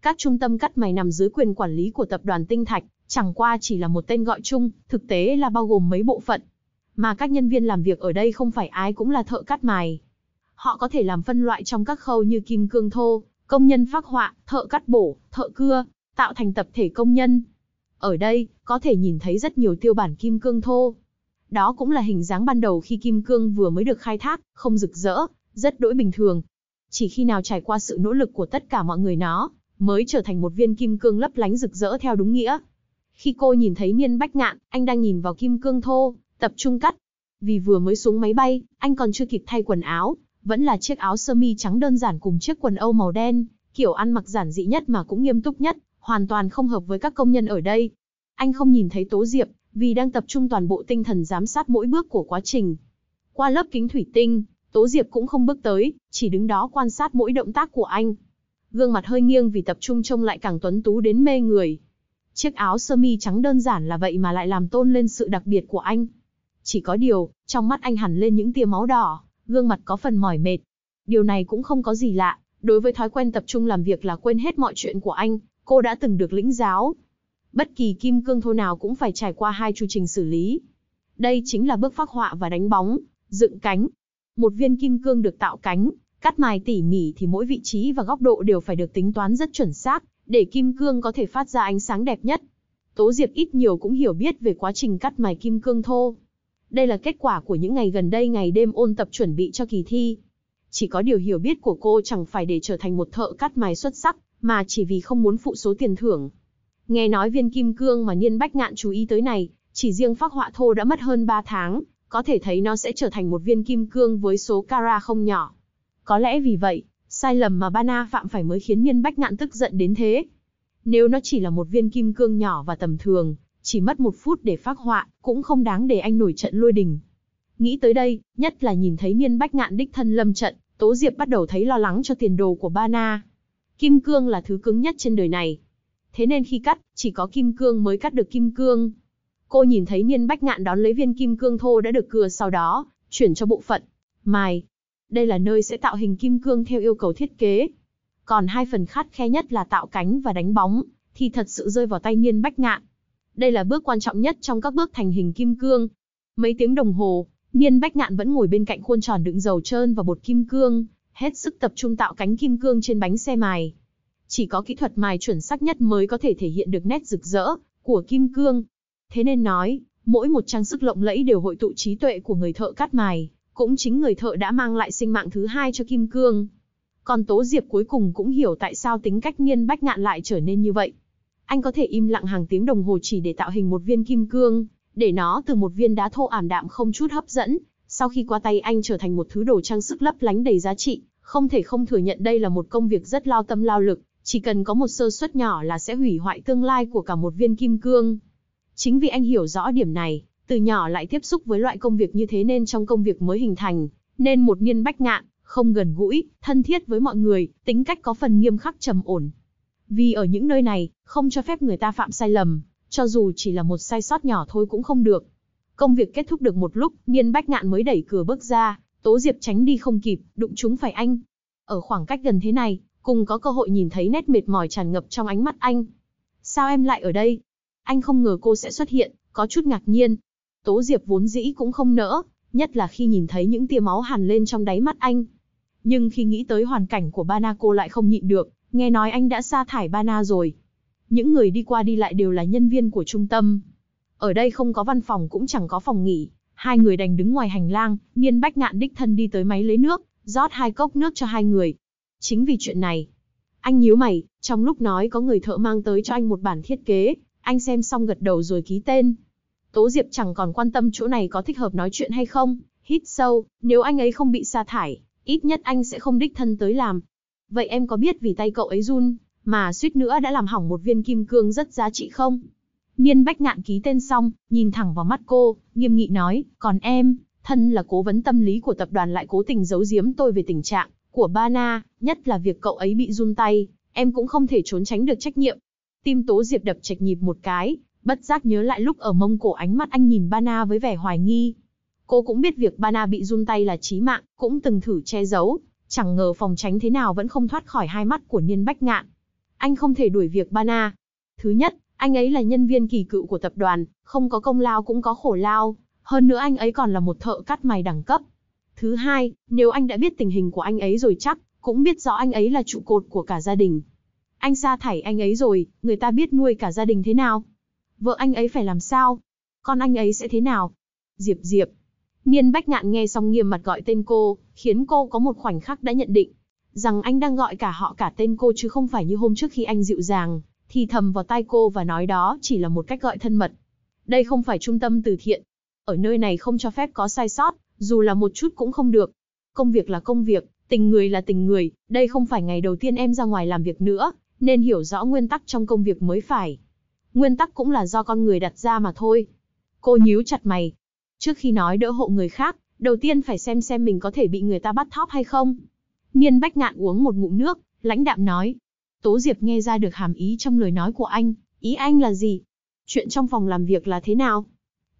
Các trung tâm cắt mày nằm dưới quyền quản lý của tập đoàn Tinh Thạch, chẳng qua chỉ là một tên gọi chung, thực tế là bao gồm mấy bộ phận. Mà các nhân viên làm việc ở đây không phải ai cũng là thợ cắt mài. Họ có thể làm phân loại trong các khâu như kim cương thô, công nhân phác họa, thợ cắt bổ, thợ cưa, tạo thành tập thể công nhân. Ở đây, có thể nhìn thấy rất nhiều tiêu bản kim cương thô. Đó cũng là hình dáng ban đầu khi kim cương vừa mới được khai thác, không rực rỡ, rất đỗi bình thường. Chỉ khi nào trải qua sự nỗ lực của tất cả mọi người nó, mới trở thành một viên kim cương lấp lánh rực rỡ theo đúng nghĩa, khi cô nhìn thấy Niên Bách Ngạn, anh đang nhìn vào kim cương thô, tập trung cắt. Vì vừa mới xuống máy bay, anh còn chưa kịp thay quần áo, vẫn là chiếc áo sơ mi trắng đơn giản cùng chiếc quần Âu màu đen, kiểu ăn mặc giản dị nhất mà cũng nghiêm túc nhất, hoàn toàn không hợp với các công nhân ở đây. Anh không nhìn thấy Tố Diệp, vì đang tập trung toàn bộ tinh thần giám sát mỗi bước của quá trình. Qua lớp kính thủy tinh, Tố Diệp cũng không bước tới, chỉ đứng đó quan sát mỗi động tác của anh. Gương mặt hơi nghiêng vì tập trung trông lại càng tuấn tú đến mê người. Chiếc áo sơ mi trắng đơn giản là vậy mà lại làm tôn lên sự đặc biệt của anh. Chỉ có điều, trong mắt anh hẳn lên những tia máu đỏ, gương mặt có phần mỏi mệt. Điều này cũng không có gì lạ, đối với thói quen tập trung làm việc là quên hết mọi chuyện của anh, cô đã từng được lĩnh giáo. Bất kỳ kim cương thô nào cũng phải trải qua hai chu trình xử lý. Đây chính là bước phác họa và đánh bóng, dựng cánh. Một viên kim cương được tạo cánh, cắt mài tỉ mỉ thì mỗi vị trí và góc độ đều phải được tính toán rất chuẩn xác, để kim cương có thể phát ra ánh sáng đẹp nhất. Tố Diệp ít nhiều cũng hiểu biết về quá trình cắt mài kim cương thô. Đây là kết quả của những ngày gần đây ngày đêm ôn tập chuẩn bị cho kỳ thi. Chỉ có điều hiểu biết của cô chẳng phải để trở thành một thợ cắt mài xuất sắc, mà chỉ vì không muốn phụ số tiền thưởng. Nghe nói viên kim cương mà Niên Bách Ngạn chú ý tới này, chỉ riêng phác họa thô đã mất hơn 3 tháng, có thể thấy nó sẽ trở thành một viên kim cương với số cara không nhỏ. Có lẽ vì vậy, Sai lầm mà Bana phạm phải mới khiến Nhiên Bách Ngạn tức giận đến thế. Nếu nó chỉ là một viên kim cương nhỏ và tầm thường, chỉ mất một phút để phát họa, cũng không đáng để anh nổi trận lôi đình. Nghĩ tới đây, nhất là nhìn thấy Nhiên Bách Ngạn đích thân lâm trận, Tố Diệp bắt đầu thấy lo lắng cho tiền đồ của Bana. Kim cương là thứ cứng nhất trên đời này. Thế nên khi cắt, chỉ có kim cương mới cắt được kim cương. Cô nhìn thấy Nhiên Bách Ngạn đón lấy viên kim cương thô đã được cưa sau đó, chuyển cho bộ phận. Mài, đây là nơi sẽ tạo hình kim cương theo yêu cầu thiết kế. Còn hai phần khát khe nhất là tạo cánh và đánh bóng, thì thật sự rơi vào tay Niên Bách Ngạn. Đây là bước quan trọng nhất trong các bước thành hình kim cương. Mấy tiếng đồng hồ, Niên Bách Ngạn vẫn ngồi bên cạnh khuôn tròn đựng dầu trơn và bột kim cương, hết sức tập trung tạo cánh kim cương trên bánh xe mài. Chỉ có kỹ thuật mài chuẩn xác nhất mới có thể thể hiện được nét rực rỡ của kim cương. Thế nên nói, mỗi một trang sức lộng lẫy đều hội tụ trí tuệ của người thợ cắt mài, cũng chính người thợ đã mang lại sinh mạng thứ hai cho Kim Cương. Còn Tố Diệp cuối cùng cũng hiểu tại sao tính cách Niên Bách Ngạn lại trở nên như vậy. Anh có thể im lặng hàng tiếng đồng hồ chỉ để tạo hình một viên kim cương, để nó từ một viên đá thô ảm đạm không chút hấp dẫn, sau khi qua tay anh trở thành một thứ đồ trang sức lấp lánh đầy giá trị, không thể không thừa nhận đây là một công việc rất lao tâm lao lực, chỉ cần có một sơ suất nhỏ là sẽ hủy hoại tương lai của cả một viên kim cương. Chính vì anh hiểu rõ điểm này, từ nhỏ lại tiếp xúc với loại công việc như thế nên trong công việc mới hình thành, nên một niên bách ngạn, không gần gũi, thân thiết với mọi người, tính cách có phần nghiêm khắc trầm ổn. Vì ở những nơi này, không cho phép người ta phạm sai lầm, cho dù chỉ là một sai sót nhỏ thôi cũng không được. Công việc kết thúc được một lúc, Niên Bách Ngạn mới đẩy cửa bước ra, Tố Diệp tránh đi không kịp, đụng chúng phải anh. Ở khoảng cách gần thế này, cùng có cơ hội nhìn thấy nét mệt mỏi tràn ngập trong ánh mắt anh. Sao em lại ở đây? Anh không ngờ cô sẽ xuất hiện, có chút ngạc nhiên, Tố Diệp vốn dĩ cũng không nỡ, nhất là khi nhìn thấy những tia máu hằn lên trong đáy mắt anh. Nhưng khi nghĩ tới hoàn cảnh của Bana cô lại không nhịn được, nghe nói anh đã sa thải Bana rồi. Những người đi qua đi lại đều là nhân viên của trung tâm. Ở đây không có văn phòng cũng chẳng có phòng nghỉ, hai người đành đứng ngoài hành lang, Niên Bách Ngạn đích thân đi tới máy lấy nước, rót hai cốc nước cho hai người. Chính vì chuyện này, anh nhíu mày, trong lúc nói có người thợ mang tới cho anh một bản thiết kế, anh xem xong gật đầu rồi ký tên, Tố Diệp chẳng còn quan tâm chỗ này có thích hợp nói chuyện hay không, hít sâu, nếu anh ấy không bị sa thải, ít nhất anh sẽ không đích thân tới làm. Vậy em có biết vì tay cậu ấy run, mà suýt nữa đã làm hỏng một viên kim cương rất giá trị không? Niên Bách Ngạn ký tên xong, nhìn thẳng vào mắt cô, nghiêm nghị nói, còn em, thân là cố vấn tâm lý của tập đoàn lại cố tình giấu giếm tôi về tình trạng của Bana, nhất là việc cậu ấy bị run tay, em cũng không thể trốn tránh được trách nhiệm. Tim Tố Diệp đập chạch nhịp một cái, bất giác nhớ lại lúc ở Mông Cổ ánh mắt anh nhìn Bana với vẻ hoài nghi. Cô cũng biết việc Bana bị run tay là chí mạng, cũng từng thử che giấu, chẳng ngờ phòng tránh thế nào vẫn không thoát khỏi hai mắt của Niên Bách Ngạn. Anh không thể đuổi việc Bana. Thứ nhất, anh ấy là nhân viên kỳ cựu của tập đoàn, không có công lao cũng có khổ lao, hơn nữa anh ấy còn là một thợ cắt mày đẳng cấp. Thứ hai, nếu anh đã biết tình hình của anh ấy rồi chắc, cũng biết rõ anh ấy là trụ cột của cả gia đình. Anh ra thải anh ấy rồi, người ta biết nuôi cả gia đình thế nào. Vợ anh ấy phải làm sao? Con anh ấy sẽ thế nào? Diệp Diệp. Niên Bách Ngạn nghe xong nghiêm mặt gọi tên cô, khiến cô có một khoảnh khắc đã nhận định rằng anh đang gọi cả họ cả tên cô chứ không phải như hôm trước khi anh dịu dàng, thì thầm vào tai cô và nói đó chỉ là một cách gọi thân mật. Đây không phải trung tâm từ thiện. Ở nơi này không cho phép có sai sót, dù là một chút cũng không được. Công việc là công việc, tình người là tình người, đây không phải ngày đầu tiên em ra ngoài làm việc nữa, nên hiểu rõ nguyên tắc trong công việc mới phải. Nguyên tắc cũng là do con người đặt ra mà thôi. Cô nhíu chặt mày. Trước khi nói đỡ hộ người khác, đầu tiên phải xem xem mình có thể bị người ta bắt thóp hay không. Niên Bách Ngạn uống một ngụm nước, lãnh đạm nói. Tố Diệp nghe ra được hàm ý trong lời nói của anh, ý anh là gì? Chuyện trong phòng làm việc là thế nào?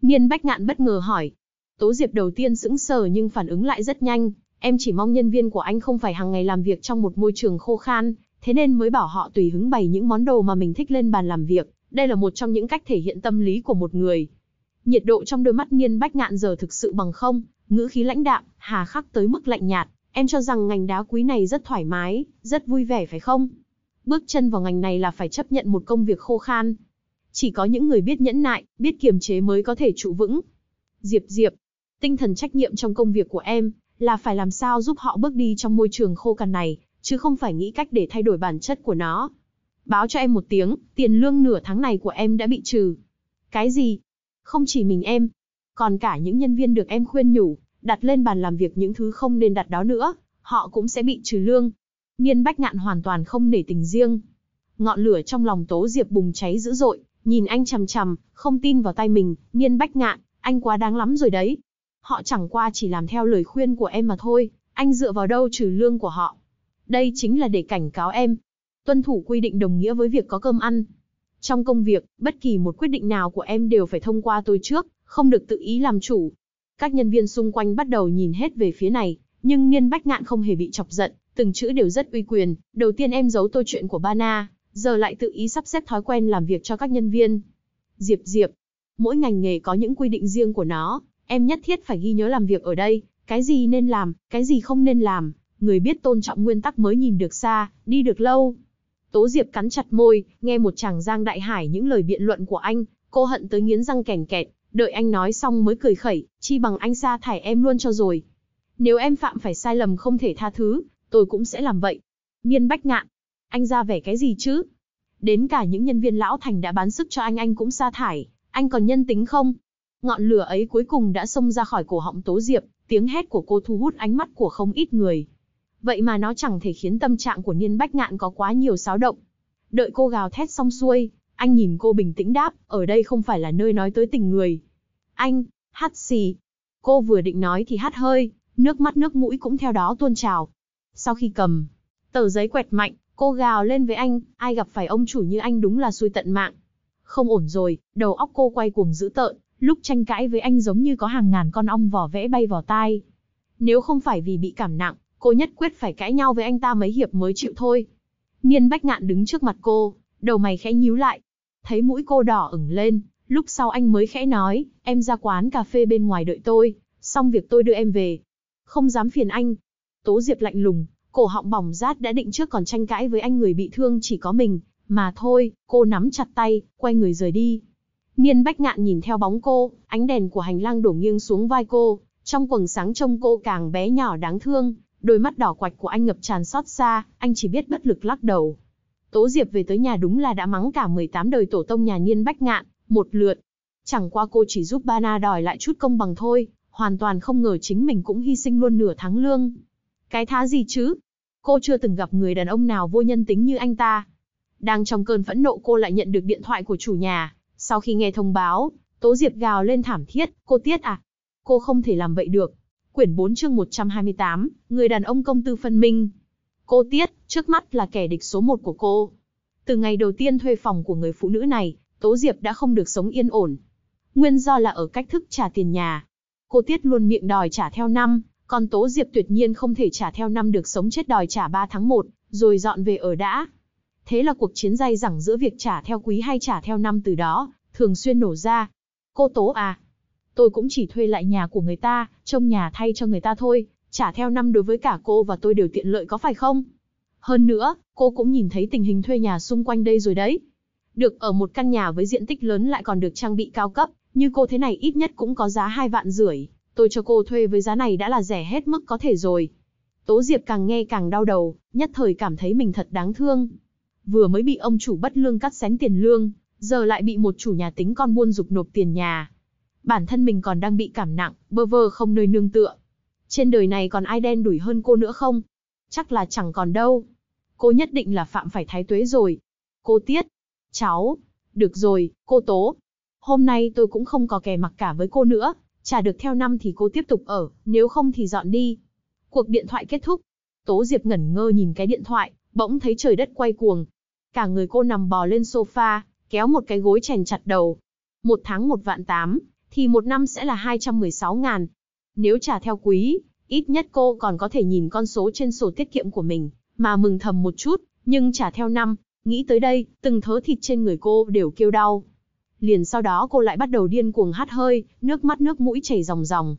Niên Bách Ngạn bất ngờ hỏi. Tố Diệp đầu tiên sững sờ nhưng phản ứng lại rất nhanh, em chỉ mong nhân viên của anh không phải hàng ngày làm việc trong một môi trường khô khan, thế nên mới bảo họ tùy hứng bày những món đồ mà mình thích lên bàn làm việc, đây là một trong những cách thể hiện tâm lý của một người. Nhiệt độ trong đôi mắt nghiên bách ngạn giờ thực sự bằng không, ngữ khí lãnh đạm, hà khắc tới mức lạnh nhạt. Em cho rằng ngành đá quý này rất thoải mái, rất vui vẻ phải không? Bước chân vào ngành này là phải chấp nhận một công việc khô khan. Chỉ có những người biết nhẫn nại, biết kiềm chế mới có thể trụ vững. Diệp Diệp, tinh thần trách nhiệm trong công việc của em là phải làm sao giúp họ bước đi trong môi trường khô cằn này, chứ không phải nghĩ cách để thay đổi bản chất của nó. Báo cho em một tiếng, tiền lương nửa tháng này của em đã bị trừ. Cái gì? Không chỉ mình em, còn cả những nhân viên được em khuyên nhủ, đặt lên bàn làm việc những thứ không nên đặt đó nữa, họ cũng sẽ bị trừ lương. Niên Bách Ngạn hoàn toàn không nể tình riêng. Ngọn lửa trong lòng Tố Diệp bùng cháy dữ dội, nhìn anh chằm chằm, không tin vào tay mình, Niên Bách Ngạn, anh quá đáng lắm rồi đấy. Họ chẳng qua chỉ làm theo lời khuyên của em mà thôi, anh dựa vào đâu trừ lương của họ. Đây chính là để cảnh cáo em, tuân thủ quy định đồng nghĩa với việc có cơm ăn. Trong công việc, bất kỳ một quyết định nào của em đều phải thông qua tôi trước, không được tự ý làm chủ. Các nhân viên xung quanh bắt đầu nhìn hết về phía này, nhưng Niên Bách Ngạn không hề bị chọc giận, từng chữ đều rất uy quyền. Đầu tiên em giấu tôi chuyện của Bana, giờ lại tự ý sắp xếp thói quen làm việc cho các nhân viên. Diệp Diệp, mỗi ngành nghề có những quy định riêng của nó, em nhất thiết phải ghi nhớ làm việc ở đây, cái gì nên làm, cái gì không nên làm, người biết tôn trọng nguyên tắc mới nhìn được xa, đi được lâu. Tố Diệp cắn chặt môi, nghe một chàng Giang Đại Hải những lời biện luận của anh, cô hận tới nghiến răng kèn kẹt, đợi anh nói xong mới cười khẩy, chi bằng anh sa thải em luôn cho rồi. Nếu em phạm phải sai lầm không thể tha thứ, tôi cũng sẽ làm vậy. Miên Bách Ngạn, anh ra vẻ cái gì chứ? Đến cả những nhân viên lão thành đã bán sức cho anh anh cũng sa thải, anh còn nhân tính không? Ngọn lửa ấy cuối cùng đã xông ra khỏi cổ họng Tố Diệp, tiếng hét của cô thu hút ánh mắt của không ít người. Vậy mà nó chẳng thể khiến tâm trạng của Niên Bách Ngạn có quá nhiều xáo động. Đợi cô gào thét xong xuôi, anh nhìn cô bình tĩnh đáp, ở đây không phải là nơi nói tới tình người. Anh, hát xì. Cô vừa định nói thì hát hơi, nước mắt nước mũi cũng theo đó tuôn trào. Sau khi cầm, tờ giấy quẹt mạnh, cô gào lên với anh, ai gặp phải ông chủ như anh đúng là xui tận mạng. Không ổn rồi, đầu óc cô quay cuồng dữ tợn, lúc tranh cãi với anh giống như có hàng ngàn con ong vỏ vẽ bay vào tai. Nếu không phải vì bị cảm nặng, cô nhất quyết phải cãi nhau với anh ta mấy hiệp mới chịu thôi. Niên Bách Ngạn đứng trước mặt cô, đầu mày khẽ nhíu lại. Thấy mũi cô đỏ ửng lên, lúc sau anh mới khẽ nói, em ra quán cà phê bên ngoài đợi tôi, xong việc tôi đưa em về. Không dám phiền anh. Tố Diệp lạnh lùng, cổ họng bỏng rát đã định trước còn tranh cãi với anh người bị thương chỉ có mình, mà thôi, cô nắm chặt tay, quay người rời đi. Niên Bách Ngạn nhìn theo bóng cô, ánh đèn của hành lang đổ nghiêng xuống vai cô, trong quầng sáng trông cô càng bé nhỏ đáng thương, Đôi mắt đỏ quạch của anh ngập tràn xót xa, anh chỉ biết bất lực lắc đầu. Tố Diệp về tới nhà đúng là đã mắng cả 18 đời tổ tông nhà Niên Bách Ngạn, một lượt. Chẳng qua cô chỉ giúp Bana đòi lại chút công bằng thôi, hoàn toàn không ngờ chính mình cũng hy sinh luôn nửa tháng lương. Cái thá gì chứ? Cô chưa từng gặp người đàn ông nào vô nhân tính như anh ta. Đang trong cơn phẫn nộ cô lại nhận được điện thoại của chủ nhà. Sau khi nghe thông báo, Tố Diệp gào lên thảm thiết, cô tiết à? Cô không thể làm vậy được, Quyển 4 chương 128, người đàn ông công tư phân minh. Cô Tiết, trước mắt là kẻ địch số một của cô. Từ ngày đầu tiên thuê phòng của người phụ nữ này, Tố Diệp đã không được sống yên ổn. Nguyên do là ở cách thức trả tiền nhà. Cô Tiết luôn miệng đòi trả theo năm, còn Tố Diệp tuyệt nhiên không thể trả theo năm được sống chết đòi trả 3 tháng 1, rồi dọn về ở đã. Thế là cuộc chiến dai dẳng giữa việc trả theo quý hay trả theo năm từ đó, thường xuyên nổ ra. Cô Tố à, tôi cũng chỉ thuê lại nhà của người ta, trông nhà thay cho người ta thôi, trả theo năm đối với cả cô và tôi đều tiện lợi có phải không? Hơn nữa, cô cũng nhìn thấy tình hình thuê nhà xung quanh đây rồi đấy. Được ở một căn nhà với diện tích lớn lại còn được trang bị cao cấp, như cô thế này ít nhất cũng có giá hai vạn rưỡi, tôi cho cô thuê với giá này đã là rẻ hết mức có thể rồi. Tố Diệp càng nghe càng đau đầu, nhất thời cảm thấy mình thật đáng thương. Vừa mới bị ông chủ bất lương cắt xén tiền lương, giờ lại bị một chủ nhà tính con buôn dục nộp tiền nhà, bản thân mình còn đang bị cảm nặng, bơ vơ không nơi nương tựa. Trên đời này còn ai đen đủi hơn cô nữa không? Chắc là chẳng còn đâu. Cô nhất định là phạm phải thái tuế rồi. Cô Tiết, cháu, được rồi, cô Tố. Hôm nay tôi cũng không có kè mặc cả với cô nữa, trả được theo năm thì cô tiếp tục ở, nếu không thì dọn đi. Cuộc điện thoại kết thúc. Tố Diệp ngẩn ngơ nhìn cái điện thoại, bỗng thấy trời đất quay cuồng. Cả người cô nằm bò lên sofa, kéo một cái gối chèn chặt đầu. Một tháng một vạn tám, thì một năm sẽ là 216 ngàn. Nếu trả theo quý, ít nhất cô còn có thể nhìn con số trên sổ tiết kiệm của mình, mà mừng thầm một chút, nhưng trả theo năm, nghĩ tới đây, từng thớ thịt trên người cô đều kêu đau. Liền sau đó cô lại bắt đầu điên cuồng hắt hơi, nước mắt nước mũi chảy ròng ròng.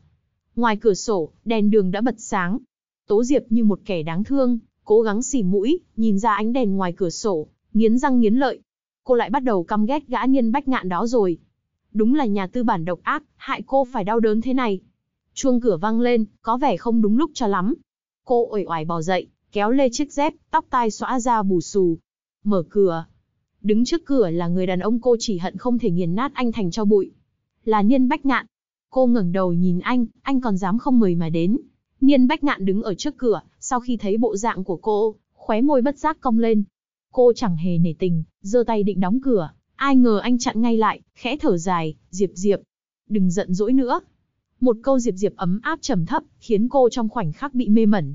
Ngoài cửa sổ, đèn đường đã bật sáng. Tố Diệp như một kẻ đáng thương, cố gắng xỉ mũi, nhìn ra ánh đèn ngoài cửa sổ, nghiến răng nghiến lợi. Cô lại bắt đầu căm ghét gã niên bách ngạn đó rồi đúng là nhà tư bản độc ác, hại cô phải đau đớn thế này. Chuông cửa vang lên, có vẻ không đúng lúc cho lắm. Cô ủi oải bò dậy, kéo lê chiếc dép, tóc tai xõa ra bù xù. Mở cửa. Đứng trước cửa là người đàn ông cô chỉ hận không thể nghiền nát anh thành cho bụi. Là Niên Bách Ngạn. Cô ngẩng đầu nhìn anh, anh còn dám không mời mà đến. Niên Bách Ngạn đứng ở trước cửa, sau khi thấy bộ dạng của cô, khóe môi bất giác cong lên. Cô chẳng hề nể tình, giơ tay định đóng cửa, Ai ngờ anh chặn ngay lại, khẽ thở dài, Diệp Diệp. Đừng giận dỗi nữa. Một câu Diệp Diệp ấm áp trầm thấp, khiến cô trong khoảnh khắc bị mê mẩn.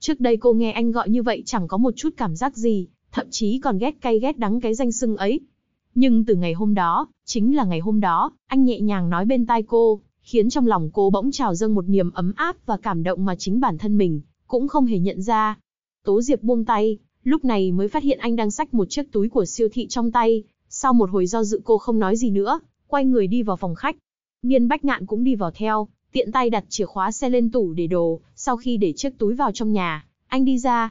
Trước đây cô nghe anh gọi như vậy chẳng có một chút cảm giác gì, thậm chí còn ghét cay ghét đắng cái danh xưng ấy. Nhưng từ ngày hôm đó, chính là ngày hôm đó, anh nhẹ nhàng nói bên tai cô, khiến trong lòng cô bỗng trào dâng một niềm ấm áp và cảm động mà chính bản thân mình cũng không hề nhận ra. Tố Diệp buông tay, lúc này mới phát hiện anh đang xách một chiếc túi của siêu thị trong tay, sau một hồi do dự cô không nói gì nữa, quay người đi vào phòng khách. Niên Bách Ngạn cũng đi vào theo, tiện tay đặt chìa khóa xe lên tủ để đồ, sau khi để chiếc túi vào trong nhà, anh đi ra.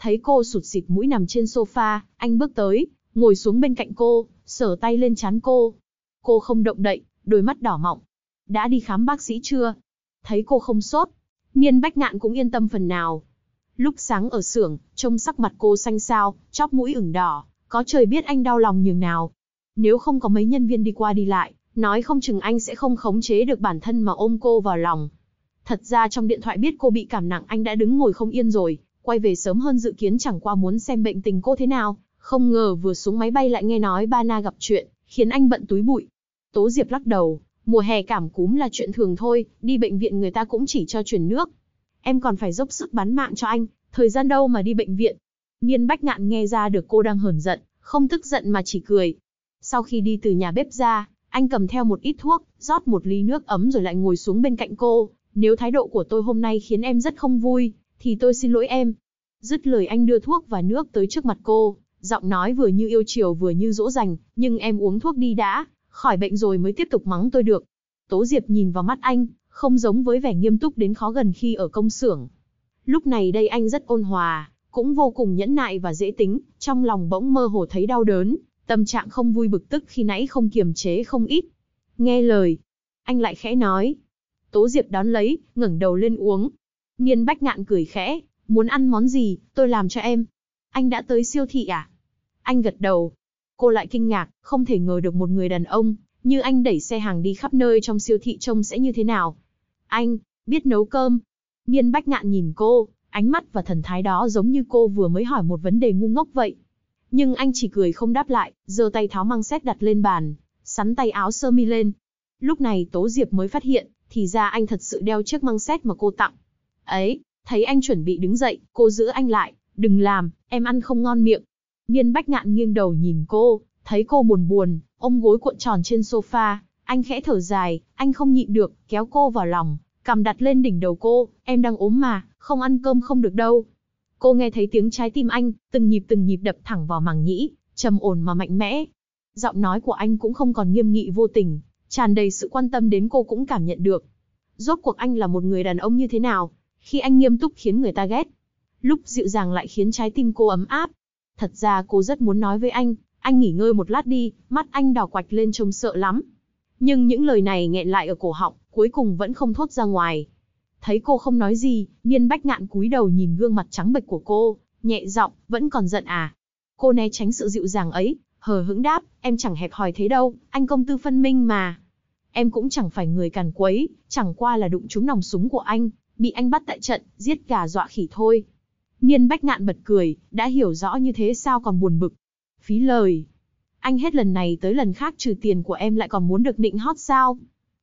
Thấy cô sụt xịt mũi nằm trên sofa, anh bước tới, ngồi xuống bên cạnh cô, sờ tay lên chán cô. Cô không động đậy, đôi mắt đỏ mọng. Đã đi khám bác sĩ chưa? Thấy cô không sốt, Niên Bách Ngạn cũng yên tâm phần nào. Lúc sáng ở xưởng, trông sắc mặt cô xanh xao, chóp mũi ửng đỏ, có trời biết anh đau lòng nhường nào. Nếu không có mấy nhân viên đi qua đi lại, nói không chừng anh sẽ không khống chế được bản thân mà ôm cô vào lòng. Thật ra trong điện thoại biết cô bị cảm nặng anh đã đứng ngồi không yên rồi, quay về sớm hơn dự kiến chẳng qua muốn xem bệnh tình cô thế nào, không ngờ vừa xuống máy bay lại nghe nói ba na gặp chuyện, khiến anh bận túi bụi. Tố Diệp lắc đầu, mùa hè cảm cúm là chuyện thường thôi, đi bệnh viện người ta cũng chỉ cho truyền nước. Em còn phải dốc sức bán mạng cho anh, thời gian đâu mà đi bệnh viện, Niên bách ngạn nghe ra được cô đang hờn giận, không tức giận mà chỉ cười. Sau khi đi từ nhà bếp ra, anh cầm theo một ít thuốc, rót một ly nước ấm rồi lại ngồi xuống bên cạnh cô. Nếu thái độ của tôi hôm nay khiến em rất không vui, thì tôi xin lỗi em. Dứt lời anh đưa thuốc và nước tới trước mặt cô, giọng nói vừa như yêu chiều vừa như dỗ dành, nhưng em uống thuốc đi đã, khỏi bệnh rồi mới tiếp tục mắng tôi được. Tố Diệp nhìn vào mắt anh, không giống với vẻ nghiêm túc đến khó gần khi ở công xưởng. Lúc này đây anh rất ôn hòa, cũng vô cùng nhẫn nại và dễ tính, trong lòng bỗng mơ hồ thấy đau đớn, tâm trạng không vui bực tức khi nãy không kiềm chế không ít. Nghe lời, anh lại khẽ nói. Tố Diệp đón lấy, ngẩng đầu lên uống. Niên Bách Ngạn cười khẽ, muốn ăn món gì, tôi làm cho em. Anh đã tới siêu thị à? Anh gật đầu. Cô lại kinh ngạc, không thể ngờ được một người đàn ông, như anh đẩy xe hàng đi khắp nơi trong siêu thị trông sẽ như thế nào. Anh, biết nấu cơm. Niên Bách Ngạn nhìn cô, Ánh mắt và thần thái đó giống như cô vừa mới hỏi một vấn đề ngu ngốc vậy. Nhưng anh chỉ cười không đáp lại, giơ tay tháo măng xét đặt lên bàn, sắn tay áo sơ mi lên. Lúc này Tố Diệp mới phát hiện, thì ra anh thật sự đeo chiếc măng xét mà cô tặng. Ấy, thấy anh chuẩn bị đứng dậy, cô giữ anh lại, đừng làm, em ăn không ngon miệng. Miên Bách Ngạn nghiêng đầu nhìn cô, thấy cô buồn buồn, ôm gối cuộn tròn trên sofa, anh khẽ thở dài, anh không nhịn được, kéo cô vào lòng, cầm đặt lên đỉnh đầu cô, em đang ốm mà, không ăn cơm không được đâu. Cô nghe thấy tiếng trái tim anh, từng nhịp từng nhịp đập thẳng vào màng nhĩ, trầm ổn mà mạnh mẽ. Giọng nói của anh cũng không còn nghiêm nghị vô tình, tràn đầy sự quan tâm đến cô cũng cảm nhận được. Rốt cuộc anh là một người đàn ông như thế nào, khi anh nghiêm túc khiến người ta ghét. Lúc dịu dàng lại khiến trái tim cô ấm áp. Thật ra cô rất muốn nói với anh, anh nghỉ ngơi một lát đi, mắt anh đỏ quạch lên trông sợ lắm. Nhưng những lời này nghẹn lại ở cổ họng, cuối cùng vẫn không thốt ra ngoài, Thấy cô không nói gì, Niên Bách Ngạn cúi đầu nhìn gương mặt trắng bệch của cô, nhẹ giọng, vẫn còn giận à. Cô né tránh sự dịu dàng ấy, hờ hững đáp, em chẳng hẹp hòi thế đâu, anh công tư phân minh mà. Em cũng chẳng phải người càn quấy, chẳng qua là đụng trúng nòng súng của anh, bị anh bắt tại trận, giết gà dọa khỉ thôi. Niên Bách Ngạn bật cười, đã hiểu rõ như thế sao còn buồn bực. Phí lời. Anh hết lần này tới lần khác trừ tiền của em lại còn muốn được định hót sao?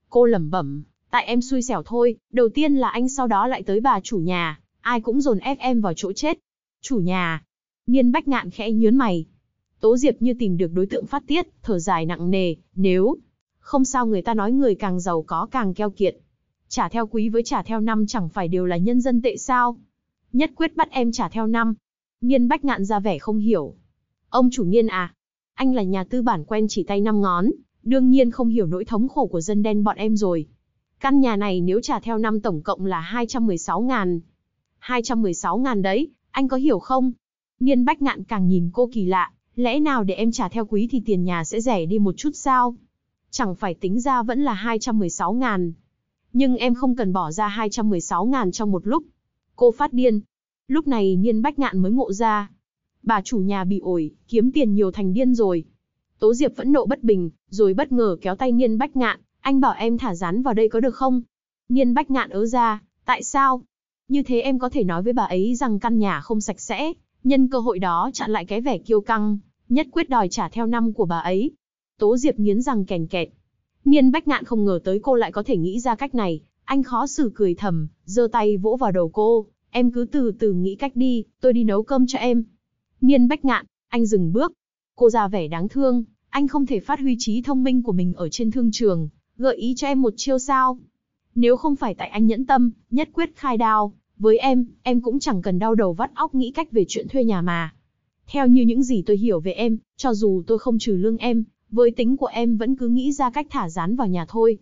Cô lẩm bẩm, Tại em xui xẻo thôi, đầu tiên là anh sau đó lại tới bà chủ nhà, ai cũng dồn ép em vào chỗ chết. Chủ nhà. Niên bách ngạn khẽ nhớn mày. Tố Diệp như tìm được đối tượng phát tiết, thở dài nặng nề, nếu... Không sao người ta nói người càng giàu có càng keo kiệt. Trả theo quý với trả theo năm chẳng phải đều là nhân dân tệ sao. Nhất quyết bắt em trả theo năm. Niên bách ngạn ra vẻ không hiểu. Ông chủ niên à, anh là nhà tư bản quen chỉ tay năm ngón, đương nhiên không hiểu nỗi thống khổ của dân đen bọn em rồi. Căn nhà này nếu trả theo năm tổng cộng là 216 ngàn. 216 ngàn đấy, anh có hiểu không? Nghiên bách ngạn càng nhìn cô kỳ lạ, lẽ nào để em trả theo quý thì tiền nhà sẽ rẻ đi một chút sao? Chẳng phải tính ra vẫn là 216 ngàn. Nhưng em không cần bỏ ra 216 ngàn trong một lúc. Cô phát điên. Lúc này Nhiên Bách Ngạn mới ngộ ra. Bà chủ nhà bị ổi, kiếm tiền nhiều thành điên rồi. Tố Diệp vẫn nộ bất bình, rồi bất ngờ kéo tay Nhiên Bách Ngạn. Anh bảo em thả rắn vào đây có được không? Niên bách ngạn ớ ra, tại sao? Như thế em có thể nói với bà ấy rằng căn nhà không sạch sẽ, nhân cơ hội đó chặn lại cái vẻ kiêu căng, nhất quyết đòi trả theo năm của bà ấy. Tố Diệp nghiến rằng kèn kẹt. Niên bách ngạn không ngờ tới cô lại có thể nghĩ ra cách này, anh khó xử cười thầm, giơ tay vỗ vào đầu cô, em cứ từ từ nghĩ cách đi, tôi đi nấu cơm cho em. Niên bách ngạn, anh dừng bước. Cô ra vẻ đáng thương, anh không thể phát huy trí thông minh của mình ở trên thương trường, gợi ý cho em một chiêu sao? Nếu không phải tại anh nhẫn tâm, nhất quyết khai đao, với em, em cũng chẳng cần đau đầu vắt óc nghĩ cách về chuyện thuê nhà mà. Theo như những gì tôi hiểu về em, cho dù tôi không trừ lương em, với tính của em vẫn cứ nghĩ ra cách thả rán vào nhà thôi.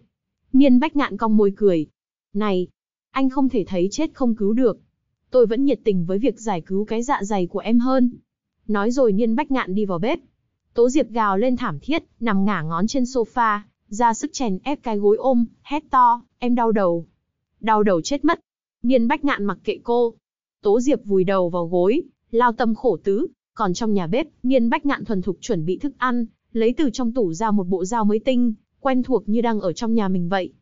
Niên bách ngạn cong môi cười. Này, anh không thể thấy chết không cứu được. Tôi vẫn nhiệt tình với việc giải cứu cái dạ dày của em hơn. Nói rồi Niên bách ngạn đi vào bếp. Tố Diệp gào lên thảm thiết, nằm ngả ngón trên sofa, ra sức chèn ép cái gối ôm, hét to, em đau đầu. Đau đầu chết mất. Niên bách ngạn mặc kệ cô. Tố Diệp vùi đầu vào gối, lao tâm khổ tứ. Còn trong nhà bếp, Niên bách ngạn thuần thục chuẩn bị thức ăn, lấy từ trong tủ ra một bộ dao mới tinh, quen thuộc như đang ở trong nhà mình vậy.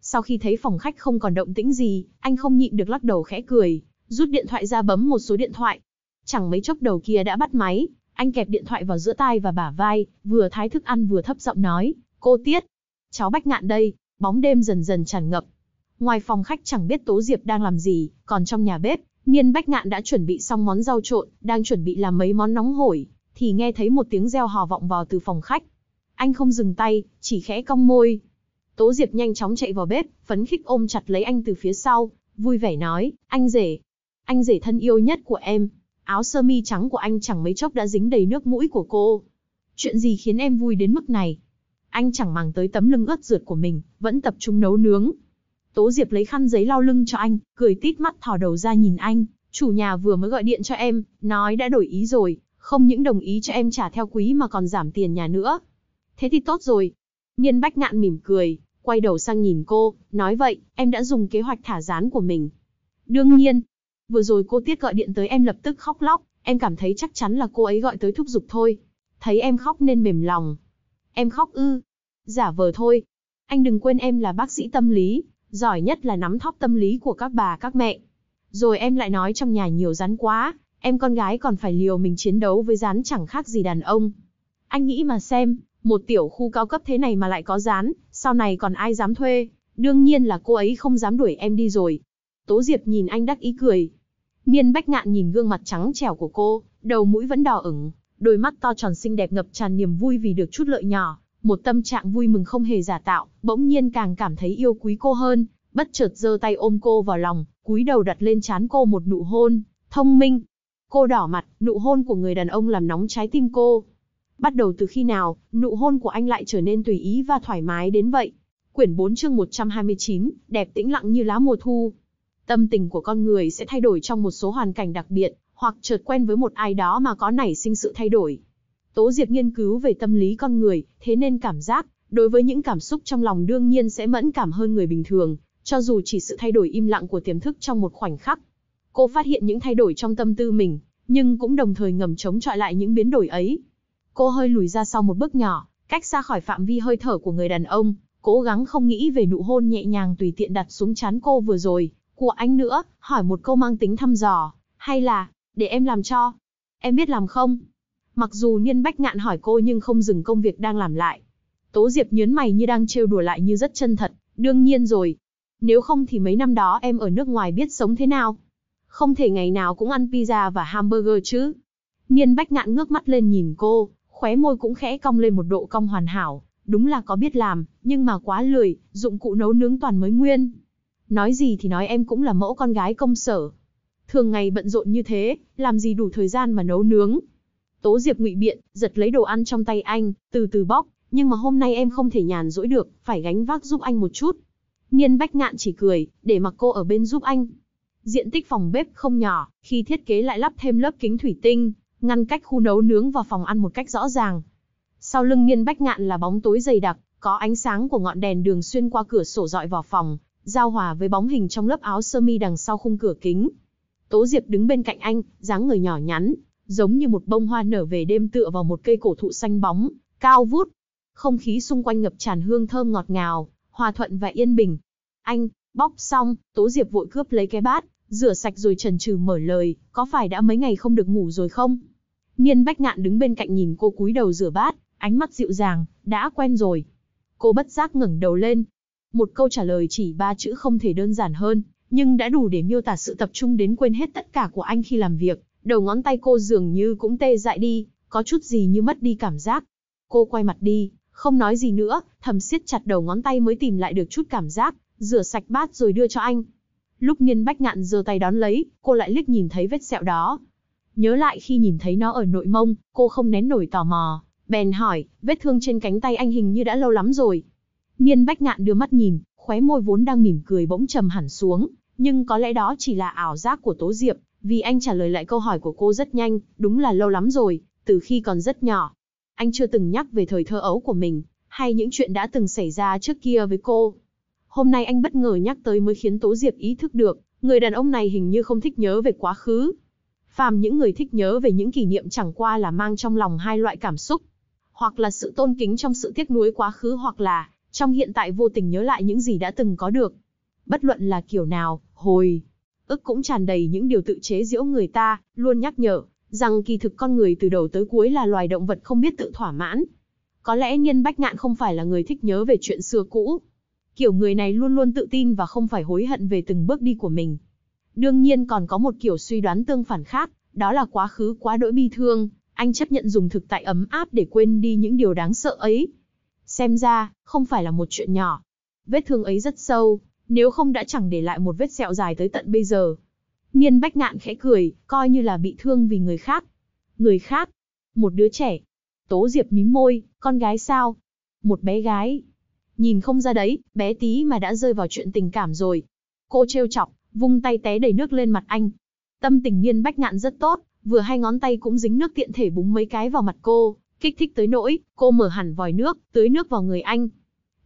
Sau khi thấy phòng khách không còn động tĩnh gì, anh không nhịn được lắc đầu khẽ cười, rút điện thoại ra bấm một số điện thoại. Chẳng mấy chốc đầu kia đã bắt máy, anh kẹp điện thoại vào giữa tay và bả vai, vừa thái thức ăn vừa thấp giọng nói, Cô Tiết, cháu Bách Ngạn đây, bóng đêm dần dần tràn ngập. Ngoài phòng khách chẳng biết Tố Diệp đang làm gì, còn trong nhà bếp, Niên Bách Ngạn đã chuẩn bị xong món rau trộn, đang chuẩn bị làm mấy món nóng hổi, thì nghe thấy một tiếng reo hò vọng vào từ phòng khách. Anh không dừng tay, chỉ khẽ cong môi. Tố Diệp nhanh chóng chạy vào bếp, phấn khích ôm chặt lấy anh từ phía sau, vui vẻ nói, anh rể. Anh rể thân yêu nhất của em, áo sơ mi trắng của anh chẳng mấy chốc đã dính đầy nước mũi của cô. Chuyện gì khiến em vui đến mức này? Anh chẳng màng tới tấm lưng ướt rượt của mình, vẫn tập trung nấu nướng. Tố Diệp lấy khăn giấy lau lưng cho anh, cười tít mắt thò đầu ra nhìn anh. Chủ nhà vừa mới gọi điện cho em, nói đã đổi ý rồi, không những đồng ý cho em trả theo quý mà còn giảm tiền nhà nữa. Thế thì tốt rồi. Nhiên Bách Ngạn mỉm cười, quay đầu sang nhìn cô, nói vậy, em đã dùng kế hoạch thả rán của mình. Đương nhiên, vừa rồi cô Tiết gọi điện tới em lập tức khóc lóc, em cảm thấy chắc chắn là cô ấy gọi tới thúc giục thôi. Thấy em khóc nên mềm lòng, Em khóc ư? Giả vờ thôi. Anh đừng quên em là bác sĩ tâm lý, giỏi nhất là nắm thóp tâm lý của các bà các mẹ. Rồi em lại nói trong nhà nhiều rắn quá, em con gái còn phải liều mình chiến đấu với rắn chẳng khác gì đàn ông. Anh nghĩ mà xem, một tiểu khu cao cấp thế này mà lại có rán, sau này còn ai dám thuê, đương nhiên là cô ấy không dám đuổi em đi rồi. Tố Diệp nhìn anh đắc ý cười. Niên Bách Ngạn nhìn gương mặt trắng trẻo của cô, đầu mũi vẫn đỏ ửng, đôi mắt to tròn xinh đẹp ngập tràn niềm vui vì được chút lợi nhỏ, một tâm trạng vui mừng không hề giả tạo, bỗng nhiên càng cảm thấy yêu quý cô hơn, bất chợt giơ tay ôm cô vào lòng, cúi đầu đặt lên trán cô một nụ hôn, thông minh. Cô đỏ mặt, nụ hôn của người đàn ông làm nóng trái tim cô. Bắt đầu từ khi nào, nụ hôn của anh lại trở nên tùy ý và thoải mái đến vậy? Quyển 4 chương 129, đẹp tĩnh lặng như lá mùa thu. Tâm tình của con người sẽ thay đổi trong một số hoàn cảnh đặc biệt, hoặc chợt quen với một ai đó mà có nảy sinh sự thay đổi. Tố Diệp nghiên cứu về tâm lý con người, thế nên cảm giác, đối với những cảm xúc trong lòng đương nhiên sẽ mẫn cảm hơn người bình thường, cho dù chỉ sự thay đổi im lặng của tiềm thức trong một khoảnh khắc. Cô phát hiện những thay đổi trong tâm tư mình, nhưng cũng đồng thời ngầm chống chọi lại những biến đổi ấy. Cô hơi lùi ra sau một bước nhỏ, cách xa khỏi phạm vi hơi thở của người đàn ông, cố gắng không nghĩ về nụ hôn nhẹ nhàng tùy tiện đặt xuống chán cô vừa rồi, của anh nữa, hỏi một câu mang tính thăm dò, hay là, để em làm cho. Em biết làm không? Mặc dù Niên Bách Ngạn hỏi cô nhưng không dừng công việc đang làm lại. Tố Diệp nhớn mày như đang trêu đùa lại như rất chân thật, đương nhiên rồi. Nếu không thì mấy năm đó em ở nước ngoài biết sống thế nào? Không thể ngày nào cũng ăn pizza và hamburger chứ. Niên Bách Ngạn ngước mắt lên nhìn cô, khóe môi cũng khẽ cong lên một độ cong hoàn hảo, đúng là có biết làm, nhưng mà quá lười, dụng cụ nấu nướng toàn mới nguyên. Nói gì thì nói em cũng là mẫu con gái công sở, Thường ngày bận rộn như thế, làm gì đủ thời gian mà nấu nướng. Tố Diệp ngụy biện, giật lấy đồ ăn trong tay anh, từ từ bóc, nhưng mà hôm nay em không thể nhàn rỗi được, phải gánh vác giúp anh một chút. Niên Bách Ngạn chỉ cười, để mặc cô ở bên giúp anh. Diện tích phòng bếp không nhỏ, khi thiết kế lại lắp thêm lớp kính thủy tinh, ngăn cách khu nấu nướng và phòng ăn một cách rõ ràng. Sau lưng Niên Bách Ngạn là bóng tối dày đặc, có ánh sáng của ngọn đèn đường xuyên qua cửa sổ dọi vào phòng, giao hòa với bóng hình trong lớp áo sơ mi đằng sau khung cửa kính. Tố Diệp đứng bên cạnh anh, dáng người nhỏ nhắn, giống như một bông hoa nở về đêm tựa vào một cây cổ thụ xanh bóng, cao vút. Không khí xung quanh ngập tràn hương thơm ngọt ngào, hòa thuận và yên bình. Anh, bóc xong, Tố Diệp vội cướp lấy cái bát, rửa sạch rồi trần trừ mở lời, có phải đã mấy ngày không được ngủ rồi không? Niên Bách Ngạn đứng bên cạnh nhìn cô cúi đầu rửa bát, ánh mắt dịu dàng, đã quen rồi. Cô bất giác ngẩng đầu lên. Một câu trả lời chỉ ba chữ không thể đơn giản hơn, nhưng đã đủ để miêu tả sự tập trung đến quên hết tất cả của anh khi làm việc. Đầu ngón tay cô dường như cũng tê dại đi, có chút gì như mất đi cảm giác. Cô quay mặt đi, không nói gì nữa, thầm siết chặt đầu ngón tay mới tìm lại được chút cảm giác, rửa sạch bát rồi đưa cho anh. Lúc Niên Bách Ngạn giơ tay đón lấy, cô lại liếc nhìn thấy vết sẹo đó. Nhớ lại khi nhìn thấy nó ở nội mông, cô không nén nổi tò mò, bèn hỏi, vết thương trên cánh tay anh hình như đã lâu lắm rồi. Niên Bách Ngạn đưa mắt nhìn, khóe môi vốn đang mỉm cười bỗng trầm hẳn xuống, nhưng có lẽ đó chỉ là ảo giác của Tố Diệp, vì anh trả lời lại câu hỏi của cô rất nhanh, đúng là lâu lắm rồi, từ khi còn rất nhỏ. Anh chưa từng nhắc về thời thơ ấu của mình, hay những chuyện đã từng xảy ra trước kia với cô. Hôm nay anh bất ngờ nhắc tới mới khiến Tố Diệp ý thức được, người đàn ông này hình như không thích nhớ về quá khứ. Phàm những người thích nhớ về những kỷ niệm chẳng qua là mang trong lòng hai loại cảm xúc, hoặc là sự tôn kính trong sự tiếc nuối quá khứ hoặc là trong hiện tại vô tình nhớ lại những gì đã từng có được. Bất luận là kiểu nào, hồi. Ức cũng tràn đầy những điều tự chế giễu người ta, luôn nhắc nhở, rằng kỳ thực con người từ đầu tới cuối là loài động vật không biết tự thỏa mãn. Có lẽ nhân bách ngạn không phải là người thích nhớ về chuyện xưa cũ. Kiểu người này luôn luôn tự tin và không phải hối hận về từng bước đi của mình. Đương nhiên còn có một kiểu suy đoán tương phản khác, đó là quá khứ quá đỗi bi thương, anh chấp nhận dùng thực tại ấm áp để quên đi những điều đáng sợ ấy. Xem ra, không phải là một chuyện nhỏ. Vết thương ấy rất sâu, nếu không đã chẳng để lại một vết sẹo dài tới tận bây giờ. Niên Bách Ngạn khẽ cười, coi như là bị thương vì người khác. Người khác? Một đứa trẻ. Tố Diệp mím môi, con gái sao? Một bé gái. Nhìn không ra đấy, bé tí mà đã rơi vào chuyện tình cảm rồi. Cô trêu chọc, vung tay té đầy nước lên mặt anh. Tâm tình Niên Bách Ngạn rất tốt, vừa hai ngón tay cũng dính nước tiện thể búng mấy cái vào mặt cô, kích thích tới nỗi, cô mở hẳn vòi nước, tưới nước vào người anh.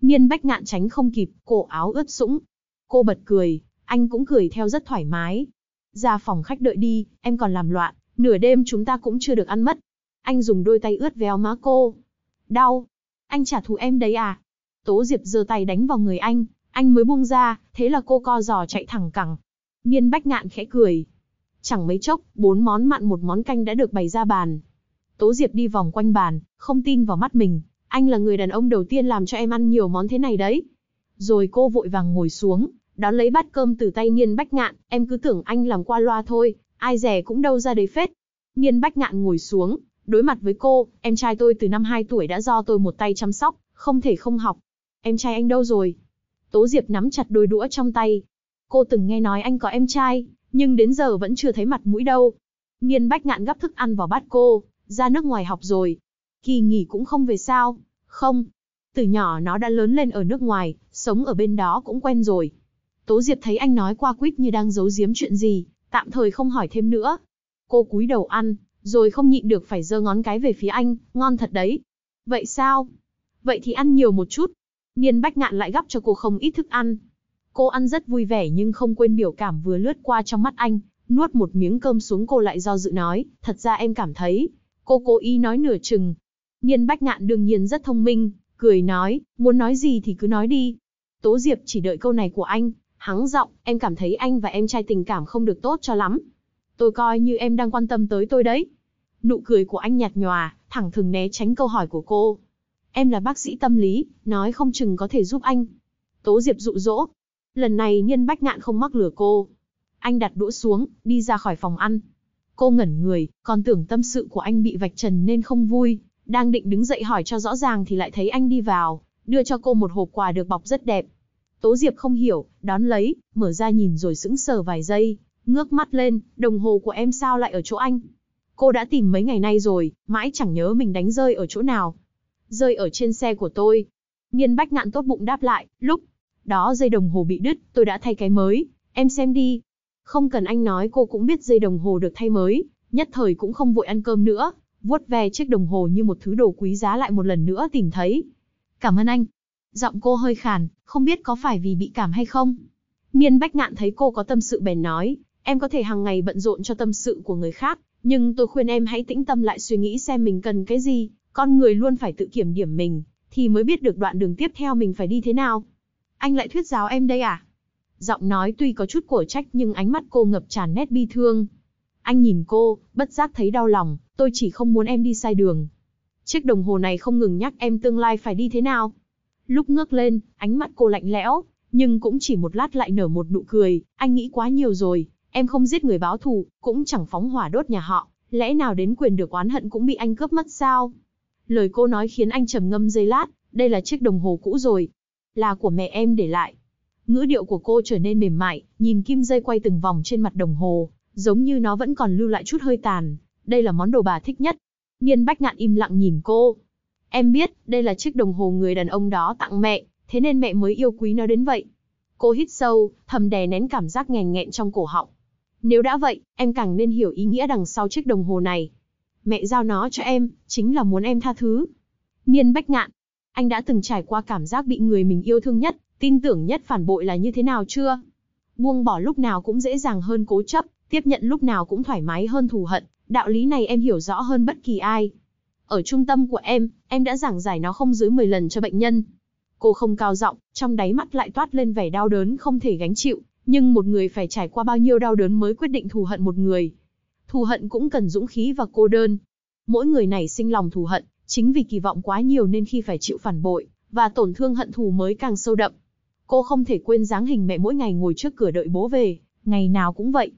Niên Bách Ngạn tránh không kịp, cổ áo ướt sũng, Cô bật cười, anh cũng cười theo rất thoải mái. Ra phòng khách đợi đi, em còn làm loạn, nửa đêm chúng ta cũng chưa được ăn mất. Anh dùng đôi tay ướt véo má cô. Đau. Anh trả thù em đấy à? Tố Diệp giơ tay đánh vào người anh, anh mới buông ra, thế là cô co giò chạy thẳng cẳng. Niên bách ngạn khẽ cười. Chẳng mấy chốc, bốn món mặn một món canh đã được bày ra bàn. Tố Diệp đi vòng quanh bàn, không tin vào mắt mình. Anh là người đàn ông đầu tiên làm cho em ăn nhiều món thế này đấy. Rồi cô vội vàng ngồi xuống, đón lấy bát cơm từ tay Nhiên Bách Ngạn, em cứ tưởng anh làm qua loa thôi, ai rẻ cũng đâu ra đấy phết. Nhiên Bách Ngạn ngồi xuống, đối mặt với cô, em trai tôi từ năm 2 tuổi đã do tôi một tay chăm sóc, không thể không học. Em trai anh đâu rồi? Tố Diệp nắm chặt đôi đũa trong tay. Cô từng nghe nói anh có em trai, nhưng đến giờ vẫn chưa thấy mặt mũi đâu. Nhiên Bách Ngạn gắp thức ăn vào bát cô, ra nước ngoài học rồi. Kỳ nghỉ cũng không về sao? Không. Từ nhỏ nó đã lớn lên ở nước ngoài, sống ở bên đó cũng quen rồi. Tố Diệp thấy anh nói qua quýt như đang giấu giếm chuyện gì, tạm thời không hỏi thêm nữa. Cô cúi đầu ăn, rồi không nhịn được phải giơ ngón cái về phía anh, ngon thật đấy. Vậy sao? Vậy thì ăn nhiều một chút. Niên Bách Ngạn lại gắp cho cô không ít thức ăn. Cô ăn rất vui vẻ nhưng không quên biểu cảm vừa lướt qua trong mắt anh, nuốt một miếng cơm xuống cô lại do dự nói, thật ra em cảm thấy, cô cố ý nói nửa chừng. Niên Bách Ngạn đương nhiên rất thông minh, cười nói, muốn nói gì thì cứ nói đi, Tố Diệp chỉ đợi câu này của anh, hắng giọng, em cảm thấy anh và em trai tình cảm không được tốt cho lắm. Tôi coi như em đang quan tâm tới tôi đấy. Nụ cười của anh nhạt nhòa, thẳng thừng né tránh câu hỏi của cô. Em là bác sĩ tâm lý, nói không chừng có thể giúp anh. Tố Diệp dụ dỗ. Lần này nhân bách ngạn không mắc lừa cô. Anh đặt đũa xuống, đi ra khỏi phòng ăn. Cô ngẩn người, còn tưởng tâm sự của anh bị vạch trần nên không vui. Đang định đứng dậy hỏi cho rõ ràng thì lại thấy anh đi vào, đưa cho cô một hộp quà được bọc rất đẹp. Tố Diệp không hiểu, đón lấy, mở ra nhìn rồi sững sờ vài giây, ngước mắt lên, đồng hồ của em sao lại ở chỗ anh? Cô đã tìm mấy ngày nay rồi, mãi chẳng nhớ mình đánh rơi ở chỗ nào. Rơi ở trên xe của tôi. Nhiên bách ngạn tốt bụng đáp lại, lúc đó dây đồng hồ bị đứt, tôi đã thay cái mới, em xem đi. Không cần anh nói cô cũng biết dây đồng hồ được thay mới, nhất thời cũng không vội ăn cơm nữa, vuốt ve chiếc đồng hồ như một thứ đồ quý giá lại một lần nữa tìm thấy. Cảm ơn anh. Giọng cô hơi khàn, không biết có phải vì bị cảm hay không. Miên Bách Ngạn thấy cô có tâm sự bèn nói, em có thể hàng ngày bận rộn cho tâm sự của người khác, nhưng tôi khuyên em hãy tĩnh tâm lại suy nghĩ xem mình cần cái gì, con người luôn phải tự kiểm điểm mình, thì mới biết được đoạn đường tiếp theo mình phải đi thế nào. Anh lại thuyết giáo em đây à? Giọng nói tuy có chút cổ trách nhưng ánh mắt cô ngập tràn nét bi thương. Anh nhìn cô, bất giác thấy đau lòng, tôi chỉ không muốn em đi sai đường. Chiếc đồng hồ này không ngừng nhắc em tương lai phải đi thế nào, Lúc ngước lên, ánh mắt cô lạnh lẽo, nhưng cũng chỉ một lát lại nở một nụ cười, anh nghĩ quá nhiều rồi, em không giết người báo thù, cũng chẳng phóng hỏa đốt nhà họ, lẽ nào đến quyền được oán hận cũng bị anh cướp mất sao? Lời cô nói khiến anh trầm ngâm giây lát, đây là chiếc đồng hồ cũ rồi, là của mẹ em để lại. Ngữ điệu của cô trở nên mềm mại, nhìn kim dây quay từng vòng trên mặt đồng hồ, giống như nó vẫn còn lưu lại chút hơi tàn, đây là món đồ bà thích nhất. Niên Bách Ngạn im lặng nhìn cô, Em biết, đây là chiếc đồng hồ người đàn ông đó tặng mẹ, thế nên mẹ mới yêu quý nó đến vậy. Cô hít sâu, thầm đè nén cảm giác nghèn nghẹn trong cổ họng. Nếu đã vậy, em càng nên hiểu ý nghĩa đằng sau chiếc đồng hồ này. Mẹ giao nó cho em, chính là muốn em tha thứ. Niên bách ngạn, anh đã từng trải qua cảm giác bị người mình yêu thương nhất, tin tưởng nhất phản bội là như thế nào chưa? Buông bỏ lúc nào cũng dễ dàng hơn cố chấp, tiếp nhận lúc nào cũng thoải mái hơn thù hận, đạo lý này em hiểu rõ hơn bất kỳ ai. Ở trung tâm của em, em đã giảng giải nó không dưới 10 lần cho bệnh nhân. Cô không cao giọng, trong đáy mắt lại toát lên vẻ đau đớn không thể gánh chịu, nhưng một người phải trải qua bao nhiêu đau đớn mới quyết định thù hận một người. Thù hận cũng cần dũng khí và cô đơn. Mỗi người này sinh lòng thù hận, chính vì kỳ vọng quá nhiều nên khi phải chịu phản bội, và tổn thương hận thù mới càng sâu đậm. Cô không thể quên dáng hình mẹ mỗi ngày ngồi trước cửa đợi bố về, ngày nào cũng vậy.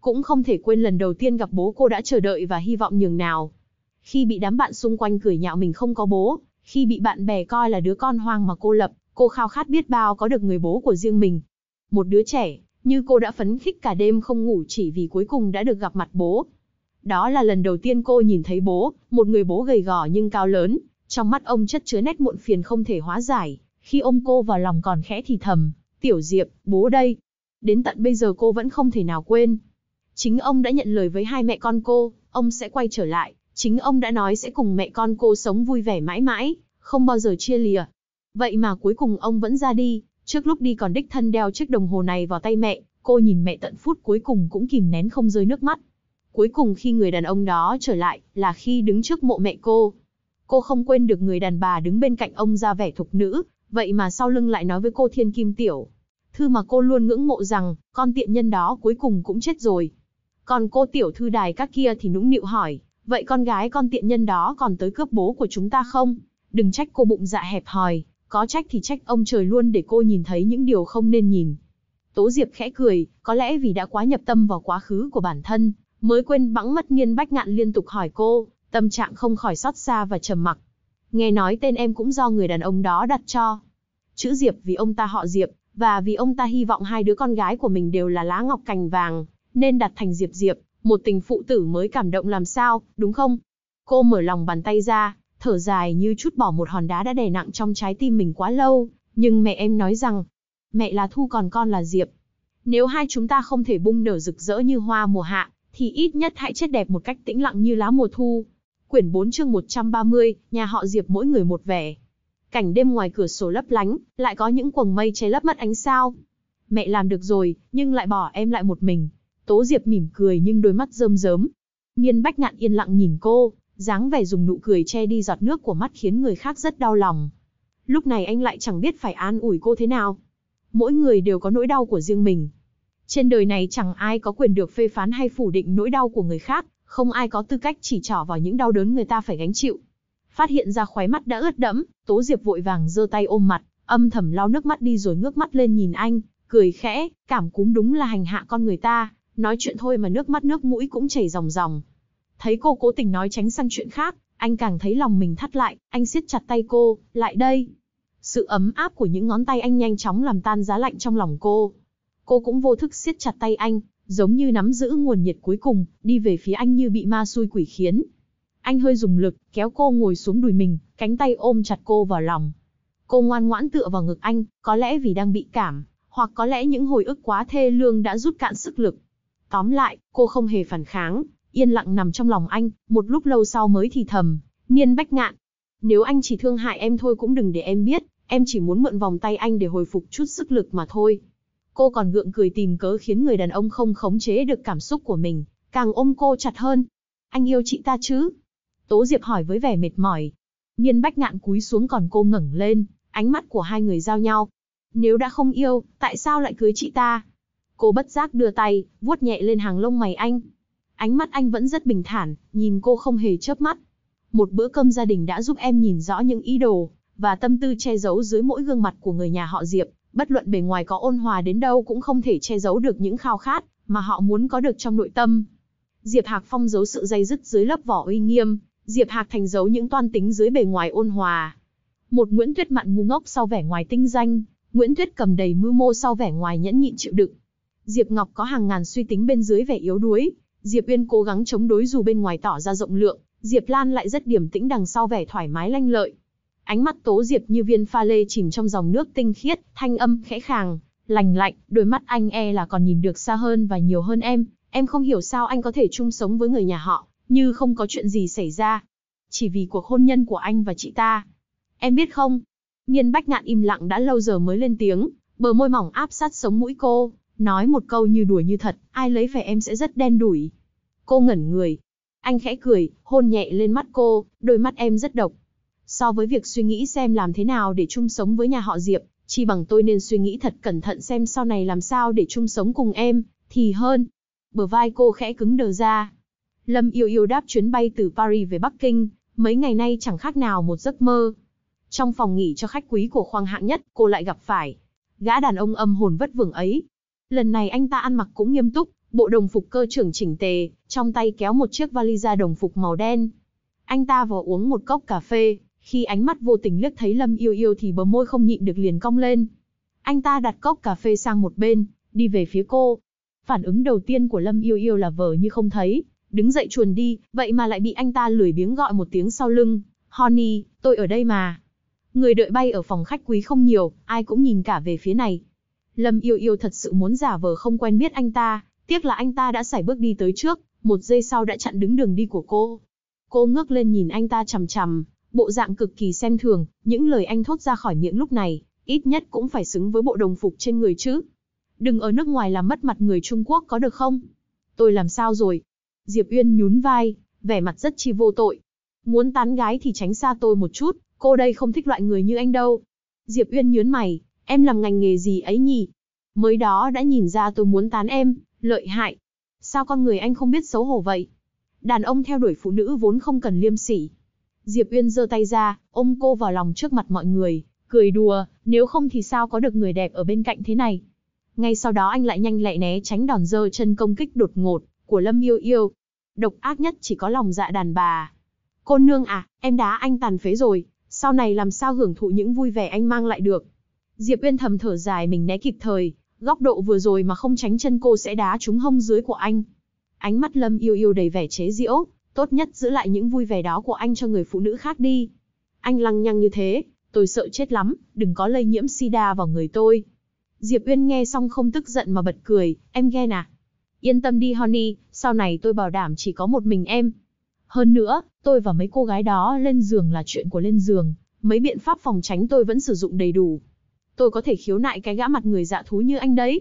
Cũng không thể quên lần đầu tiên gặp bố cô đã chờ đợi và hy vọng nhường nào khi bị đám bạn xung quanh cười nhạo mình không có bố, khi bị bạn bè coi là đứa con hoang mà cô lập, cô khao khát biết bao có được người bố của riêng mình. Một đứa trẻ, như cô đã phấn khích cả đêm không ngủ chỉ vì cuối cùng đã được gặp mặt bố. Đó là lần đầu tiên cô nhìn thấy bố, một người bố gầy gò nhưng cao lớn, trong mắt ông chất chứa nét muộn phiền không thể hóa giải, khi ôm cô vào lòng còn khẽ thì thầm, tiểu diệp, bố đây. Đến tận bây giờ cô vẫn không thể nào quên. Chính ông đã nhận lời với hai mẹ con cô, ông sẽ quay trở lại, Chính ông đã nói sẽ cùng mẹ con cô sống vui vẻ mãi mãi, không bao giờ chia lìa. Vậy mà cuối cùng ông vẫn ra đi, trước lúc đi còn đích thân đeo chiếc đồng hồ này vào tay mẹ, cô nhìn mẹ tận phút cuối cùng cũng kìm nén không rơi nước mắt. Cuối cùng khi người đàn ông đó trở lại là khi đứng trước mộ mẹ cô. Cô không quên được người đàn bà đứng bên cạnh ông ra vẻ thục nữ, vậy mà sau lưng lại nói với cô Thiên Kim Tiểu. Thư mà cô luôn ngưỡng mộ rằng, con tiện nhân đó cuối cùng cũng chết rồi. Còn cô Tiểu Thư Đài các kia thì nũng nịu hỏi, Vậy con gái con tiện nhân đó còn tới cướp bố của chúng ta không? Đừng trách cô bụng dạ hẹp hòi, có trách thì trách ông trời luôn để cô nhìn thấy những điều không nên nhìn. Tố Diệp khẽ cười, có lẽ vì đã quá nhập tâm vào quá khứ của bản thân, mới quên bẵng mất nghiên bách ngạn liên tục hỏi cô, tâm trạng không khỏi xót xa và trầm mặc. Nghe nói tên em cũng do người đàn ông đó đặt cho. Chữ Diệp vì ông ta họ Diệp, và vì ông ta hy vọng hai đứa con gái của mình đều là lá ngọc cành vàng, nên đặt thành Diệp Diệp, một tình phụ tử mới cảm động làm sao, đúng không? Cô mở lòng bàn tay ra, thở dài như chút bỏ một hòn đá đã đè nặng trong trái tim mình quá lâu. Nhưng mẹ em nói rằng, mẹ là Thu còn con là Diệp. Nếu hai chúng ta không thể bung nở rực rỡ như hoa mùa hạ, thì ít nhất hãy chết đẹp một cách tĩnh lặng như lá mùa thu. Quyển 4 chương 130, nhà họ Diệp mỗi người một vẻ. Cảnh đêm ngoài cửa sổ lấp lánh, lại có những quầng mây che lấp mất ánh sao. Mẹ làm được rồi, nhưng lại bỏ em lại một mình. Tố Diệp mỉm cười nhưng đôi mắt rơm rớm. Niên Bách Ngạn yên lặng nhìn cô, dáng vẻ dùng nụ cười che đi giọt nước của mắt khiến người khác rất đau lòng. Lúc này anh lại chẳng biết phải an ủi cô thế nào. Mỗi người đều có nỗi đau của riêng mình. Trên đời này chẳng ai có quyền được phê phán hay phủ định nỗi đau của người khác, không ai có tư cách chỉ trỏ vào những đau đớn người ta phải gánh chịu. Phát hiện ra khóe mắt đã ướt đẫm, Tố Diệp vội vàng giơ tay ôm mặt, âm thầm lau nước mắt đi rồi ngước mắt lên nhìn anh, cười khẽ, cảm cúm đúng là hành hạ con người ta, Nói chuyện thôi mà nước mắt nước mũi cũng chảy ròng ròng. Thấy cô cố tình nói tránh sang chuyện khác, anh càng thấy lòng mình thắt lại, anh siết chặt tay cô, lại đây. Sự ấm áp của những ngón tay anh nhanh chóng làm tan giá lạnh trong lòng cô. Cô cũng vô thức siết chặt tay anh, giống như nắm giữ nguồn nhiệt cuối cùng, đi về phía anh như bị ma xui quỷ khiến. Anh hơi dùng lực, kéo cô ngồi xuống đùi mình, cánh tay ôm chặt cô vào lòng. Cô ngoan ngoãn tựa vào ngực anh, có lẽ vì đang bị cảm, hoặc có lẽ những hồi ức quá thê lương đã rút cạn sức lực, Tóm lại, cô không hề phản kháng, yên lặng nằm trong lòng anh, một lúc lâu sau mới thì thầm, niên bách ngạn. Nếu anh chỉ thương hại em thôi cũng đừng để em biết, em chỉ muốn mượn vòng tay anh để hồi phục chút sức lực mà thôi. Cô còn gượng cười tìm cớ khiến người đàn ông không khống chế được cảm xúc của mình, càng ôm cô chặt hơn. Anh yêu chị ta chứ? Tố Diệp hỏi với vẻ mệt mỏi. Niên bách ngạn cúi xuống còn cô ngẩng lên, ánh mắt của hai người giao nhau. Nếu đã không yêu, tại sao lại cưới chị ta? Cô bất giác đưa tay, vuốt nhẹ lên hàng lông mày anh. Ánh mắt anh vẫn rất bình thản, nhìn cô không hề chớp mắt. Một bữa cơm gia đình đã giúp em nhìn rõ những ý đồ và tâm tư che giấu dưới mỗi gương mặt của người nhà họ Diệp, bất luận bề ngoài có ôn hòa đến đâu cũng không thể che giấu được những khao khát mà họ muốn có được trong nội tâm. Diệp Hạc Phong giấu sự dây dứt dưới lớp vỏ uy nghiêm, Diệp Hạc Thành giấu những toan tính dưới bề ngoài ôn hòa. Một Nguyễn Tuyết mặn ngu ngốc sau vẻ ngoài tinh danh, Nguyễn Tuyết cầm đầy mưu mô sau vẻ ngoài nhẫn nhịn chịu đựng, Diệp Ngọc có hàng ngàn suy tính bên dưới vẻ yếu đuối, Diệp Uyên cố gắng chống đối dù bên ngoài tỏ ra rộng lượng, Diệp Lan lại rất điểm tĩnh đằng sau vẻ thoải mái lanh lợi. Ánh mắt Tố Diệp như viên pha lê chìm trong dòng nước tinh khiết, thanh âm khẽ khàng, lành lạnh, đôi mắt anh e là còn nhìn được xa hơn và nhiều hơn em, em không hiểu sao anh có thể chung sống với người nhà họ, như không có chuyện gì xảy ra. Chỉ vì cuộc hôn nhân của anh và chị ta. Em biết không? Nhiên Bách Ngạn im lặng đã lâu giờ mới lên tiếng, bờ môi mỏng áp sát sống mũi cô, nói một câu như đùa như thật, ai lấy về em sẽ rất đen đủi. Cô ngẩn người. Anh khẽ cười, hôn nhẹ lên mắt cô, đôi mắt em rất độc. So với việc suy nghĩ xem làm thế nào để chung sống với nhà họ Diệp, chi bằng tôi nên suy nghĩ thật cẩn thận xem sau này làm sao để chung sống cùng em, thì hơn. Bờ vai cô khẽ cứng đờ ra. Lâm yêu yêu đáp chuyến bay từ Paris về Bắc Kinh, mấy ngày nay chẳng khác nào một giấc mơ. Trong phòng nghỉ cho khách quý của khoang hạng nhất, cô lại gặp phải. Gã đàn ông âm hồn vất vưởng ấy, Lần này anh ta ăn mặc cũng nghiêm túc, bộ đồng phục cơ trưởng chỉnh tề, trong tay kéo một chiếc vali da đồng phục màu đen. Anh ta vừa uống một cốc cà phê, khi ánh mắt vô tình liếc thấy Lâm Yêu Yêu thì bờ môi không nhịn được liền cong lên. Anh ta đặt cốc cà phê sang một bên, đi về phía cô. Phản ứng đầu tiên của Lâm Yêu Yêu là vờ như không thấy, đứng dậy chuồn đi, vậy mà lại bị anh ta lười biếng gọi một tiếng sau lưng. Honey, tôi ở đây mà. Người đợi bay ở phòng khách quý không nhiều, ai cũng nhìn cả về phía này, Lâm Yêu Yêu thật sự muốn giả vờ không quen biết anh ta, tiếc là anh ta đã sải bước đi tới trước, một giây sau đã chặn đứng đường đi của cô. Cô ngước lên nhìn anh ta chằm chằm, bộ dạng cực kỳ xem thường, những lời anh thốt ra khỏi miệng lúc này, ít nhất cũng phải xứng với bộ đồng phục trên người chứ. Đừng ở nước ngoài làm mất mặt người Trung Quốc có được không? Tôi làm sao rồi? Diệp Uyên nhún vai, vẻ mặt rất chi vô tội. Muốn tán gái thì tránh xa tôi một chút, cô đây không thích loại người như anh đâu. Diệp Uyên nhớn mày, em làm ngành nghề gì ấy nhỉ? Mới đó đã nhìn ra tôi muốn tán em, lợi hại. Sao con người anh không biết xấu hổ vậy? Đàn ông theo đuổi phụ nữ vốn không cần liêm sỉ. Diệp Uyên giơ tay ra, ôm cô vào lòng trước mặt mọi người, cười đùa, nếu không thì sao có được người đẹp ở bên cạnh thế này. Ngay sau đó anh lại nhanh lẹ né tránh đòn giơ chân công kích đột ngột của Lâm Yêu Yêu. Độc ác nhất chỉ có lòng dạ đàn bà. Cô nương à, em đá anh tàn phế rồi, sau này làm sao hưởng thụ những vui vẻ anh mang lại được. Diệp Uyên thầm thở dài mình né kịp thời, góc độ vừa rồi mà không tránh chân cô sẽ đá trúng hông dưới của anh. Ánh mắt Lâm yêu yêu đầy vẻ chế giễu, tốt nhất giữ lại những vui vẻ đó của anh cho người phụ nữ khác đi. Anh lăng nhăng như thế, tôi sợ chết lắm, đừng có lây nhiễm sida vào người tôi. Diệp Uyên nghe xong không tức giận mà bật cười, em ghen à? Yên tâm đi Honey, sau này tôi bảo đảm chỉ có một mình em. Hơn nữa, tôi và mấy cô gái đó lên giường là chuyện của lên giường, mấy biện pháp phòng tránh tôi vẫn sử dụng đầy đủ, tôi có thể khiếu nại cái gã mặt người dạ thú như anh đấy.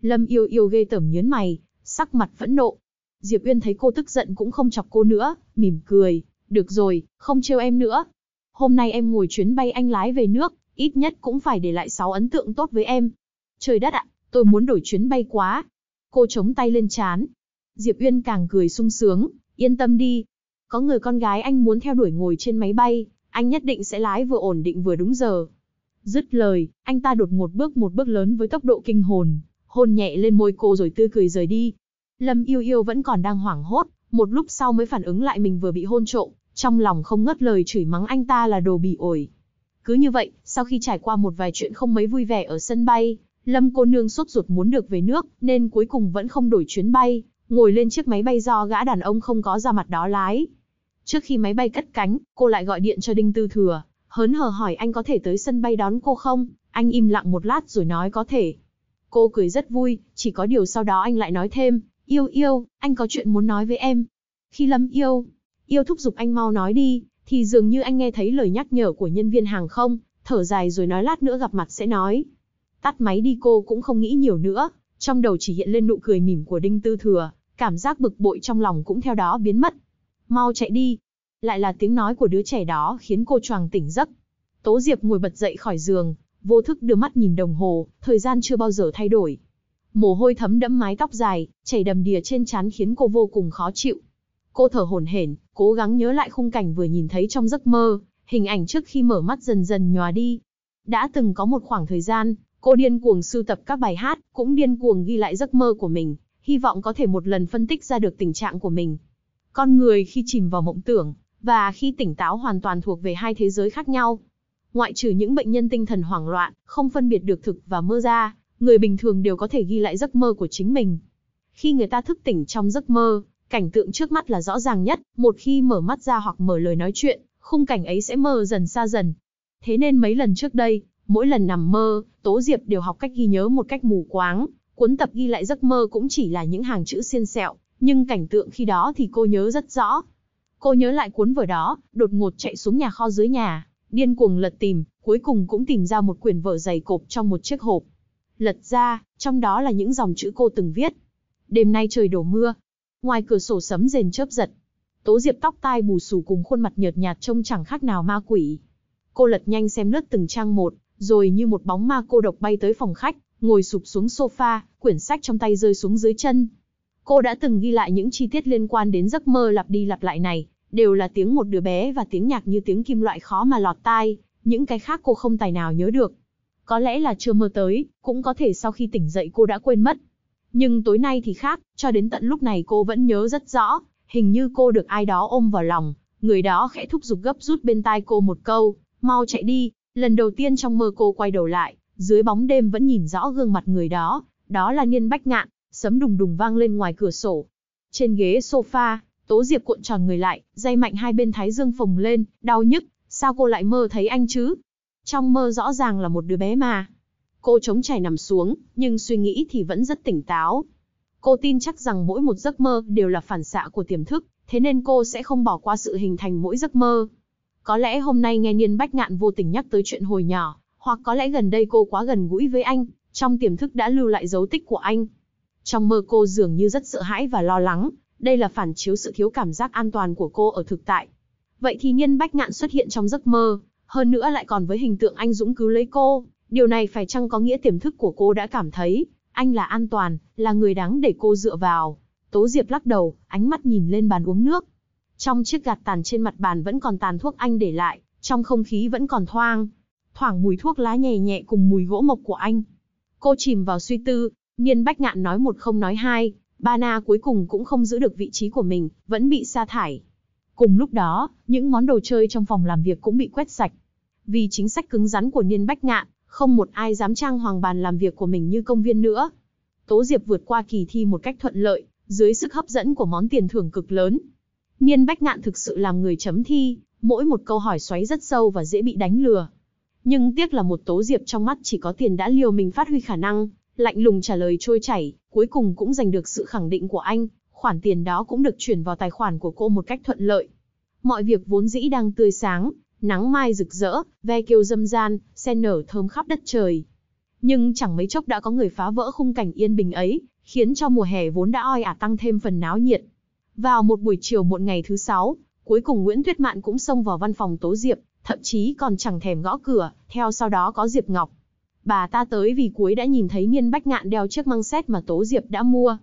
Lâm yêu yêu ghê tởm nhớn mày, sắc mặt phẫn nộ. Diệp Uyên thấy cô tức giận cũng không chọc cô nữa, mỉm cười, được rồi, không trêu em nữa. Hôm nay em ngồi chuyến bay anh lái về nước, ít nhất cũng phải để lại 6 ấn tượng tốt với em. Trời đất ạ, tôi muốn đổi chuyến bay quá. Cô chống tay lên chán. Diệp Uyên càng cười sung sướng, yên tâm đi. Có người con gái anh muốn theo đuổi ngồi trên máy bay, anh nhất định sẽ lái vừa ổn định vừa đúng giờ. Dứt lời, anh ta đột một bước một bước lớn với tốc độ kinh hồn, hôn nhẹ lên môi cô rồi tươi cười rời đi. Lâm yêu yêu vẫn còn đang hoảng hốt, một lúc sau mới phản ứng lại mình vừa bị hôn trộm, trong lòng không ngớt lời chửi mắng anh ta là đồ bỉ ổi. Cứ như vậy, sau khi trải qua một vài chuyện không mấy vui vẻ ở sân bay, Lâm cô nương sốt ruột muốn được về nước, nên cuối cùng vẫn không đổi chuyến bay, ngồi lên chiếc máy bay do gã đàn ông không có ra mặt đó lái. Trước khi máy bay cất cánh, cô lại gọi điện cho Đinh Tư Thừa, hớn hở hỏi anh có thể tới sân bay đón cô không, anh im lặng một lát rồi nói có thể. Cô cười rất vui, chỉ có điều sau đó anh lại nói thêm, yêu yêu, anh có chuyện muốn nói với em. Khi Lâm yêu, yêu thúc giục anh mau nói đi, thì dường như anh nghe thấy lời nhắc nhở của nhân viên hàng không, thở dài rồi nói lát nữa gặp mặt sẽ nói. Tắt máy đi cô cũng không nghĩ nhiều nữa, trong đầu chỉ hiện lên nụ cười mỉm của Đinh Tư Thừa, cảm giác bực bội trong lòng cũng theo đó biến mất. Mau chạy đi, lại là tiếng nói của đứa trẻ đó khiến cô choàng tỉnh giấc. Tố Diệp ngồi bật dậy khỏi giường, vô thức đưa mắt nhìn đồng hồ, thời gian chưa bao giờ thay đổi. Mồ hôi thấm đẫm mái tóc dài, chảy đầm đìa trên trán khiến cô vô cùng khó chịu. Cô thở hổn hển, cố gắng nhớ lại khung cảnh vừa nhìn thấy trong giấc mơ, hình ảnh trước khi mở mắt dần dần nhòa đi. Đã từng có một khoảng thời gian, cô điên cuồng sưu tập các bài hát, cũng điên cuồng ghi lại giấc mơ của mình, hy vọng có thể một lần phân tích ra được tình trạng của mình. Con người khi chìm vào mộng tưởng, và khi tỉnh táo hoàn toàn thuộc về hai thế giới khác nhau. Ngoại trừ những bệnh nhân tinh thần hoảng loạn, không phân biệt được thực và mơ ra, người bình thường đều có thể ghi lại giấc mơ của chính mình. Khi người ta thức tỉnh trong giấc mơ, cảnh tượng trước mắt là rõ ràng nhất, một khi mở mắt ra hoặc mở lời nói chuyện, khung cảnh ấy sẽ mờ dần xa dần. Thế nên mấy lần trước đây, mỗi lần nằm mơ, Tố Diệp đều học cách ghi nhớ một cách mù quáng, cuốn tập ghi lại giấc mơ cũng chỉ là những hàng chữ xiên xẹo, nhưng cảnh tượng khi đó thì cô nhớ rất rõ. Cô nhớ lại cuốn vở đó, đột ngột chạy xuống nhà kho dưới nhà, điên cuồng lật tìm, cuối cùng cũng tìm ra một quyển vở dày cộp trong một chiếc hộp. Lật ra, trong đó là những dòng chữ cô từng viết. Đêm nay trời đổ mưa, ngoài cửa sổ sấm rền chớp giật. Tố Diệp tóc tai bù xù cùng khuôn mặt nhợt nhạt trông chẳng khác nào ma quỷ. Cô lật nhanh xem lướt từng trang một, rồi như một bóng ma cô độc bay tới phòng khách, ngồi sụp xuống sofa, quyển sách trong tay rơi xuống dưới chân. Cô đã từng ghi lại những chi tiết liên quan đến giấc mơ lặp đi lặp lại này, đều là tiếng một đứa bé và tiếng nhạc như tiếng kim loại khó mà lọt tai, những cái khác cô không tài nào nhớ được. Có lẽ là chưa mơ tới, cũng có thể sau khi tỉnh dậy cô đã quên mất. Nhưng tối nay thì khác, cho đến tận lúc này cô vẫn nhớ rất rõ, hình như cô được ai đó ôm vào lòng, người đó khẽ thúc giục gấp rút bên tai cô một câu, mau chạy đi, lần đầu tiên trong mơ cô quay đầu lại, dưới bóng đêm vẫn nhìn rõ gương mặt người đó, đó là Niên Bách Ngạn, sấm đùng đùng vang lên ngoài cửa sổ. Trên ghế sofa, Tố Diệp cuộn tròn người lại, dây mạnh hai bên thái dương phồng lên, đau nhức, sao cô lại mơ thấy anh chứ? Trong mơ rõ ràng là một đứa bé mà. Cô chống chảy nằm xuống, nhưng suy nghĩ thì vẫn rất tỉnh táo. Cô tin chắc rằng mỗi một giấc mơ đều là phản xạ của tiềm thức, thế nên cô sẽ không bỏ qua sự hình thành mỗi giấc mơ. Có lẽ hôm nay nghe Niên Bách Ngạn vô tình nhắc tới chuyện hồi nhỏ, hoặc có lẽ gần đây cô quá gần gũi với anh, trong tiềm thức đã lưu lại dấu tích của anh. Trong mơ cô dường như rất sợ hãi và lo lắng, đây là phản chiếu sự thiếu cảm giác an toàn của cô ở thực tại. Vậy thì nhiên Bách Ngạn xuất hiện trong giấc mơ, hơn nữa lại còn với hình tượng anh dũng cứu lấy cô. Điều này phải chăng có nghĩa tiềm thức của cô đã cảm thấy, anh là an toàn, là người đáng để cô dựa vào. Tố Diệp lắc đầu, ánh mắt nhìn lên bàn uống nước. Trong chiếc gạt tàn trên mặt bàn vẫn còn tàn thuốc anh để lại, trong không khí vẫn còn thoang. Thoảng mùi thuốc lá nhè nhẹ cùng mùi gỗ mộc của anh. Cô chìm vào suy tư, Nhiên Bách Ngạn nói một không nói hai, Na cuối cùng cũng không giữ được vị trí của mình, vẫn bị sa thải. Cùng lúc đó, những món đồ chơi trong phòng làm việc cũng bị quét sạch. Vì chính sách cứng rắn của Niên Bách Ngạn, không một ai dám trang hoàng bàn làm việc của mình như công viên nữa. Tố Diệp vượt qua kỳ thi một cách thuận lợi, dưới sức hấp dẫn của món tiền thưởng cực lớn. Niên Bách Ngạn thực sự làm người chấm thi, mỗi một câu hỏi xoáy rất sâu và dễ bị đánh lừa. Nhưng tiếc là một Tố Diệp trong mắt chỉ có tiền đã liều mình phát huy khả năng, lạnh lùng trả lời trôi chảy, cuối cùng cũng giành được sự khẳng định của anh, khoản tiền đó cũng được chuyển vào tài khoản của cô một cách thuận lợi. Mọi việc vốn dĩ đang tươi sáng, nắng mai rực rỡ, ve kêu dâm gian, sen nở thơm khắp đất trời. Nhưng chẳng mấy chốc đã có người phá vỡ khung cảnh yên bình ấy, khiến cho mùa hè vốn đã oi ả tăng thêm phần náo nhiệt. Vào một buổi chiều muộn ngày thứ sáu, cuối cùng Nguyễn Tuyết Mạn cũng xông vào văn phòng Tố Diệp, thậm chí còn chẳng thèm gõ cửa, theo sau đó có Diệp Ngọc. Bà ta tới vì cuối đã nhìn thấy Niên Bách Ngạn đeo chiếc măng xét mà Tố Diệp đã mua,